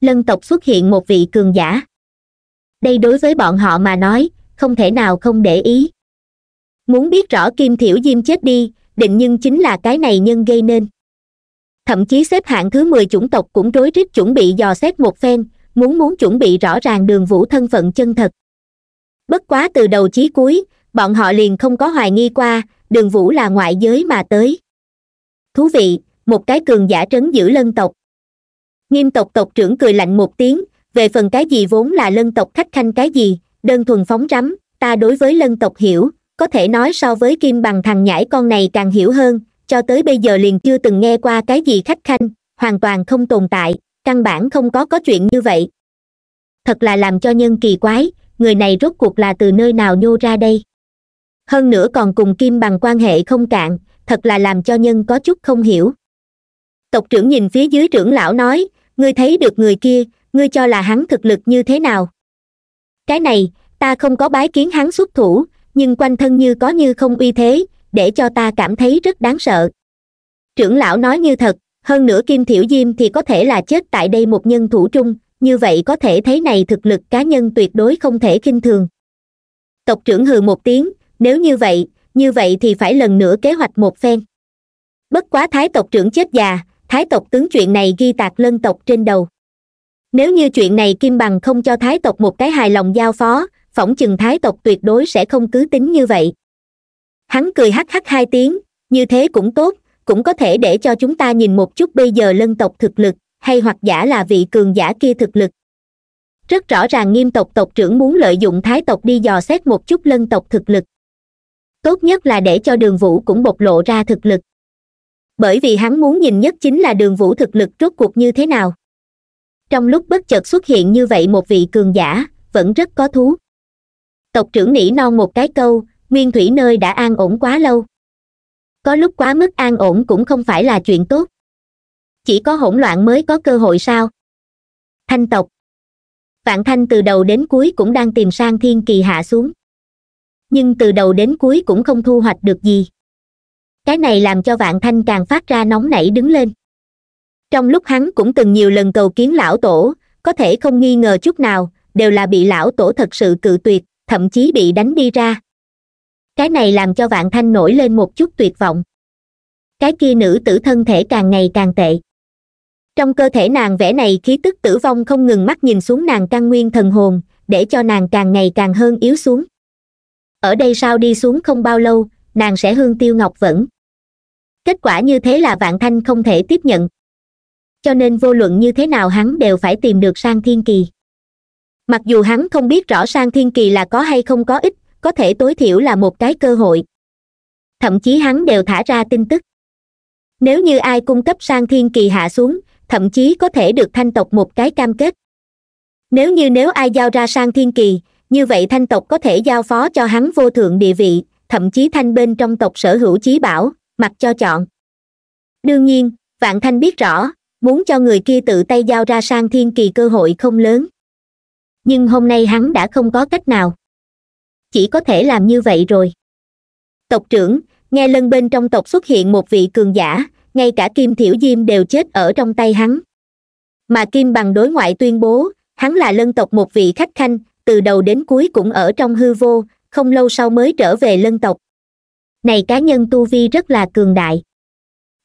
lân tộc xuất hiện một vị cường giả đây đối với bọn họ mà nói không thể nào không để ý muốn biết rõ kim thiểu diêm chết đi định nhưng chính là cái này nhân gây nên thậm chí xếp hạng thứ mười chủng tộc cũng rối rít chuẩn bị dò xét một phen muốn muốn chuẩn bị rõ ràng đường vũ thân phận chân thật bất quá từ đầu chí cuối bọn họ liền không có hoài nghi qua đường vũ là ngoại giới mà tới thú vị một cái cường giả trấn giữ lân tộc nghiêm tộc tộc trưởng cười lạnh một tiếng về phần cái gì vốn là lân tộc khách khanh cái gì đơn thuần phóng rắm ta đối với lân tộc hiểu có thể nói so với kim bằng thằng nhãi con này càng hiểu hơn cho tới bây giờ liền chưa từng nghe qua cái gì khách khanh hoàn toàn không tồn tại căn bản không có có chuyện như vậy thật là làm cho nhân kỳ quái người này rốt cuộc là từ nơi nào nhô ra đây hơn nữa còn cùng kim bằng quan hệ không cạn thật là làm cho nhân có chút không hiểu tộc trưởng nhìn phía dưới trưởng lão nói ngươi thấy được người kia ngươi cho là hắn thực lực như thế nào cái này ta không có bái kiến hắn xuất thủ nhưng quanh thân như có như không uy thế để cho ta cảm thấy rất đáng sợ trưởng lão nói như thật hơn nữa kim thiểu diêm thì có thể là chết tại đây một nhân thủ trung như vậy có thể thấy này thực lực cá nhân tuyệt đối không thể k thường tộc trưởng hừ một tiếng nếu như vậy như vậy thì phải lần nữa kế hoạch một phen bất quá thái tộc trưởng chết già thái tộc tướng chuyện này ghi tạc lân tộc trên đầu nếu như chuyện này kim bằng không cho thái tộc một cái hài lòng giao phó phỏng chừng thái tộc tuyệt đối sẽ không cứ tính như vậy hắn cười hắc hắc hai tiếng như thế cũng tốt cũng có thể để cho chúng ta nhìn một chút bây giờ lân tộc thực lực hay hoặc giả là vị cường giả kia thực lực rất rõ ràng nghiêm tộc tộc trưởng muốn lợi dụng thái tộc đi dò xét một chút lân tộc thực lực tốt nhất là để cho đường vũ cũng bộc lộ ra thực lực bởi vì hắn muốn nhìn nhất chính là đường vũ thực lực rốt cuộc như thế nào trong lúc bất chợt xuất hiện như vậy một vị cường giả vẫn rất có thú tộc trưởng nỉ non một cái câu nguyên thủy nơi đã an ổn quá lâu có lúc quá mức an ổn cũng không phải là chuyện tốt chỉ có hỗn loạn mới có cơ hội sao thanh tộc vạn thanh từ đầu đến cuối cũng đang tìm sang thiên kỳ hạ xuống nhưng từ đầu đến cuối cũng không thu hoạch được gì cái này làm cho vạn thanh càng phát ra nóng nảy đứng lên trong lúc hắn cũng từng nhiều lần cầu kiến lão tổ có thể không nghi ngờ chút nào đều là bị lão tổ thật sự cự tuyệt thậm chí bị đánh đi ra cái này làm cho vạn thanh nổi lên một chút tuyệt vọng cái kia nữ tử thân thể càng ngày càng tệ trong cơ thể nàng vẽ này khí tức tử vong không ngừng mắt nhìn xuống nàng căn nguyên thần hồn để cho nàng càng ngày càng hơn yếu xuống ở đây sao đi xuống không bao lâu nàng sẽ hương tiêu ngọc vẫn kết quả như thế là vạn thanh không thể tiếp nhận cho nên vô luận như thế nào hắn đều phải tìm được sang thiên kỳ mặc dù hắn không biết rõ sang thiên kỳ là có hay không có ích có thể tối thiểu là một cái cơ hội thậm chí hắn đều thả ra tin tức nếu như ai cung cấp sang thiên kỳ hạ xuống thậm chí có thể được thanh tộc một cái cam kết nếu như nếu ai giao ra sang thiên kỳ như vậy thanh tộc có thể giao phó cho hắn vô thượng địa vị thậm chí thanh bên trong tộc sở hữu chí bảo mặc cho chọn đương nhiên vạn thanh biết rõ muốn cho người kia tự tay giao ra sang thiên kỳ cơ hội không lớn nhưng hôm nay hắn đã không có cách nào chỉ có thể làm như vậy rồi tộc trưởng nghe lân bên trong tộc xuất hiện một vị cường giả ngay cả kim thiểu diêm đều chết ở trong tay hắn mà kim bằng đối ngoại tuyên bố hắn là lân tộc một vị khách khanh từ đầu đến cuối cũng ở trong hư vô không lâu sau mới trở về lân tộc này cá nhân tu vi rất là cường đại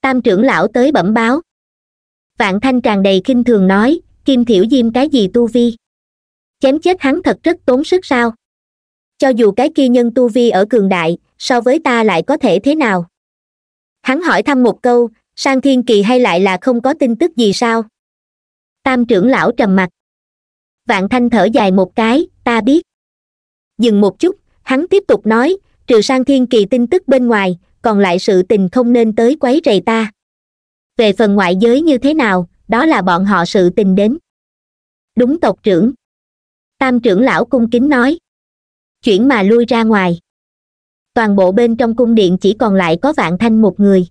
tam trưởng lão tới bẩm báo vạn thanh tràn đầy kinh thường nói kim thiểu diêm cái gì tu vi chém chết hắn thật rất tốn sức sao cho dù cái kia nhân tu vi ở cường đại so với ta lại có thể thế nào hắn hỏi thăm một câu sang thiên kỳ hay lại là không có tin tức gì sao tam trưởng lão trầm mặt vạn thanh thở dài một cái ta biết dừng một chút hắn tiếp tục nói trừ sang thiên kỳ tin tức bên ngoài còn lại sự tình không nên tới quấy rầy ta về phần ngoại giới như thế nào đó là bọn họ sự tình đến đúng tộc trưởng tam trưởng lão cung kính nói chuyển mà lui ra ngoài toàn bộ bên trong cung điện chỉ còn lại có vạn thanh một người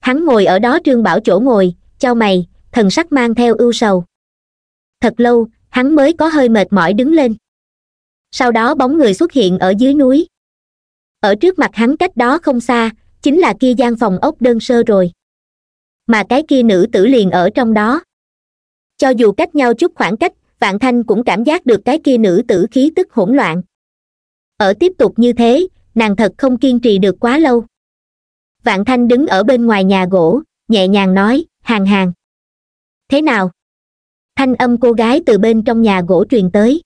hắn ngồi ở đó trương bảo chỗ ngồi chau mày thần sắc mang theo ưu sầu thật lâu hắn mới có hơi mệt mỏi đứng lên sau đó bóng người xuất hiện ở dưới núi ở trước mặt hắn cách đó không xa chính là kia gian phòng ốc đơn sơ rồi mà cái kia nữ tử liền ở trong đó cho dù cách nhau chút khoảng cách vạn thanh cũng cảm giác được cái kia nữ tử khí tức hỗn loạn ở tiếp tục như thế nàng thật không kiên trì được quá lâu vạn thanh đứng ở bên ngoài nhà gỗ nhẹ nhàng nói hàng hàng thế nào thanh âm cô gái từ bên trong nhà gỗ truyền tới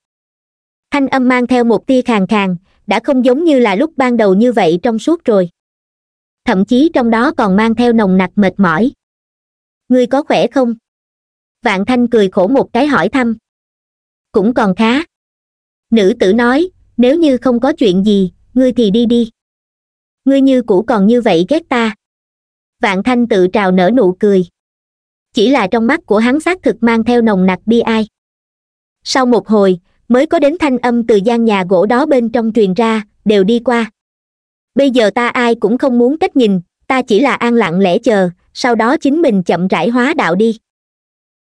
thanh âm mang theo một tia khàn khàn đã không giống như là lúc ban đầu như vậy trong suốt rồi thậm chí trong đó còn mang theo nồng nặc mệt mỏi ngươi có khỏe không vạn thanh cười khổ một cái hỏi thăm cũng còn khá nữ tử nói nếu như không có chuyện gì ngươi thì đi đi ngươi như cũ còn như vậy ghét ta vạn thanh tự trào nở nụ cười chỉ là trong mắt của hắn xác thực mang theo nồng nặc bi ai sau một hồi mới có đến thanh âm từ gian nhà gỗ đó bên trong truyền ra đều đi qua bây giờ ta ai cũng không muốn cách nhìn ta chỉ là an lặng lẽ chờ sau đó chính mình chậm rãi hóa đạo đi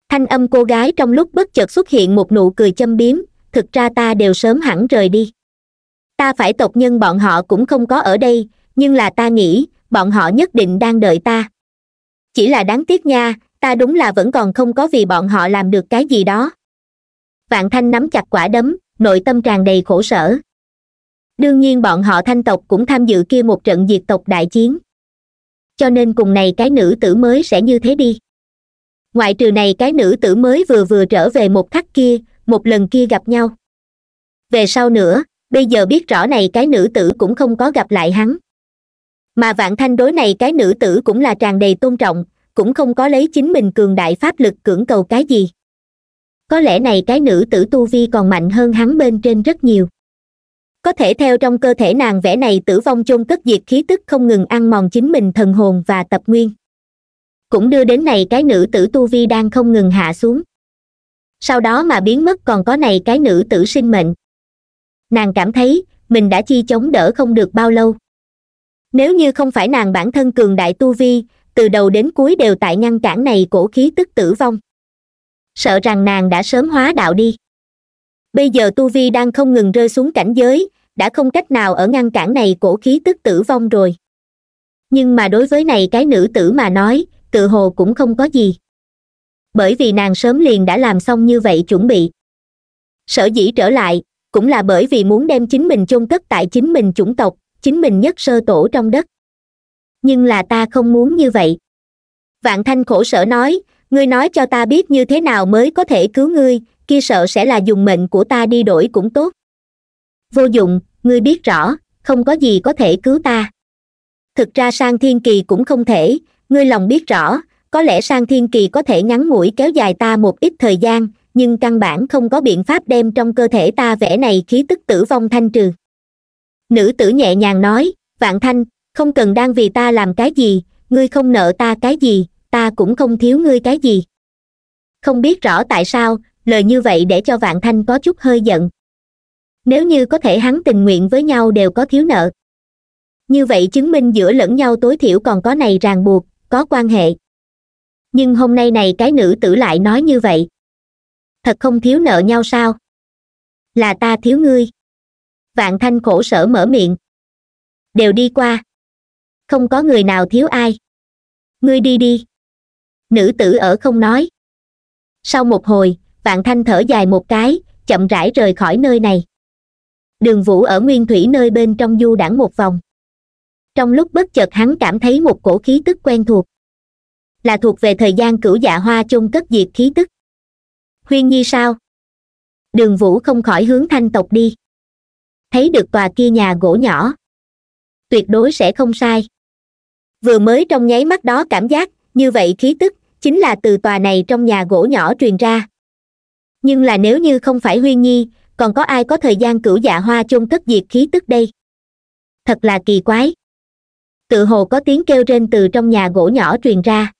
thanh âm cô gái trong lúc bất chợt xuất hiện một nụ cười châm biếm thực ra ta đều sớm hẳn rời đi ta phải tộc nhân bọn họ cũng không có ở đây nhưng là ta nghĩ bọn họ nhất định đang đợi ta chỉ là đáng tiếc nha ta đúng là vẫn còn không có vì bọn họ làm được cái gì đó vạn thanh nắm chặt quả đấm nội tâm tràn đầy khổ sở đương nhiên bọn họ thanh tộc cũng tham dự kia một trận diệt tộc đại chiến cho nên cùng này cái nữ tử mới sẽ như thế đi ngoại trừ này cái nữ tử mới vừa vừa trở về một khắc kia một lần kia gặp nhau về sau nữa bây giờ biết rõ này cái nữ tử cũng không có gặp lại hắn mà vạn thanh đối này cái nữ tử cũng là tràn đầy tôn trọng cũng không có lấy chính mình cường đại pháp lực cưỡng cầu cái gì có lẽ này cái nữ tử tu vi còn mạnh hơn hắn bên trên rất nhiều có thể theo trong cơ thể nàng vẽ này tử vong chôn cất diệt khí tức không ngừng ăn mòn chính mình thần hồn và tập nguyên cũng đưa đến này cái nữ tử tu vi đang không ngừng hạ xuống sau đó mà biến mất còn có này cái nữ tử sinh mệnh nàng cảm thấy mình đã chi chống đỡ không được bao lâu nếu như không phải nàng bản thân cường đại tu vi từ đầu đến cuối đều tại ngăn cản này cổ khí tức tử vong sợ rằng nàng đã sớm hóa đạo đi bây giờ tu vi đang không ngừng rơi xuống cảnh giới đã không cách nào ở ngăn cản này cổ khí tức tử vong rồi nhưng mà đối với này cái nữ tử mà nói tự hồ cũng không có gì bởi vì nàng sớm liền đã làm xong như vậy chuẩn bị sở dĩ trở lại cũng là bởi vì muốn đem chính mình chôn cất tại chính mình chủng tộc chính mình nhất sơ tổ trong đất nhưng là ta không muốn như vậy vạn thanh khổ sở nói ngươi nói cho ta biết như thế nào mới có thể cứu ngươi kia sợ sẽ là dùng mệnh của ta đi đổi cũng tốt vô dụng ngươi biết rõ không có gì có thể cứu ta thực ra sang thiên kỳ cũng không thể ngươi lòng biết rõ có lẽ sang thiên kỳ có thể ngắn ngủi kéo dài ta một ít thời gian nhưng căn bản không có biện pháp đem trong cơ thể ta vẽ này khí tức tử vong thanh trừ nữ tử nhẹ nhàng nói vạn thanh không cần đang vì ta làm cái gì ngươi không nợ ta cái gì ta cũng không thiếu ngươi cái gì không biết rõ tại sao lời như vậy để cho vạn thanh có chút hơi giận nếu như có thể hắn tình nguyện với nhau đều có thiếu nợ như vậy chứng minh giữa lẫn nhau tối thiểu còn có này ràng buộc có quan hệ nhưng hôm nay này cái nữ tử lại nói như vậy thật không thiếu nợ nhau sao là ta thiếu ngươi vạn thanh khổ sở mở miệng đều đi qua không có người nào thiếu ai ngươi đi đi nữ tử ở không nói sau một hồi vạn thanh thở dài một cái chậm rãi rời khỏi nơi này đường vũ ở nguyên thủy nơi bên trong du đảng một vòng trong lúc bất chợt hắn cảm thấy một cổ khí tức quen thuộc là thuộc về thời gian cửu dạ hoa chôn cất diệt khí tức huyên nhi sao đường vũ không khỏi hướng thanh tộc đi thấy được tòa kia nhà gỗ nhỏ tuyệt đối sẽ không sai vừa mới trong nháy mắt đó cảm giác như vậy khí tức chính là từ tòa này trong nhà gỗ nhỏ truyền ra nhưng là nếu như không phải huyên nhi còn có ai có thời gian cửu dạ hoa chôn cất diệt khí tức đây thật là kỳ quái tự hồ có tiếng kêu trên từ trong nhà gỗ nhỏ truyền ra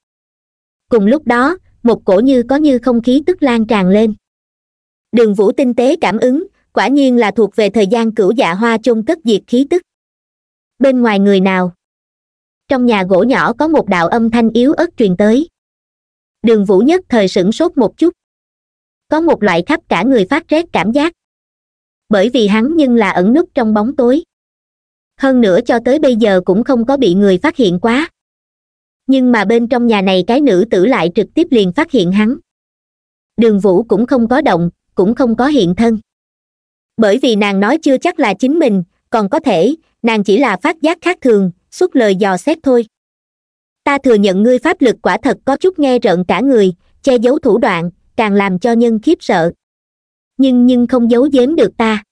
cùng lúc đó một cổ như có như không khí tức lan tràn lên đường vũ tinh tế cảm ứng quả nhiên là thuộc về thời gian cửu dạ hoa chôn cất diệt khí tức bên ngoài người nào trong nhà gỗ nhỏ có một đạo âm thanh yếu ớt truyền tới đường vũ nhất thời sửng sốt một chút có một loại khắp cả người phát rét cảm giác bởi vì hắn nhưng là ẩn nút trong bóng tối hơn nữa cho tới bây giờ cũng không có bị người phát hiện quá nhưng mà bên trong nhà này cái nữ tử lại trực tiếp liền phát hiện hắn đường vũ cũng không có động cũng không có hiện thân bởi vì nàng nói chưa chắc là chính mình còn có thể nàng chỉ là phát giác khác thường suốt lời dò xét thôi ta thừa nhận ngươi pháp lực quả thật có chút nghe rợn cả người che giấu thủ đoạn càng làm cho nhân khiếp sợ nhưng nhưng không giấu giếm được ta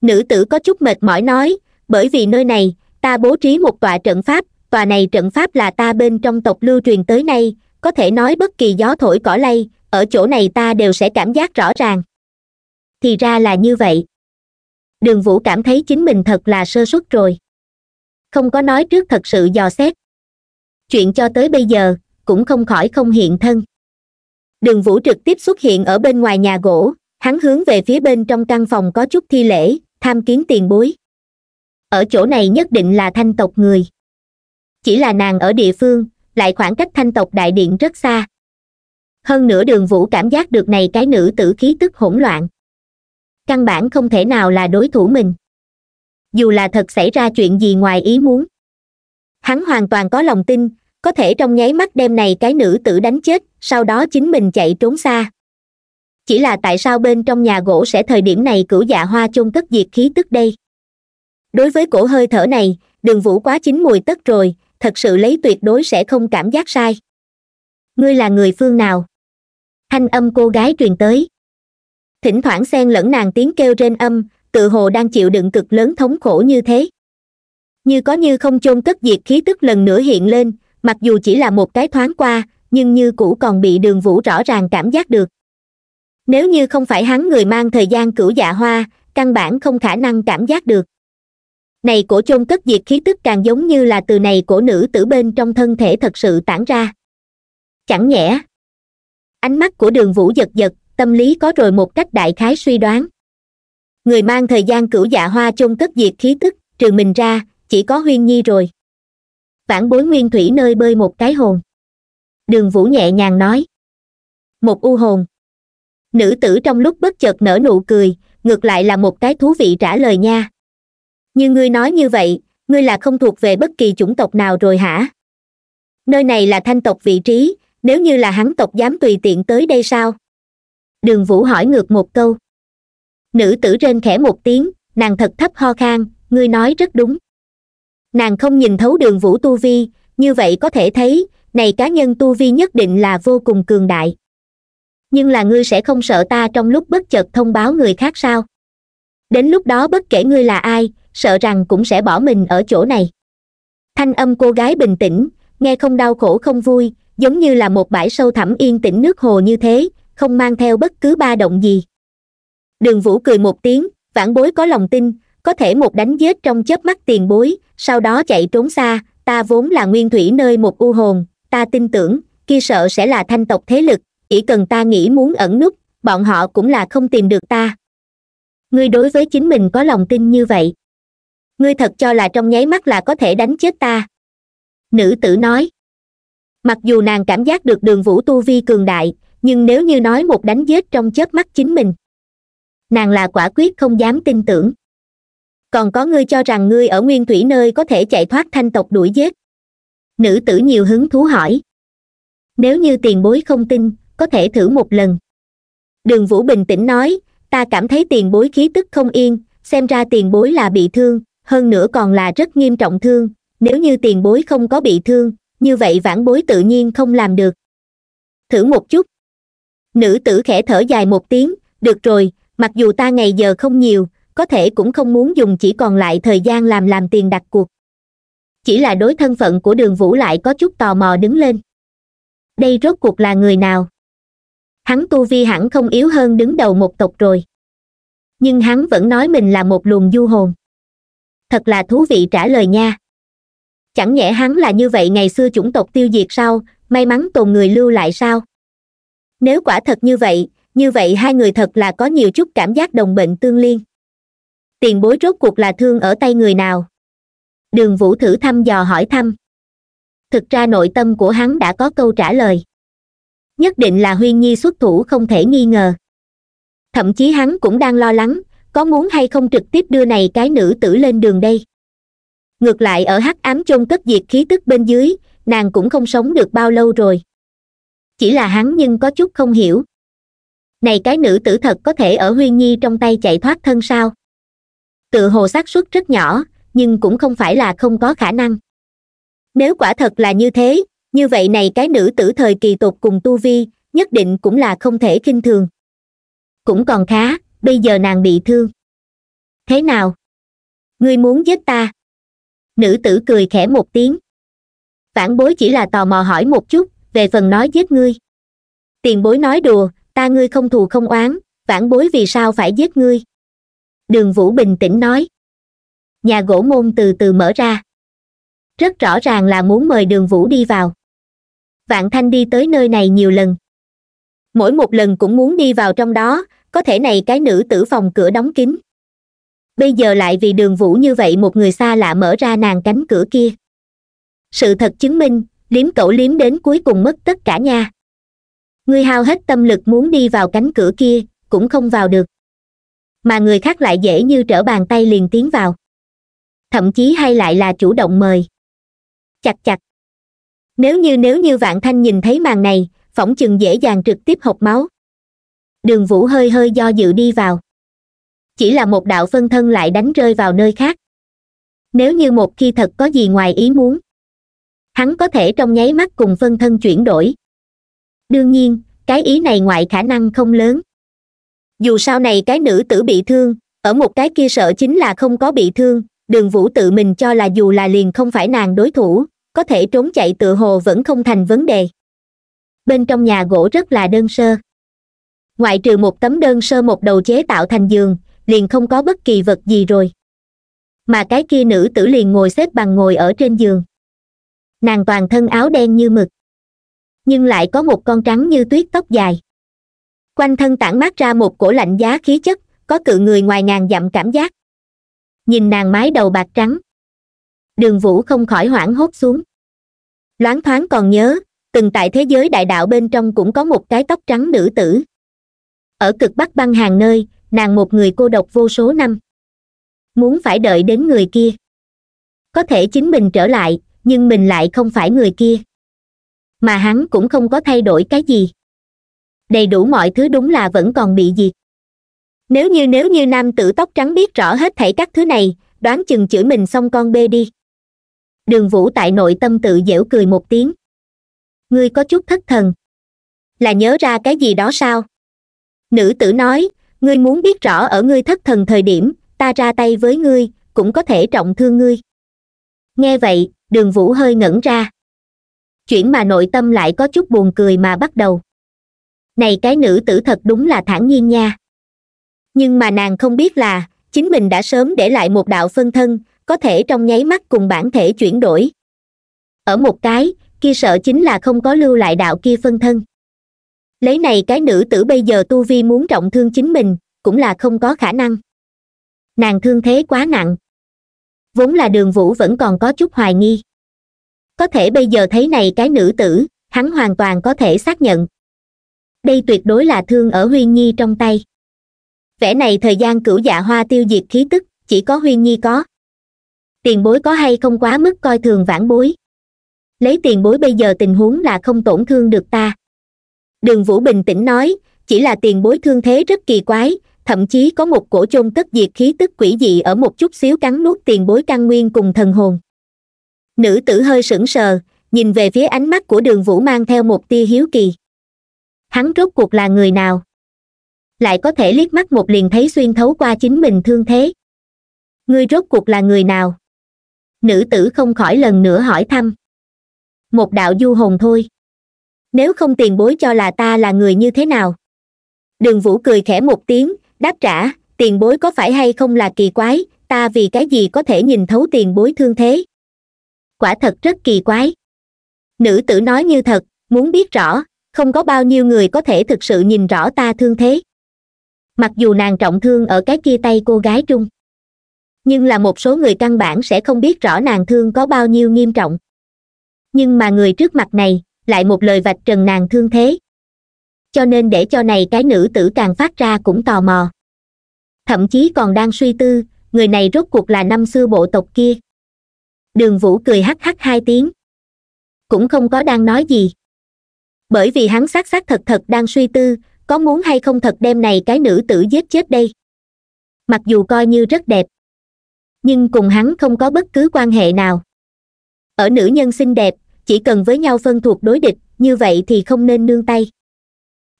nữ tử có chút mệt mỏi nói bởi vì nơi này ta bố trí một tòa trận pháp tòa này trận pháp là ta bên trong tộc lưu truyền tới nay có thể nói bất kỳ gió thổi cỏ lay ở chỗ này ta đều sẽ cảm giác rõ ràng thì ra là như vậy đường vũ cảm thấy chính mình thật là sơ suất rồi không có nói trước thật sự dò xét chuyện cho tới bây giờ cũng không khỏi không hiện thân đường vũ trực tiếp xuất hiện ở bên ngoài nhà gỗ hắn hướng về phía bên trong căn phòng có chút thi lễ tham kiến tiền bối ở chỗ này nhất định là thanh tộc người chỉ là nàng ở địa phương lại khoảng cách thanh tộc đại điện rất xa hơn nữa đường vũ cảm giác được này cái nữ tử khí tức hỗn loạn căn bản không thể nào là đối thủ mình dù là thật xảy ra chuyện gì ngoài ý muốn hắn hoàn toàn có lòng tin có thể trong nháy mắt đem này cái nữ tử đánh chết sau đó chính mình chạy trốn xa chỉ là tại sao bên trong nhà gỗ sẽ thời điểm này cửu dạ hoa chôn tất diệt khí tức đây đối với cổ hơi thở này đường vũ quá chín mùi tất rồi thật sự lấy tuyệt đối sẽ không cảm giác sai ngươi là người phương nào thanh âm cô gái truyền tới thỉnh thoảng xen lẫn nàng tiếng kêu rên âm tự hồ đang chịu đựng cực lớn thống khổ như thế như có như không chôn cất diệt khí tức lần nữa hiện lên mặc dù chỉ là một cái thoáng qua nhưng như cũ còn bị đường vũ rõ ràng cảm giác được nếu như không phải hắn người mang thời gian cửu dạ hoa căn bản không khả năng cảm giác được này cổ chôn cất diệt khí tức càng giống như là từ này cổ nữ tử bên trong thân thể thật sự tản ra chẳng nhẽ ánh mắt của đường vũ giật giật tâm lý có rồi một cách đại khái suy đoán người mang thời gian cửu dạ hoa chôn cất diệt khí tức trừ mình ra chỉ có huyên nhi rồi vãn bối nguyên thủy nơi bơi một cái hồn đường vũ nhẹ nhàng nói một u hồn nữ tử trong lúc bất chợt nở nụ cười ngược lại là một cái thú vị trả lời nha như ngươi nói như vậy ngươi là không thuộc về bất kỳ chủng tộc nào rồi hả nơi này là thanh tộc vị trí nếu như là hắn tộc dám tùy tiện tới đây sao đường vũ hỏi ngược một câu nữ tử rên khẽ một tiếng nàng thật thấp ho khan ngươi nói rất đúng nàng không nhìn thấu đường vũ tu vi như vậy có thể thấy này cá nhân tu vi nhất định là vô cùng cường đại nhưng là ngươi sẽ không sợ ta trong lúc bất chợt thông báo người khác sao đến lúc đó bất kể ngươi là ai sợ rằng cũng sẽ bỏ mình ở chỗ này thanh âm cô gái bình tĩnh nghe không đau khổ không vui giống như là một bãi sâu thẳm yên tĩnh nước hồ như thế không mang theo bất cứ ba động gì đường vũ cười một tiếng vãn bối có lòng tin có thể một đánh giết trong chớp mắt tiền bối sau đó chạy trốn xa ta vốn là nguyên thủy nơi một u hồn ta tin tưởng kia sợ sẽ là thanh tộc thế lực chỉ cần ta nghĩ muốn ẩn núp bọn họ cũng là không tìm được ta ngươi đối với chính mình có lòng tin như vậy ngươi thật cho là trong nháy mắt là có thể đánh chết ta nữ tử nói mặc dù nàng cảm giác được đường vũ tu vi cường đại nhưng nếu như nói một đánh giết trong chớp mắt chính mình nàng là quả quyết không dám tin tưởng còn có ngươi cho rằng ngươi ở nguyên thủy nơi có thể chạy thoát thanh tộc đuổi giết nữ tử nhiều hứng thú hỏi nếu như tiền bối không tin có thể thử một lần đường vũ bình tĩnh nói ta cảm thấy tiền bối khí tức không yên xem ra tiền bối là bị thương hơn nữa còn là rất nghiêm trọng thương nếu như tiền bối không có bị thương như vậy vãn bối tự nhiên không làm được thử một chút nữ tử khẽ thở dài một tiếng được rồi mặc dù ta ngày giờ không nhiều có thể cũng không muốn dùng chỉ còn lại thời gian làm làm tiền đặt cuộc chỉ là đối thân phận của đường vũ lại có chút tò mò đứng lên đây rốt cuộc là người nào hắn tu vi hẳn không yếu hơn đứng đầu một tộc rồi nhưng hắn vẫn nói mình là một luồng du hồn thật là thú vị trả lời nha chẳng nhẽ hắn là như vậy ngày xưa chủng tộc tiêu diệt sao may mắn tồn người lưu lại sao nếu quả thật như vậy như vậy hai người thật là có nhiều chút cảm giác đồng bệnh tương liên tiền bối rốt cuộc là thương ở tay người nào đường vũ thử thăm dò hỏi thăm thực ra nội tâm của hắn đã có câu trả lời nhất định là huyên nhi xuất thủ không thể nghi ngờ thậm chí hắn cũng đang lo lắng có muốn hay không trực tiếp đưa này cái nữ tử lên đường đây ngược lại ở hắc ám chôn cất diệt khí tức bên dưới nàng cũng không sống được bao lâu rồi chỉ là hắn nhưng có chút không hiểu này cái nữ tử thật có thể ở huyên nhi trong tay chạy thoát thân sao tự hồ xác suất rất nhỏ nhưng cũng không phải là không có khả năng nếu quả thật là như thế như vậy này cái nữ tử thời kỳ tục cùng tu vi nhất định cũng là không thể kinh thường cũng còn khá bây giờ nàng bị thương thế nào ngươi muốn giết ta nữ tử cười khẽ một tiếng phản bối chỉ là tò mò hỏi một chút về phần nói giết ngươi tiền bối nói đùa ta ngươi không thù không oán vãn bối vì sao phải giết ngươi đường vũ bình tĩnh nói nhà gỗ môn từ từ mở ra rất rõ ràng là muốn mời đường vũ đi vào vạn thanh đi tới nơi này nhiều lần mỗi một lần cũng muốn đi vào trong đó có thể này cái nữ tử phòng cửa đóng kín bây giờ lại vì đường vũ như vậy một người xa lạ mở ra nàng cánh cửa kia sự thật chứng minh liếm cổ liếm đến cuối cùng mất tất cả nha ngươi hao hết tâm lực muốn đi vào cánh cửa kia cũng không vào được mà người khác lại dễ như trở bàn tay liền tiến vào thậm chí hay lại là chủ động mời chặt chặt nếu như nếu như vạn thanh nhìn thấy màn này phỏng chừng dễ dàng trực tiếp hộc máu đường vũ hơi hơi do dự đi vào chỉ là một đạo phân thân lại đánh rơi vào nơi khác nếu như một khi thật có gì ngoài ý muốn hắn có thể trong nháy mắt cùng phân thân chuyển đổi đương nhiên cái ý này ngoại khả năng không lớn dù sau này cái nữ tử bị thương ở một cái kia sợ chính là không có bị thương đường vũ tự mình cho là dù là liền không phải nàng đối thủ có thể trốn chạy tự hồ vẫn không thành vấn đề bên trong nhà gỗ rất là đơn sơ ngoại trừ một tấm đơn sơ một đầu chế tạo thành giường liền không có bất kỳ vật gì rồi mà cái kia nữ tử liền ngồi xếp bằng ngồi ở trên giường nàng toàn thân áo đen như mực nhưng lại có một con trắng như tuyết tóc dài quanh thân tản mát ra một cổ lạnh giá khí chất có cự người ngoài ngàn dặm cảm giác nhìn nàng mái đầu bạc trắng đường vũ không khỏi hoảng hốt xuống loáng thoáng còn nhớ từng tại thế giới đại đạo bên trong cũng có một cái tóc trắng nữ tử ở cực bắc băng hàng nơi nàng một người cô độc vô số năm muốn phải đợi đến người kia có thể chính mình trở lại nhưng mình lại không phải người kia mà hắn cũng không có thay đổi cái gì đầy đủ mọi thứ đúng là vẫn còn bị diệt nếu như nếu như nam tử tóc trắng biết rõ hết thảy các thứ này đoán chừng chửi mình xong con bê đi đường vũ tại nội tâm tự dễu cười một tiếng ngươi có chút thất thần là nhớ ra cái gì đó sao nữ tử nói ngươi muốn biết rõ ở ngươi thất thần thời điểm ta ra tay với ngươi cũng có thể trọng thương ngươi nghe vậy đường vũ hơi ngẩn ra chuyện mà nội tâm lại có chút buồn cười mà bắt đầu này cái nữ tử thật đúng là thản nhiên nha nhưng mà nàng không biết là chính mình đã sớm để lại một đạo phân thân có thể trong nháy mắt cùng bản thể chuyển đổi ở một cái kia sợ chính là không có lưu lại đạo kia phân thân lấy này cái nữ tử bây giờ tu vi muốn trọng thương chính mình cũng là không có khả năng nàng thương thế quá nặng vốn là đường vũ vẫn còn có chút hoài nghi có thể bây giờ thấy này cái nữ tử hắn hoàn toàn có thể xác nhận đây tuyệt đối là thương ở huyên nhi trong tay vẻ này thời gian cửu dạ hoa tiêu diệt khí tức chỉ có huyên nhi có tiền bối có hay không quá mức coi thường vãn bối lấy tiền bối bây giờ tình huống là không tổn thương được ta đường vũ bình tĩnh nói chỉ là tiền bối thương thế rất kỳ quái thậm chí có một cổ chôn cất diệt khí tức quỷ dị ở một chút xíu cắn nuốt tiền bối căn nguyên cùng thần hồn nữ tử hơi sững sờ nhìn về phía ánh mắt của đường vũ mang theo một tia hiếu kỳ hắn rốt cuộc là người nào lại có thể liếc mắt một liền thấy xuyên thấu qua chính mình thương thế ngươi rốt cuộc là người nào nữ tử không khỏi lần nữa hỏi thăm một đạo du hồn thôi nếu không tiền bối cho là ta là người như thế nào đường vũ cười khẽ một tiếng đáp trả tiền bối có phải hay không là kỳ quái ta vì cái gì có thể nhìn thấu tiền bối thương thế quả thật rất kỳ quái nữ tử nói như thật muốn biết rõ không có bao nhiêu người có thể thực sự nhìn rõ ta thương thế mặc dù nàng trọng thương ở cái kia tay cô gái trung nhưng là một số người căn bản sẽ không biết rõ nàng thương có bao nhiêu nghiêm trọng nhưng mà người trước mặt này lại một lời vạch trần nàng thương thế cho nên để cho này cái nữ tử càng phát ra cũng tò mò thậm chí còn đang suy tư người này rốt cuộc là năm xưa bộ tộc kia đường vũ cười hắc hắc hai tiếng cũng không có đang nói gì bởi vì hắn xác xác thật thật đang suy tư có muốn hay không thật đem này cái nữ tử giết chết đây mặc dù coi như rất đẹp nhưng cùng hắn không có bất cứ quan hệ nào ở nữ nhân xinh đẹp chỉ cần với nhau phân thuộc đối địch như vậy thì không nên nương tay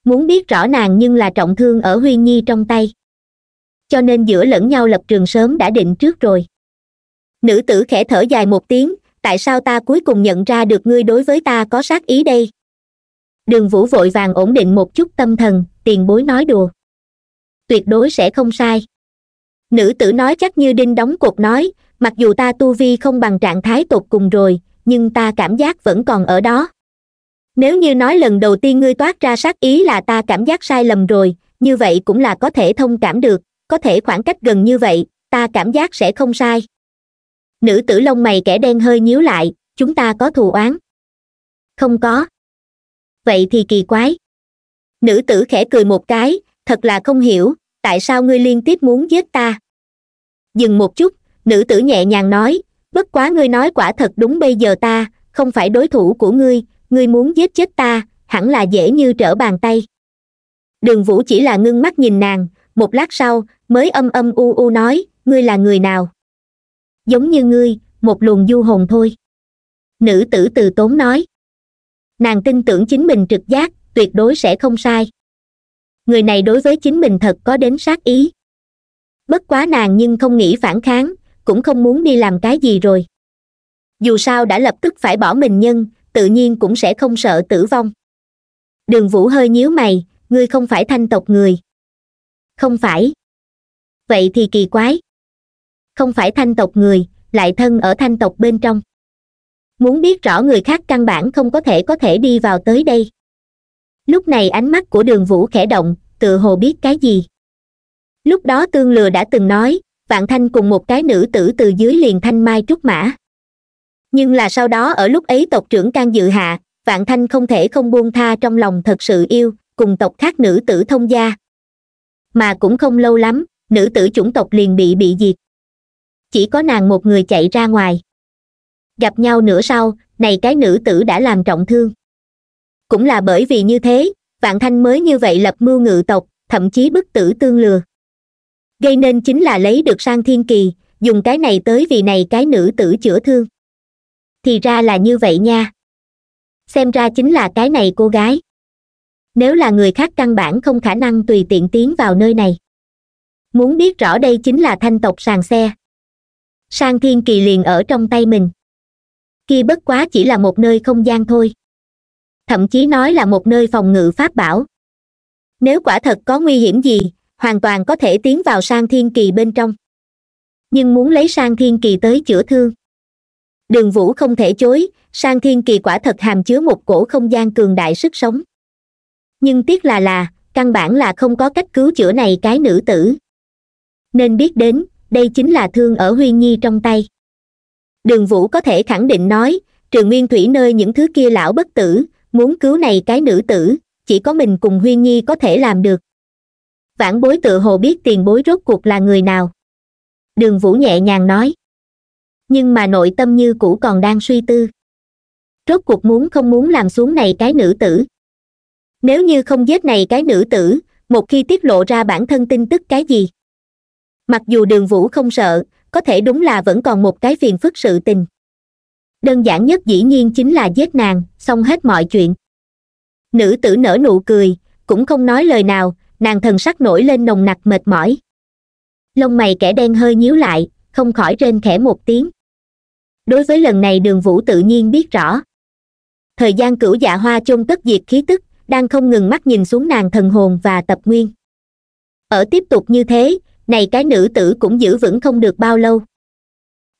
muốn biết rõ nàng nhưng là trọng thương ở huyên nhi trong tay cho nên giữa lẫn nhau lập trường sớm đã định trước rồi nữ tử khẽ thở dài một tiếng tại sao ta cuối cùng nhận ra được ngươi đối với ta có sát ý đây đường vũ vội vàng ổn định một chút tâm thần tiền bối nói đùa tuyệt đối sẽ không sai nữ tử nói chắc như đinh đóng cột nói mặc dù ta tu vi không bằng trạng thái tột cùng rồi nhưng ta cảm giác vẫn còn ở đó nếu như nói lần đầu tiên ngươi toát ra sát ý là ta cảm giác sai lầm rồi như vậy cũng là có thể thông cảm được có thể khoảng cách gần như vậy ta cảm giác sẽ không sai nữ tử lông mày kẻ đen hơi nhíu lại chúng ta có thù oán không có vậy thì kỳ quái nữ tử khẽ cười một cái thật là không hiểu tại sao ngươi liên tiếp muốn giết ta dừng một chút nữ tử nhẹ nhàng nói bất quá ngươi nói quả thật đúng bây giờ ta không phải đối thủ của ngươi ngươi muốn giết chết ta hẳn là dễ như trở bàn tay đường vũ chỉ là ngưng mắt nhìn nàng một lát sau mới âm âm u u nói ngươi là người nào giống như ngươi một luồng du hồn thôi nữ tử từ tốn nói nàng tin tưởng chính mình trực giác tuyệt đối sẽ không sai người này đối với chính mình thật có đến sát ý bất quá nàng nhưng không nghĩ phản kháng cũng không muốn đi làm cái gì rồi dù sao đã lập tức phải bỏ mình nhân tự nhiên cũng sẽ không sợ tử vong đường vũ hơi nhíu mày ngươi không phải thanh tộc người không phải vậy thì kỳ quái không phải thanh tộc người lại thân ở thanh tộc bên trong muốn biết rõ người khác căn bản không có thể có thể đi vào tới đây lúc này ánh mắt của đường vũ khẽ động tự hồ biết cái gì lúc đó tương lừa đã từng nói vạn thanh cùng một cái nữ tử từ dưới liền thanh mai trúc mã nhưng là sau đó ở lúc ấy tộc trưởng can dự hạ vạn thanh không thể không buông tha trong lòng thật sự yêu cùng tộc khác nữ tử thông gia mà cũng không lâu lắm nữ tử chủng tộc liền bị bị diệt chỉ có nàng một người chạy ra ngoài gặp nhau nửa sau này cái nữ tử đã làm trọng thương cũng là bởi vì như thế vạn thanh mới như vậy lập mưu ngự tộc thậm chí bức tử tương lừa gây nên chính là lấy được sang thiên kỳ dùng cái này tới vì này cái nữ tử chữa thương thì ra là như vậy nha xem ra chính là cái này cô gái nếu là người khác căn bản không khả năng tùy tiện tiến vào nơi này muốn biết rõ đây chính là thanh tộc sàn xe sang thiên kỳ liền ở trong tay mình kia bất quá chỉ là một nơi không gian thôi thậm chí nói là một nơi phòng ngự pháp bảo nếu quả thật có nguy hiểm gì hoàn toàn có thể tiến vào sang thiên kỳ bên trong nhưng muốn lấy sang thiên kỳ tới chữa thương đường vũ không thể chối sang thiên kỳ quả thật hàm chứa một cổ không gian cường đại sức sống nhưng tiếc là là căn bản là không có cách cứu chữa này cái nữ tử nên biết đến đây chính là thương ở huyên nhi trong tay đường vũ có thể khẳng định nói trường nguyên thủy nơi những thứ kia lão bất tử muốn cứu này cái nữ tử chỉ có mình cùng huyên nhi có thể làm được vãn bối tự hồ biết tiền bối rốt cuộc là người nào đường vũ nhẹ nhàng nói nhưng mà nội tâm như cũ còn đang suy tư rốt cuộc muốn không muốn làm xuống này cái nữ tử nếu như không giết này cái nữ tử một khi tiết lộ ra bản thân tin tức cái gì mặc dù đường vũ không sợ có thể đúng là vẫn còn một cái phiền phức sự tình đơn giản nhất dĩ nhiên chính là giết nàng xong hết mọi chuyện nữ tử nở nụ cười cũng không nói lời nào nàng thần sắc nổi lên nồng nặc mệt mỏi lông mày kẻ đen hơi nhíu lại không khỏi rên khẽ một tiếng đối với lần này đường vũ tự nhiên biết rõ thời gian cửu dạ hoa chôn tất diệt khí tức đang không ngừng mắt nhìn xuống nàng thần hồn và tập nguyên ở tiếp tục như thế này cái nữ tử cũng giữ vững không được bao lâu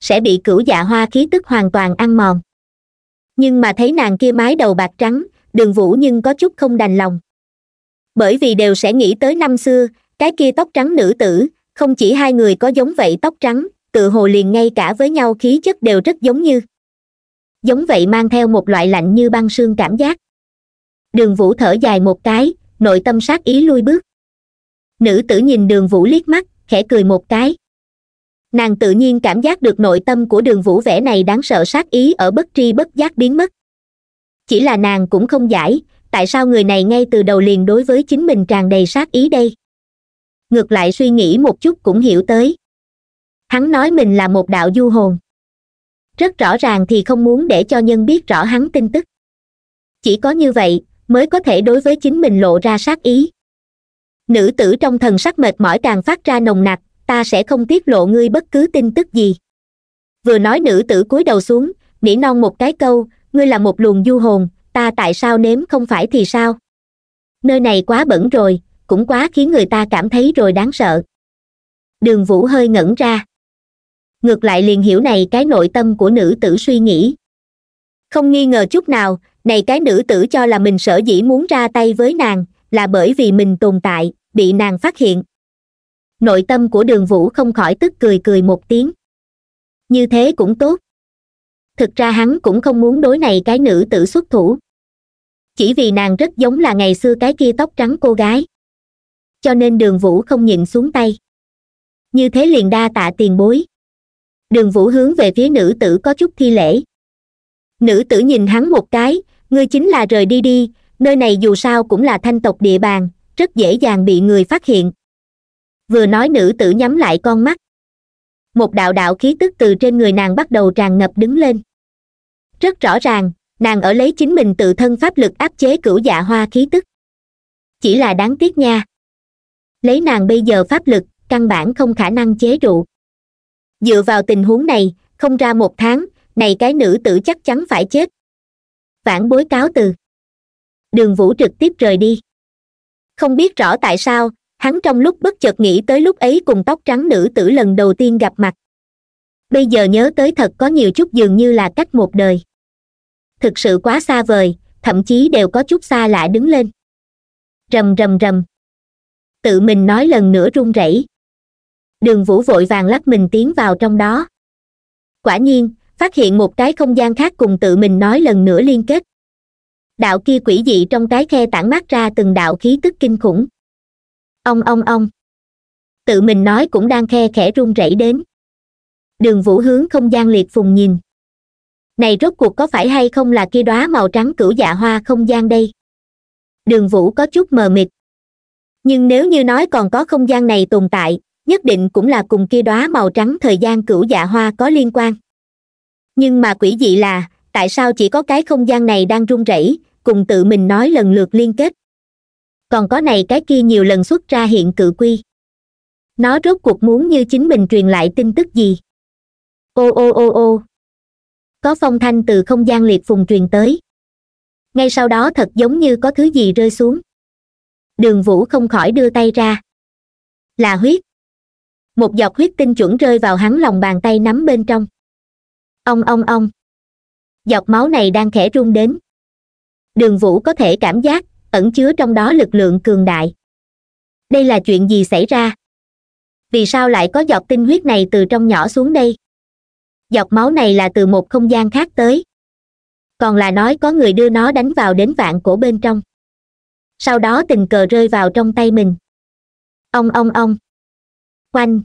sẽ bị cửu dạ hoa khí tức hoàn toàn ăn mòn nhưng mà thấy nàng kia mái đầu bạc trắng đường vũ nhưng có chút không đành lòng bởi vì đều sẽ nghĩ tới năm xưa cái kia tóc trắng nữ tử không chỉ hai người có giống vậy tóc trắng tự hồ liền ngay cả với nhau khí chất đều rất giống như giống vậy mang theo một loại lạnh như băng sương cảm giác đường vũ thở dài một cái nội tâm sát ý lui bước nữ tử nhìn đường vũ liếc mắt khẽ cười một cái nàng tự nhiên cảm giác được nội tâm của đường vũ vẻ này đáng sợ sát ý ở bất tri bất giác biến mất chỉ là nàng cũng không giải tại sao người này ngay từ đầu liền đối với chính mình tràn đầy sát ý đây ngược lại suy nghĩ một chút cũng hiểu tới hắn nói mình là một đạo du hồn rất rõ ràng thì không muốn để cho nhân biết rõ hắn tin tức chỉ có như vậy mới có thể đối với chính mình lộ ra sát ý nữ tử trong thần sắc mệt mỏi càng phát ra nồng nặc ta sẽ không tiết lộ ngươi bất cứ tin tức gì vừa nói nữ tử cúi đầu xuống nỉ non một cái câu ngươi là một luồng du hồn ta tại sao nếm không phải thì sao nơi này quá bẩn rồi cũng quá khiến người ta cảm thấy rồi đáng sợ đường vũ hơi ngẩn ra ngược lại liền hiểu này cái nội tâm của nữ tử suy nghĩ không nghi ngờ chút nào này cái nữ tử cho là mình sở dĩ muốn ra tay với nàng là bởi vì mình tồn tại bị nàng phát hiện nội tâm của đường vũ không khỏi tức cười cười một tiếng như thế cũng tốt thực ra hắn cũng không muốn đối này cái nữ tử xuất thủ chỉ vì nàng rất giống là ngày xưa cái kia tóc trắng cô gái cho nên đường vũ không nhịn xuống tay như thế liền đa tạ tiền bối đường vũ hướng về phía nữ tử có chút thi lễ nữ tử nhìn hắn một cái ngươi chính là rời đi đi nơi này dù sao cũng là thanh tộc địa bàn rất dễ dàng bị người phát hiện vừa nói nữ tử nhắm lại con mắt một đạo đạo khí tức từ trên người nàng bắt đầu tràn ngập đứng lên rất rõ ràng nàng ở lấy chính mình tự thân pháp lực áp chế cửu dạ hoa khí tức chỉ là đáng tiếc nha lấy nàng bây giờ pháp lực căn bản không khả năng chế trụ dựa vào tình huống này không ra một tháng này cái nữ tử chắc chắn phải chết vãn bối cáo từ đường vũ trực tiếp rời đi không biết rõ tại sao hắn trong lúc bất chợt nghĩ tới lúc ấy cùng tóc trắng nữ tử lần đầu tiên gặp mặt bây giờ nhớ tới thật có nhiều chút dường như là cách một đời thực sự quá xa vời thậm chí đều có chút xa lạ đứng lên rầm rầm rầm tự mình nói lần nữa run rẩy đường vũ vội vàng lắc mình tiến vào trong đó quả nhiên phát hiện một cái không gian khác cùng tự mình nói lần nữa liên kết đạo kia quỷ dị trong cái khe tản mát ra từng đạo khí tức kinh khủng ông ông ông tự mình nói cũng đang khe khẽ run rẩy đến đường vũ hướng không gian liệt phùng nhìn này rốt cuộc có phải hay không là kia đóa màu trắng cửu dạ hoa không gian đây đường vũ có chút mờ mịt nhưng nếu như nói còn có không gian này tồn tại nhất định cũng là cùng kia đóa màu trắng thời gian cửu dạ hoa có liên quan nhưng mà quỷ dị là tại sao chỉ có cái không gian này đang rung rẩy cùng tự mình nói lần lượt liên kết còn có này cái kia nhiều lần xuất ra hiện cự quy nó rốt cuộc muốn như chính mình truyền lại tin tức gì ô ô ô ô có phong thanh từ không gian liệt phùng truyền tới ngay sau đó thật giống như có thứ gì rơi xuống đường vũ không khỏi đưa tay ra là huyết một giọt huyết tinh chuẩn rơi vào hắn lòng bàn tay nắm bên trong ông ông ông giọt máu này đang khẽ rung đến đường vũ có thể cảm giác ẩn chứa trong đó lực lượng cường đại đây là chuyện gì xảy ra vì sao lại có giọt tinh huyết này từ trong nhỏ xuống đây giọt máu này là từ một không gian khác tới còn là nói có người đưa nó đánh vào đến vạn cổ bên trong sau đó tình cờ rơi vào trong tay mình ông ông ông quanh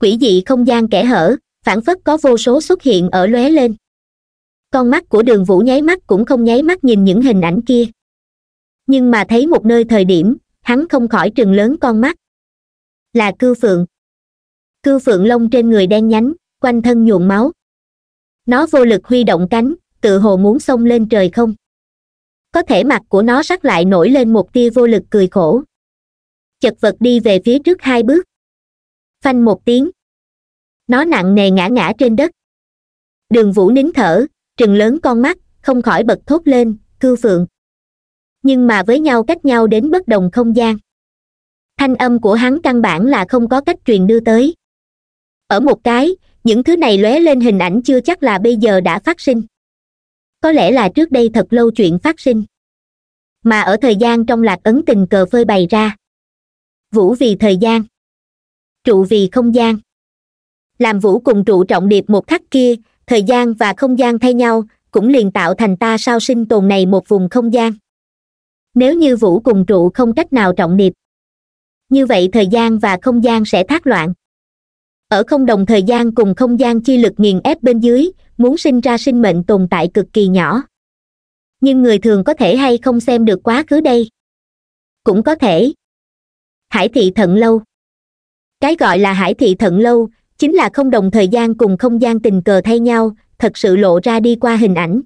quỷ dị không gian kẽ hở phản phất có vô số xuất hiện ở lóe lên con mắt của đường vũ nháy mắt cũng không nháy mắt nhìn những hình ảnh kia nhưng mà thấy một nơi thời điểm hắn không khỏi trừng lớn con mắt là cư phượng cư phượng lông trên người đen nhánh quanh thân nhuộm máu nó vô lực huy động cánh tự hồ muốn xông lên trời không có thể mặt của nó sắc lại nổi lên một tia vô lực cười khổ chật vật đi về phía trước hai bước phanh một tiếng nó nặng nề ngã ngã trên đất đường vũ nín thở trừng lớn con mắt không khỏi bật thốt lên thư phượng nhưng mà với nhau cách nhau đến bất đồng không gian thanh âm của hắn căn bản là không có cách truyền đưa tới ở một cái những thứ này lóe lên hình ảnh chưa chắc là bây giờ đã phát sinh có lẽ là trước đây thật lâu chuyện phát sinh mà ở thời gian trong lạc ấn tình cờ phơi bày ra vũ vì thời gian trụ vì không gian làm vũ cùng trụ trọng điệp một khắc kia thời gian và không gian thay nhau cũng liền tạo thành ta sao sinh tồn này một vùng không gian nếu như vũ cùng trụ không cách nào trọng điệp như vậy thời gian và không gian sẽ thác loạn ở không đồng thời gian cùng không gian chi lực nghiền ép bên dưới muốn sinh ra sinh mệnh tồn tại cực kỳ nhỏ nhưng người thường có thể hay không xem được quá khứ đây cũng có thể hải thị thận lâu cái gọi là hải thị thận lâu chính là không đồng thời gian cùng không gian tình cờ thay nhau thật sự lộ ra đi qua hình ảnh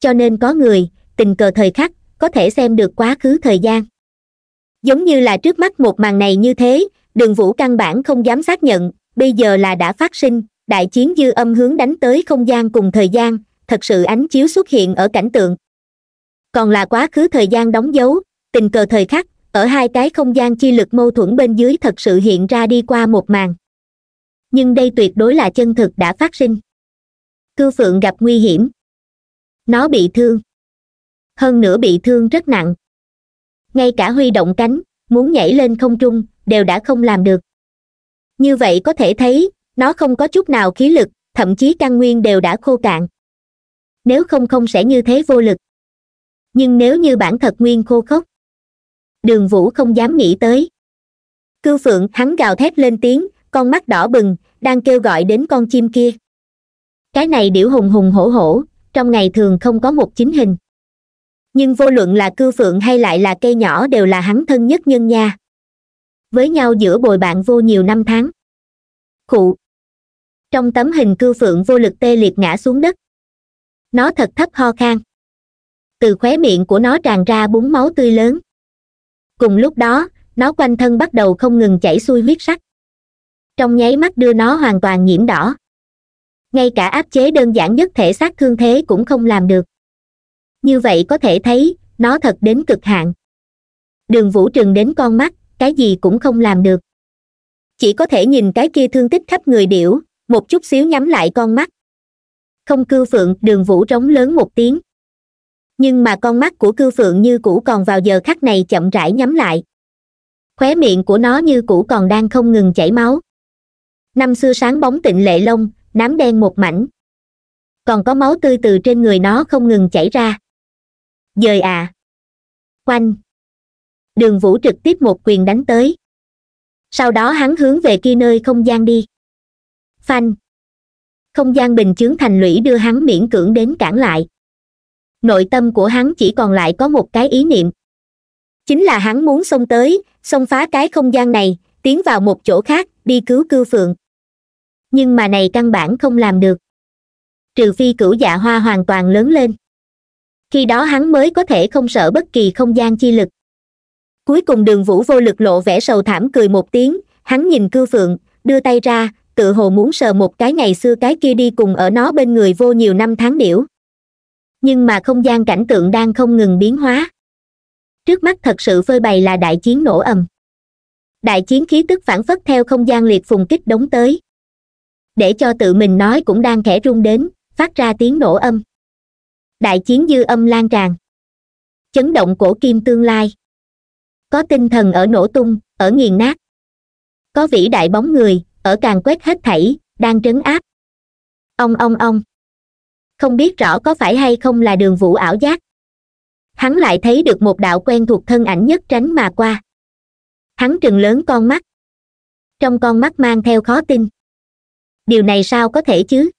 cho nên có người tình cờ thời khắc có thể xem được quá khứ thời gian giống như là trước mắt một màn này như thế đường vũ căn bản không dám xác nhận bây giờ là đã phát sinh đại chiến dư âm hướng đánh tới không gian cùng thời gian thật sự ánh chiếu xuất hiện ở cảnh tượng còn là quá khứ thời gian đóng dấu tình cờ thời khắc ở hai cái không gian chi lực mâu thuẫn bên dưới thật sự hiện ra đi qua một màn nhưng đây tuyệt đối là chân thực đã phát sinh cư phượng gặp nguy hiểm nó bị thương hơn nữa bị thương rất nặng ngay cả huy động cánh muốn nhảy lên không trung đều đã không làm được như vậy có thể thấy nó không có chút nào khí lực thậm chí căn nguyên đều đã khô cạn nếu không không sẽ như thế vô lực nhưng nếu như bản thật nguyên khô khốc đường vũ không dám nghĩ tới cưu phượng hắn gào thét lên tiếng con mắt đỏ bừng đang kêu gọi đến con chim kia cái này điểu hùng hùng hổ hổ trong ngày thường không có một chính hình nhưng vô luận là cưu phượng hay lại là cây nhỏ đều là hắn thân nhất nhân nha với nhau giữa bồi bạn vô nhiều năm tháng khụ trong tấm hình cưu phượng vô lực tê liệt ngã xuống đất nó thật thấp ho khan từ khóe miệng của nó tràn ra búng máu tươi lớn cùng lúc đó nó quanh thân bắt đầu không ngừng chảy xuôi huyết sắc trong nháy mắt đưa nó hoàn toàn nhiễm đỏ ngay cả áp chế đơn giản nhất thể xác thương thế cũng không làm được như vậy có thể thấy nó thật đến cực hạn đường vũ trừng đến con mắt cái gì cũng không làm được chỉ có thể nhìn cái kia thương tích khắp người điểu một chút xíu nhắm lại con mắt không cư phượng đường vũ trống lớn một tiếng nhưng mà con mắt của cư phượng như cũ còn vào giờ khắc này chậm rãi nhắm lại khóe miệng của nó như cũ còn đang không ngừng chảy máu năm xưa sáng bóng tịnh lệ lông nám đen một mảnh còn có máu tươi từ trên người nó không ngừng chảy ra dời à quanh đường vũ trực tiếp một quyền đánh tới sau đó hắn hướng về kia nơi không gian đi phanh không gian bình chướng thành lũy đưa hắn miễn cưỡng đến cản lại nội tâm của hắn chỉ còn lại có một cái ý niệm chính là hắn muốn xông tới xông phá cái không gian này tiến vào một chỗ khác đi cứu cư phượng nhưng mà này căn bản không làm được trừ phi cửu dạ hoa hoàn toàn lớn lên khi đó hắn mới có thể không sợ bất kỳ không gian chi lực cuối cùng đường vũ vô lực lộ vẻ sầu thảm cười một tiếng hắn nhìn cư phượng đưa tay ra tự hồ muốn sờ một cái ngày xưa cái kia đi cùng ở nó bên người vô nhiều năm tháng điểu nhưng mà không gian cảnh tượng đang không ngừng biến hóa trước mắt thật sự phơi bày là đại chiến nổ ầm đại chiến khí tức phản phất theo không gian liệt phùng kích đóng tới để cho tự mình nói cũng đang khẽ rung đến phát ra tiếng nổ âm đại chiến dư âm lan tràn chấn động cổ kim tương lai có tinh thần ở nổ tung ở nghiền nát có vĩ đại bóng người ở càng quét hết thảy đang trấn áp ông ông ông không biết rõ có phải hay không là đường vũ ảo giác hắn lại thấy được một đạo quen thuộc thân ảnh nhất tránh mà qua hắn trừng lớn con mắt trong con mắt mang theo khó tin điều này sao có thể chứ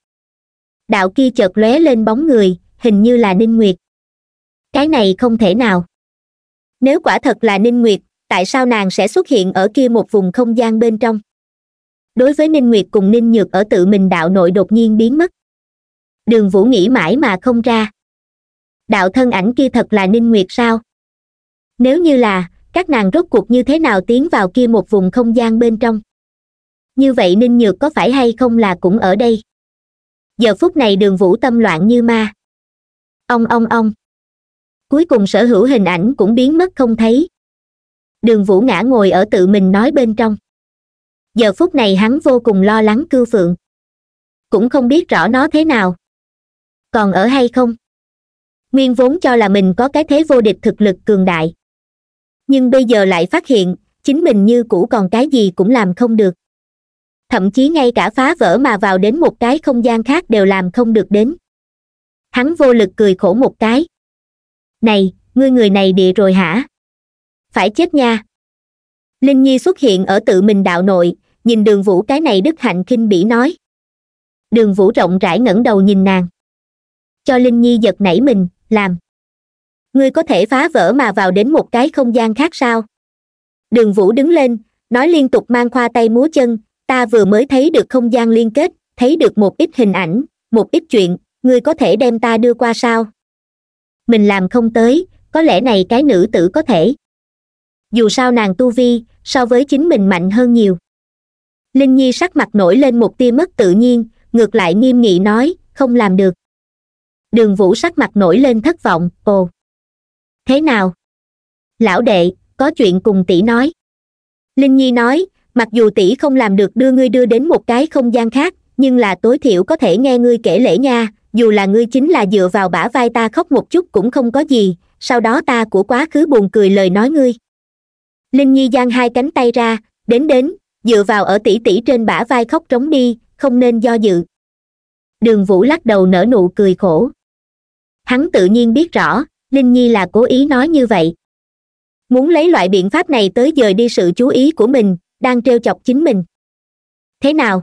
đạo kia chợt lóe lên bóng người hình như là ninh nguyệt cái này không thể nào nếu quả thật là ninh nguyệt tại sao nàng sẽ xuất hiện ở kia một vùng không gian bên trong đối với ninh nguyệt cùng ninh nhược ở tự mình đạo nội đột nhiên biến mất đường vũ nghĩ mãi mà không ra đạo thân ảnh kia thật là ninh nguyệt sao nếu như là các nàng rốt cuộc như thế nào tiến vào kia một vùng không gian bên trong như vậy ninh nhược có phải hay không là cũng ở đây giờ phút này đường vũ tâm loạn như ma ông ông ông cuối cùng sở hữu hình ảnh cũng biến mất không thấy đường vũ ngã ngồi ở tự mình nói bên trong giờ phút này hắn vô cùng lo lắng cư phượng cũng không biết rõ nó thế nào còn ở hay không nguyên vốn cho là mình có cái thế vô địch thực lực cường đại nhưng bây giờ lại phát hiện chính mình như cũ còn cái gì cũng làm không được thậm chí ngay cả phá vỡ mà vào đến một cái không gian khác đều làm không được đến hắn vô lực cười khổ một cái này ngươi người này địa rồi hả phải chết nha linh nhi xuất hiện ở tự mình đạo nội nhìn đường vũ cái này đức hạnh khinh bỉ nói đường vũ rộng rãi ngẩng đầu nhìn nàng cho linh nhi giật nảy mình làm ngươi có thể phá vỡ mà vào đến một cái không gian khác sao đường vũ đứng lên nói liên tục mang khoa tay múa chân ta vừa mới thấy được không gian liên kết thấy được một ít hình ảnh một ít chuyện ngươi có thể đem ta đưa qua sao mình làm không tới có lẽ này cái nữ tử có thể dù sao nàng tu vi so với chính mình mạnh hơn nhiều linh nhi sắc mặt nổi lên một tia mất tự nhiên ngược lại nghiêm nghị nói không làm được đường vũ sắc mặt nổi lên thất vọng ồ thế nào lão đệ có chuyện cùng tỷ nói linh nhi nói mặc dù tỷ không làm được đưa ngươi đưa đến một cái không gian khác nhưng là tối thiểu có thể nghe ngươi kể lễ nha dù là ngươi chính là dựa vào bả vai ta khóc một chút cũng không có gì sau đó ta của quá khứ buồn cười lời nói ngươi linh nhi giang hai cánh tay ra đến đến dựa vào ở tỷ tỷ trên bả vai khóc trống đi không nên do dự đường vũ lắc đầu nở nụ cười khổ hắn tự nhiên biết rõ linh nhi là cố ý nói như vậy muốn lấy loại biện pháp này tới dời đi sự chú ý của mình đang t chọc chính mình thế nào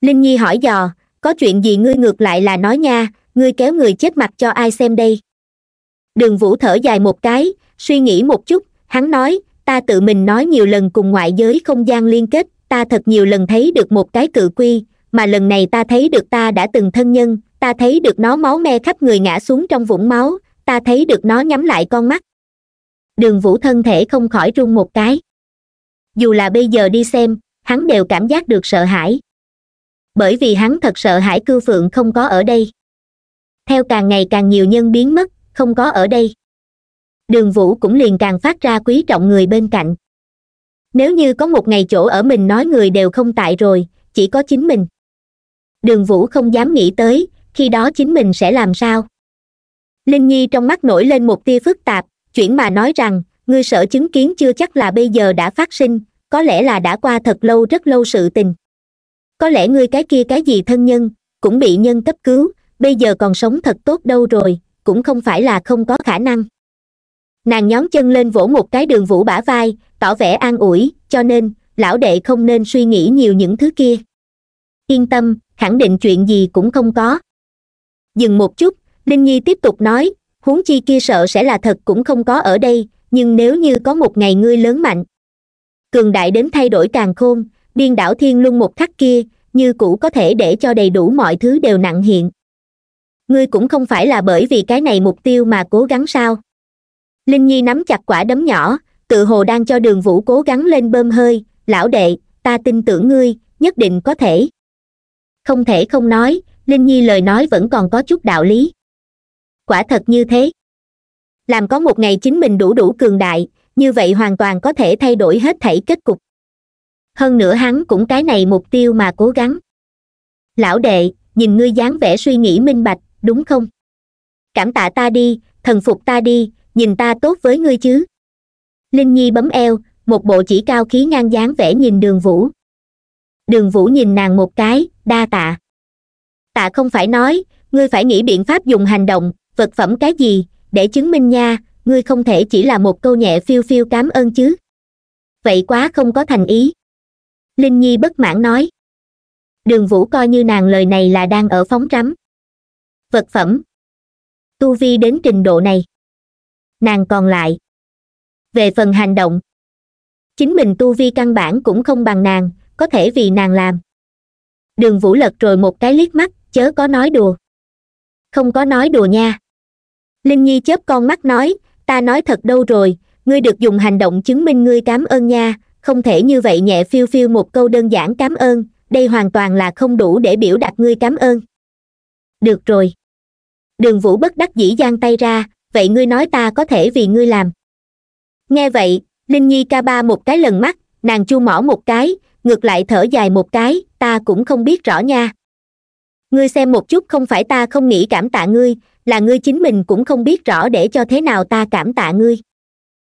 linh nhi hỏi dò có chuyện gì ngươi ngược lại là nói nha ngươi kéo người chết mặt cho ai xem đây đường vũ thở dài một cái suy nghĩ một chút hắn nói ta tự mình nói nhiều lần cùng ngoại giới không gian liên kết ta thật nhiều lần thấy được một cái cự quy mà lần này ta thấy được ta đã từng thân nhân ta thấy được nó máu me khắp người ngã xuống trong vũng máu ta thấy được nó nhắm lại con mắt đường vũ thân thể không khỏi run một cái dù là bây giờ đi xem hắn đều cảm giác được sợ hãi bởi vì hắn thật sợ hãi cư phượng không có ở đây theo càng ngày càng nhiều nhân biến mất không có ở đây đường vũ cũng liền càng phát ra quý trọng người bên cạnh nếu như có một ngày chỗ ở mình nói người đều không tại rồi chỉ có chính mình đường vũ không dám nghĩ tới khi đó chính mình sẽ làm sao linh nhi trong mắt nổi lên một tia phức tạp chuyển mà nói rằng ngươi sợ chứng kiến chưa chắc là bây giờ đã phát sinh có lẽ là đã qua thật lâu rất lâu sự tình có lẽ ngươi cái kia cái gì thân nhân cũng bị nhân cấp cứu bây giờ còn sống thật tốt đâu rồi cũng không phải là không có khả năng nàng nhón chân lên vỗ một cái đường vũ bả vai tỏ vẻ an ủi cho nên lão đệ không nên suy nghĩ nhiều những thứ kia yên tâm khẳng định chuyện gì cũng không có dừng một chút linh nhi tiếp tục nói huống chi kia sợ sẽ là thật cũng không có ở đây nhưng nếu như có một ngày ngươi lớn mạnh cường đại đến thay đổi càng khôn điên đảo thiên luân một khắc kia như cũ có thể để cho đầy đủ mọi thứ đều nặng hiện ngươi cũng không phải là bởi vì cái này mục tiêu mà cố gắng sao linh nhi nắm chặt quả đấm nhỏ tự hồ đang cho đường vũ cố gắng lên bơm hơi lão đệ ta tin tưởng ngươi nhất định có thể không thể không nói linh nhi lời nói vẫn còn có chút đạo lý quả thật như thế làm có một ngày chính mình đủ đủ cường đại như vậy hoàn toàn có thể thay đổi hết thảy kết cục hơn nữa hắn cũng cái này mục tiêu mà cố gắng lão đệ nhìn ngươi dáng vẻ suy nghĩ minh bạch đúng không cảm tạ ta đi thần phục ta đi nhìn ta tốt với ngươi chứ linh nhi bấm eo một bộ chỉ cao khí ngang dáng vẻ nhìn đường vũ đường vũ nhìn nàng một cái đa tạ tạ không phải nói ngươi phải nghĩ biện pháp dùng hành động vật phẩm cái gì để chứng minh nha ngươi không thể chỉ là một câu nhẹ phiêu phiêu cám ơn chứ vậy quá không có thành ý linh nhi bất mãn nói đường vũ coi như nàng lời này là đang ở phóng trắm vật phẩm tu vi đến trình độ này nàng còn lại về phần hành động chính mình tu vi căn bản cũng không bằng nàng có thể vì nàng làm đường vũ lật rồi một cái liếc mắt chớ có nói đùa không có nói đùa nha linh nhi chớp con mắt nói ta nói thật đâu rồi ngươi được dùng hành động chứng minh ngươi cám ơn nha không thể như vậy nhẹ phiêu phiêu một câu đơn giản cám ơn đây hoàn toàn là không đủ để biểu đạt ngươi cám ơn được rồi đường vũ bất đắc dĩ giang tay ra vậy ngươi nói ta có thể vì ngươi làm nghe vậy linh nhi ca ba một cái lần mắt nàng chu mỏ một cái ngược lại thở dài một cái ta cũng không biết rõ nha ngươi xem một chút không phải ta không nghĩ cảm tạ ngươi là ngươi chính mình cũng không biết rõ để cho thế nào ta cảm tạ ngươi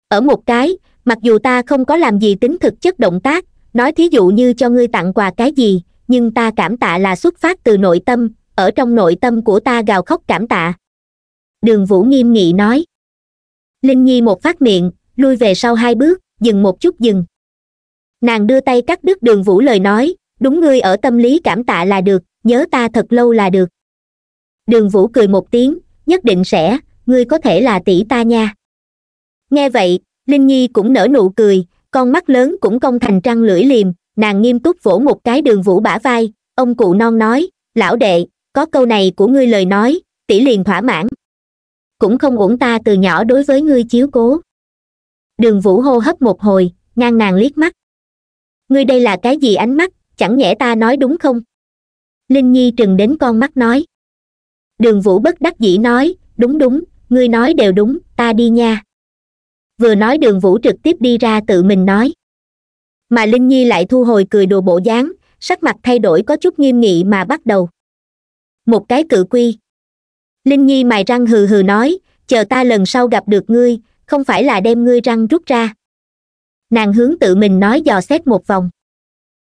ở một cái mặc dù ta không có làm gì tính thực chất động tác nói thí dụ như cho ngươi tặng quà cái gì nhưng ta cảm tạ là xuất phát từ nội tâm ở trong nội tâm của ta gào khóc cảm tạ đường vũ nghiêm nghị nói linh nhi một phát miệng lui về sau hai bước dừng một chút dừng nàng đưa tay cắt đứt đường vũ lời nói đúng ngươi ở tâm lý cảm tạ là được nhớ ta thật lâu là được đường vũ cười một tiếng nhất định sẽ ngươi có thể là tỷ ta nha nghe vậy linh nhi cũng nở nụ cười con mắt lớn cũng công thành trăng lưỡi liềm nàng nghiêm túc vỗ một cái đường vũ bả vai ông cụ non nói lão đệ có câu này của ngươi lời nói tỷ liền thỏa mãn cũng không uổng ta từ nhỏ đối với ngươi chiếu cố đường vũ hô hấp một hồi ngang nàng liếc mắt ngươi đây là cái gì ánh mắt chẳng nhẽ ta nói đúng không linh nhi trừng đến con mắt nói đường vũ bất đắc dĩ nói đúng đúng ngươi nói đều đúng ta đi nha vừa nói đường vũ trực tiếp đi ra tự mình nói mà linh nhi lại thu hồi cười đùa bộ dáng sắc mặt thay đổi có chút nghiêm nghị mà bắt đầu một cái cự quy linh nhi mài răng hừ hừ nói chờ ta lần sau gặp được ngươi không phải là đem ngươi răng rút ra nàng hướng tự mình nói dò xét một vòng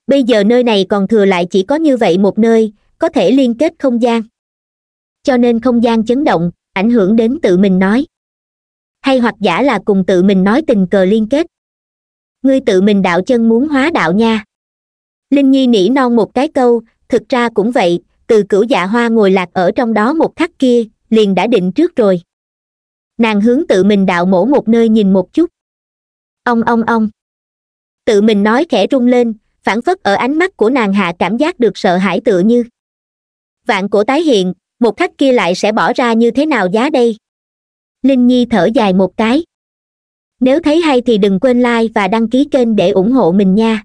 bây giờ nơi này còn thừa lại chỉ có như vậy một nơi có thể liên kết không gian cho nên không gian chấn động ảnh hưởng đến tự mình nói hay hoặc giả là cùng tự mình nói tình cờ liên kết ngươi tự mình đạo chân muốn hóa đạo nha linh nhi nỉ non một cái câu thực ra cũng vậy từ cửu dạ hoa ngồi lạc ở trong đó một khắc kia liền đã định trước rồi nàng hướng tự mình đạo mổ một nơi nhìn một chút ông ông ông tự mình nói khẽ rung lên phản phất ở ánh mắt của nàng hạ cảm giác được sợ hãi tựa như vạn cổ tái hiện một khắc kia lại sẽ bỏ ra như thế nào giá đây linh nhi thở dài một cái nếu thấy hay thì đừng quên like và đăng ký kênh để ủng hộ mình nha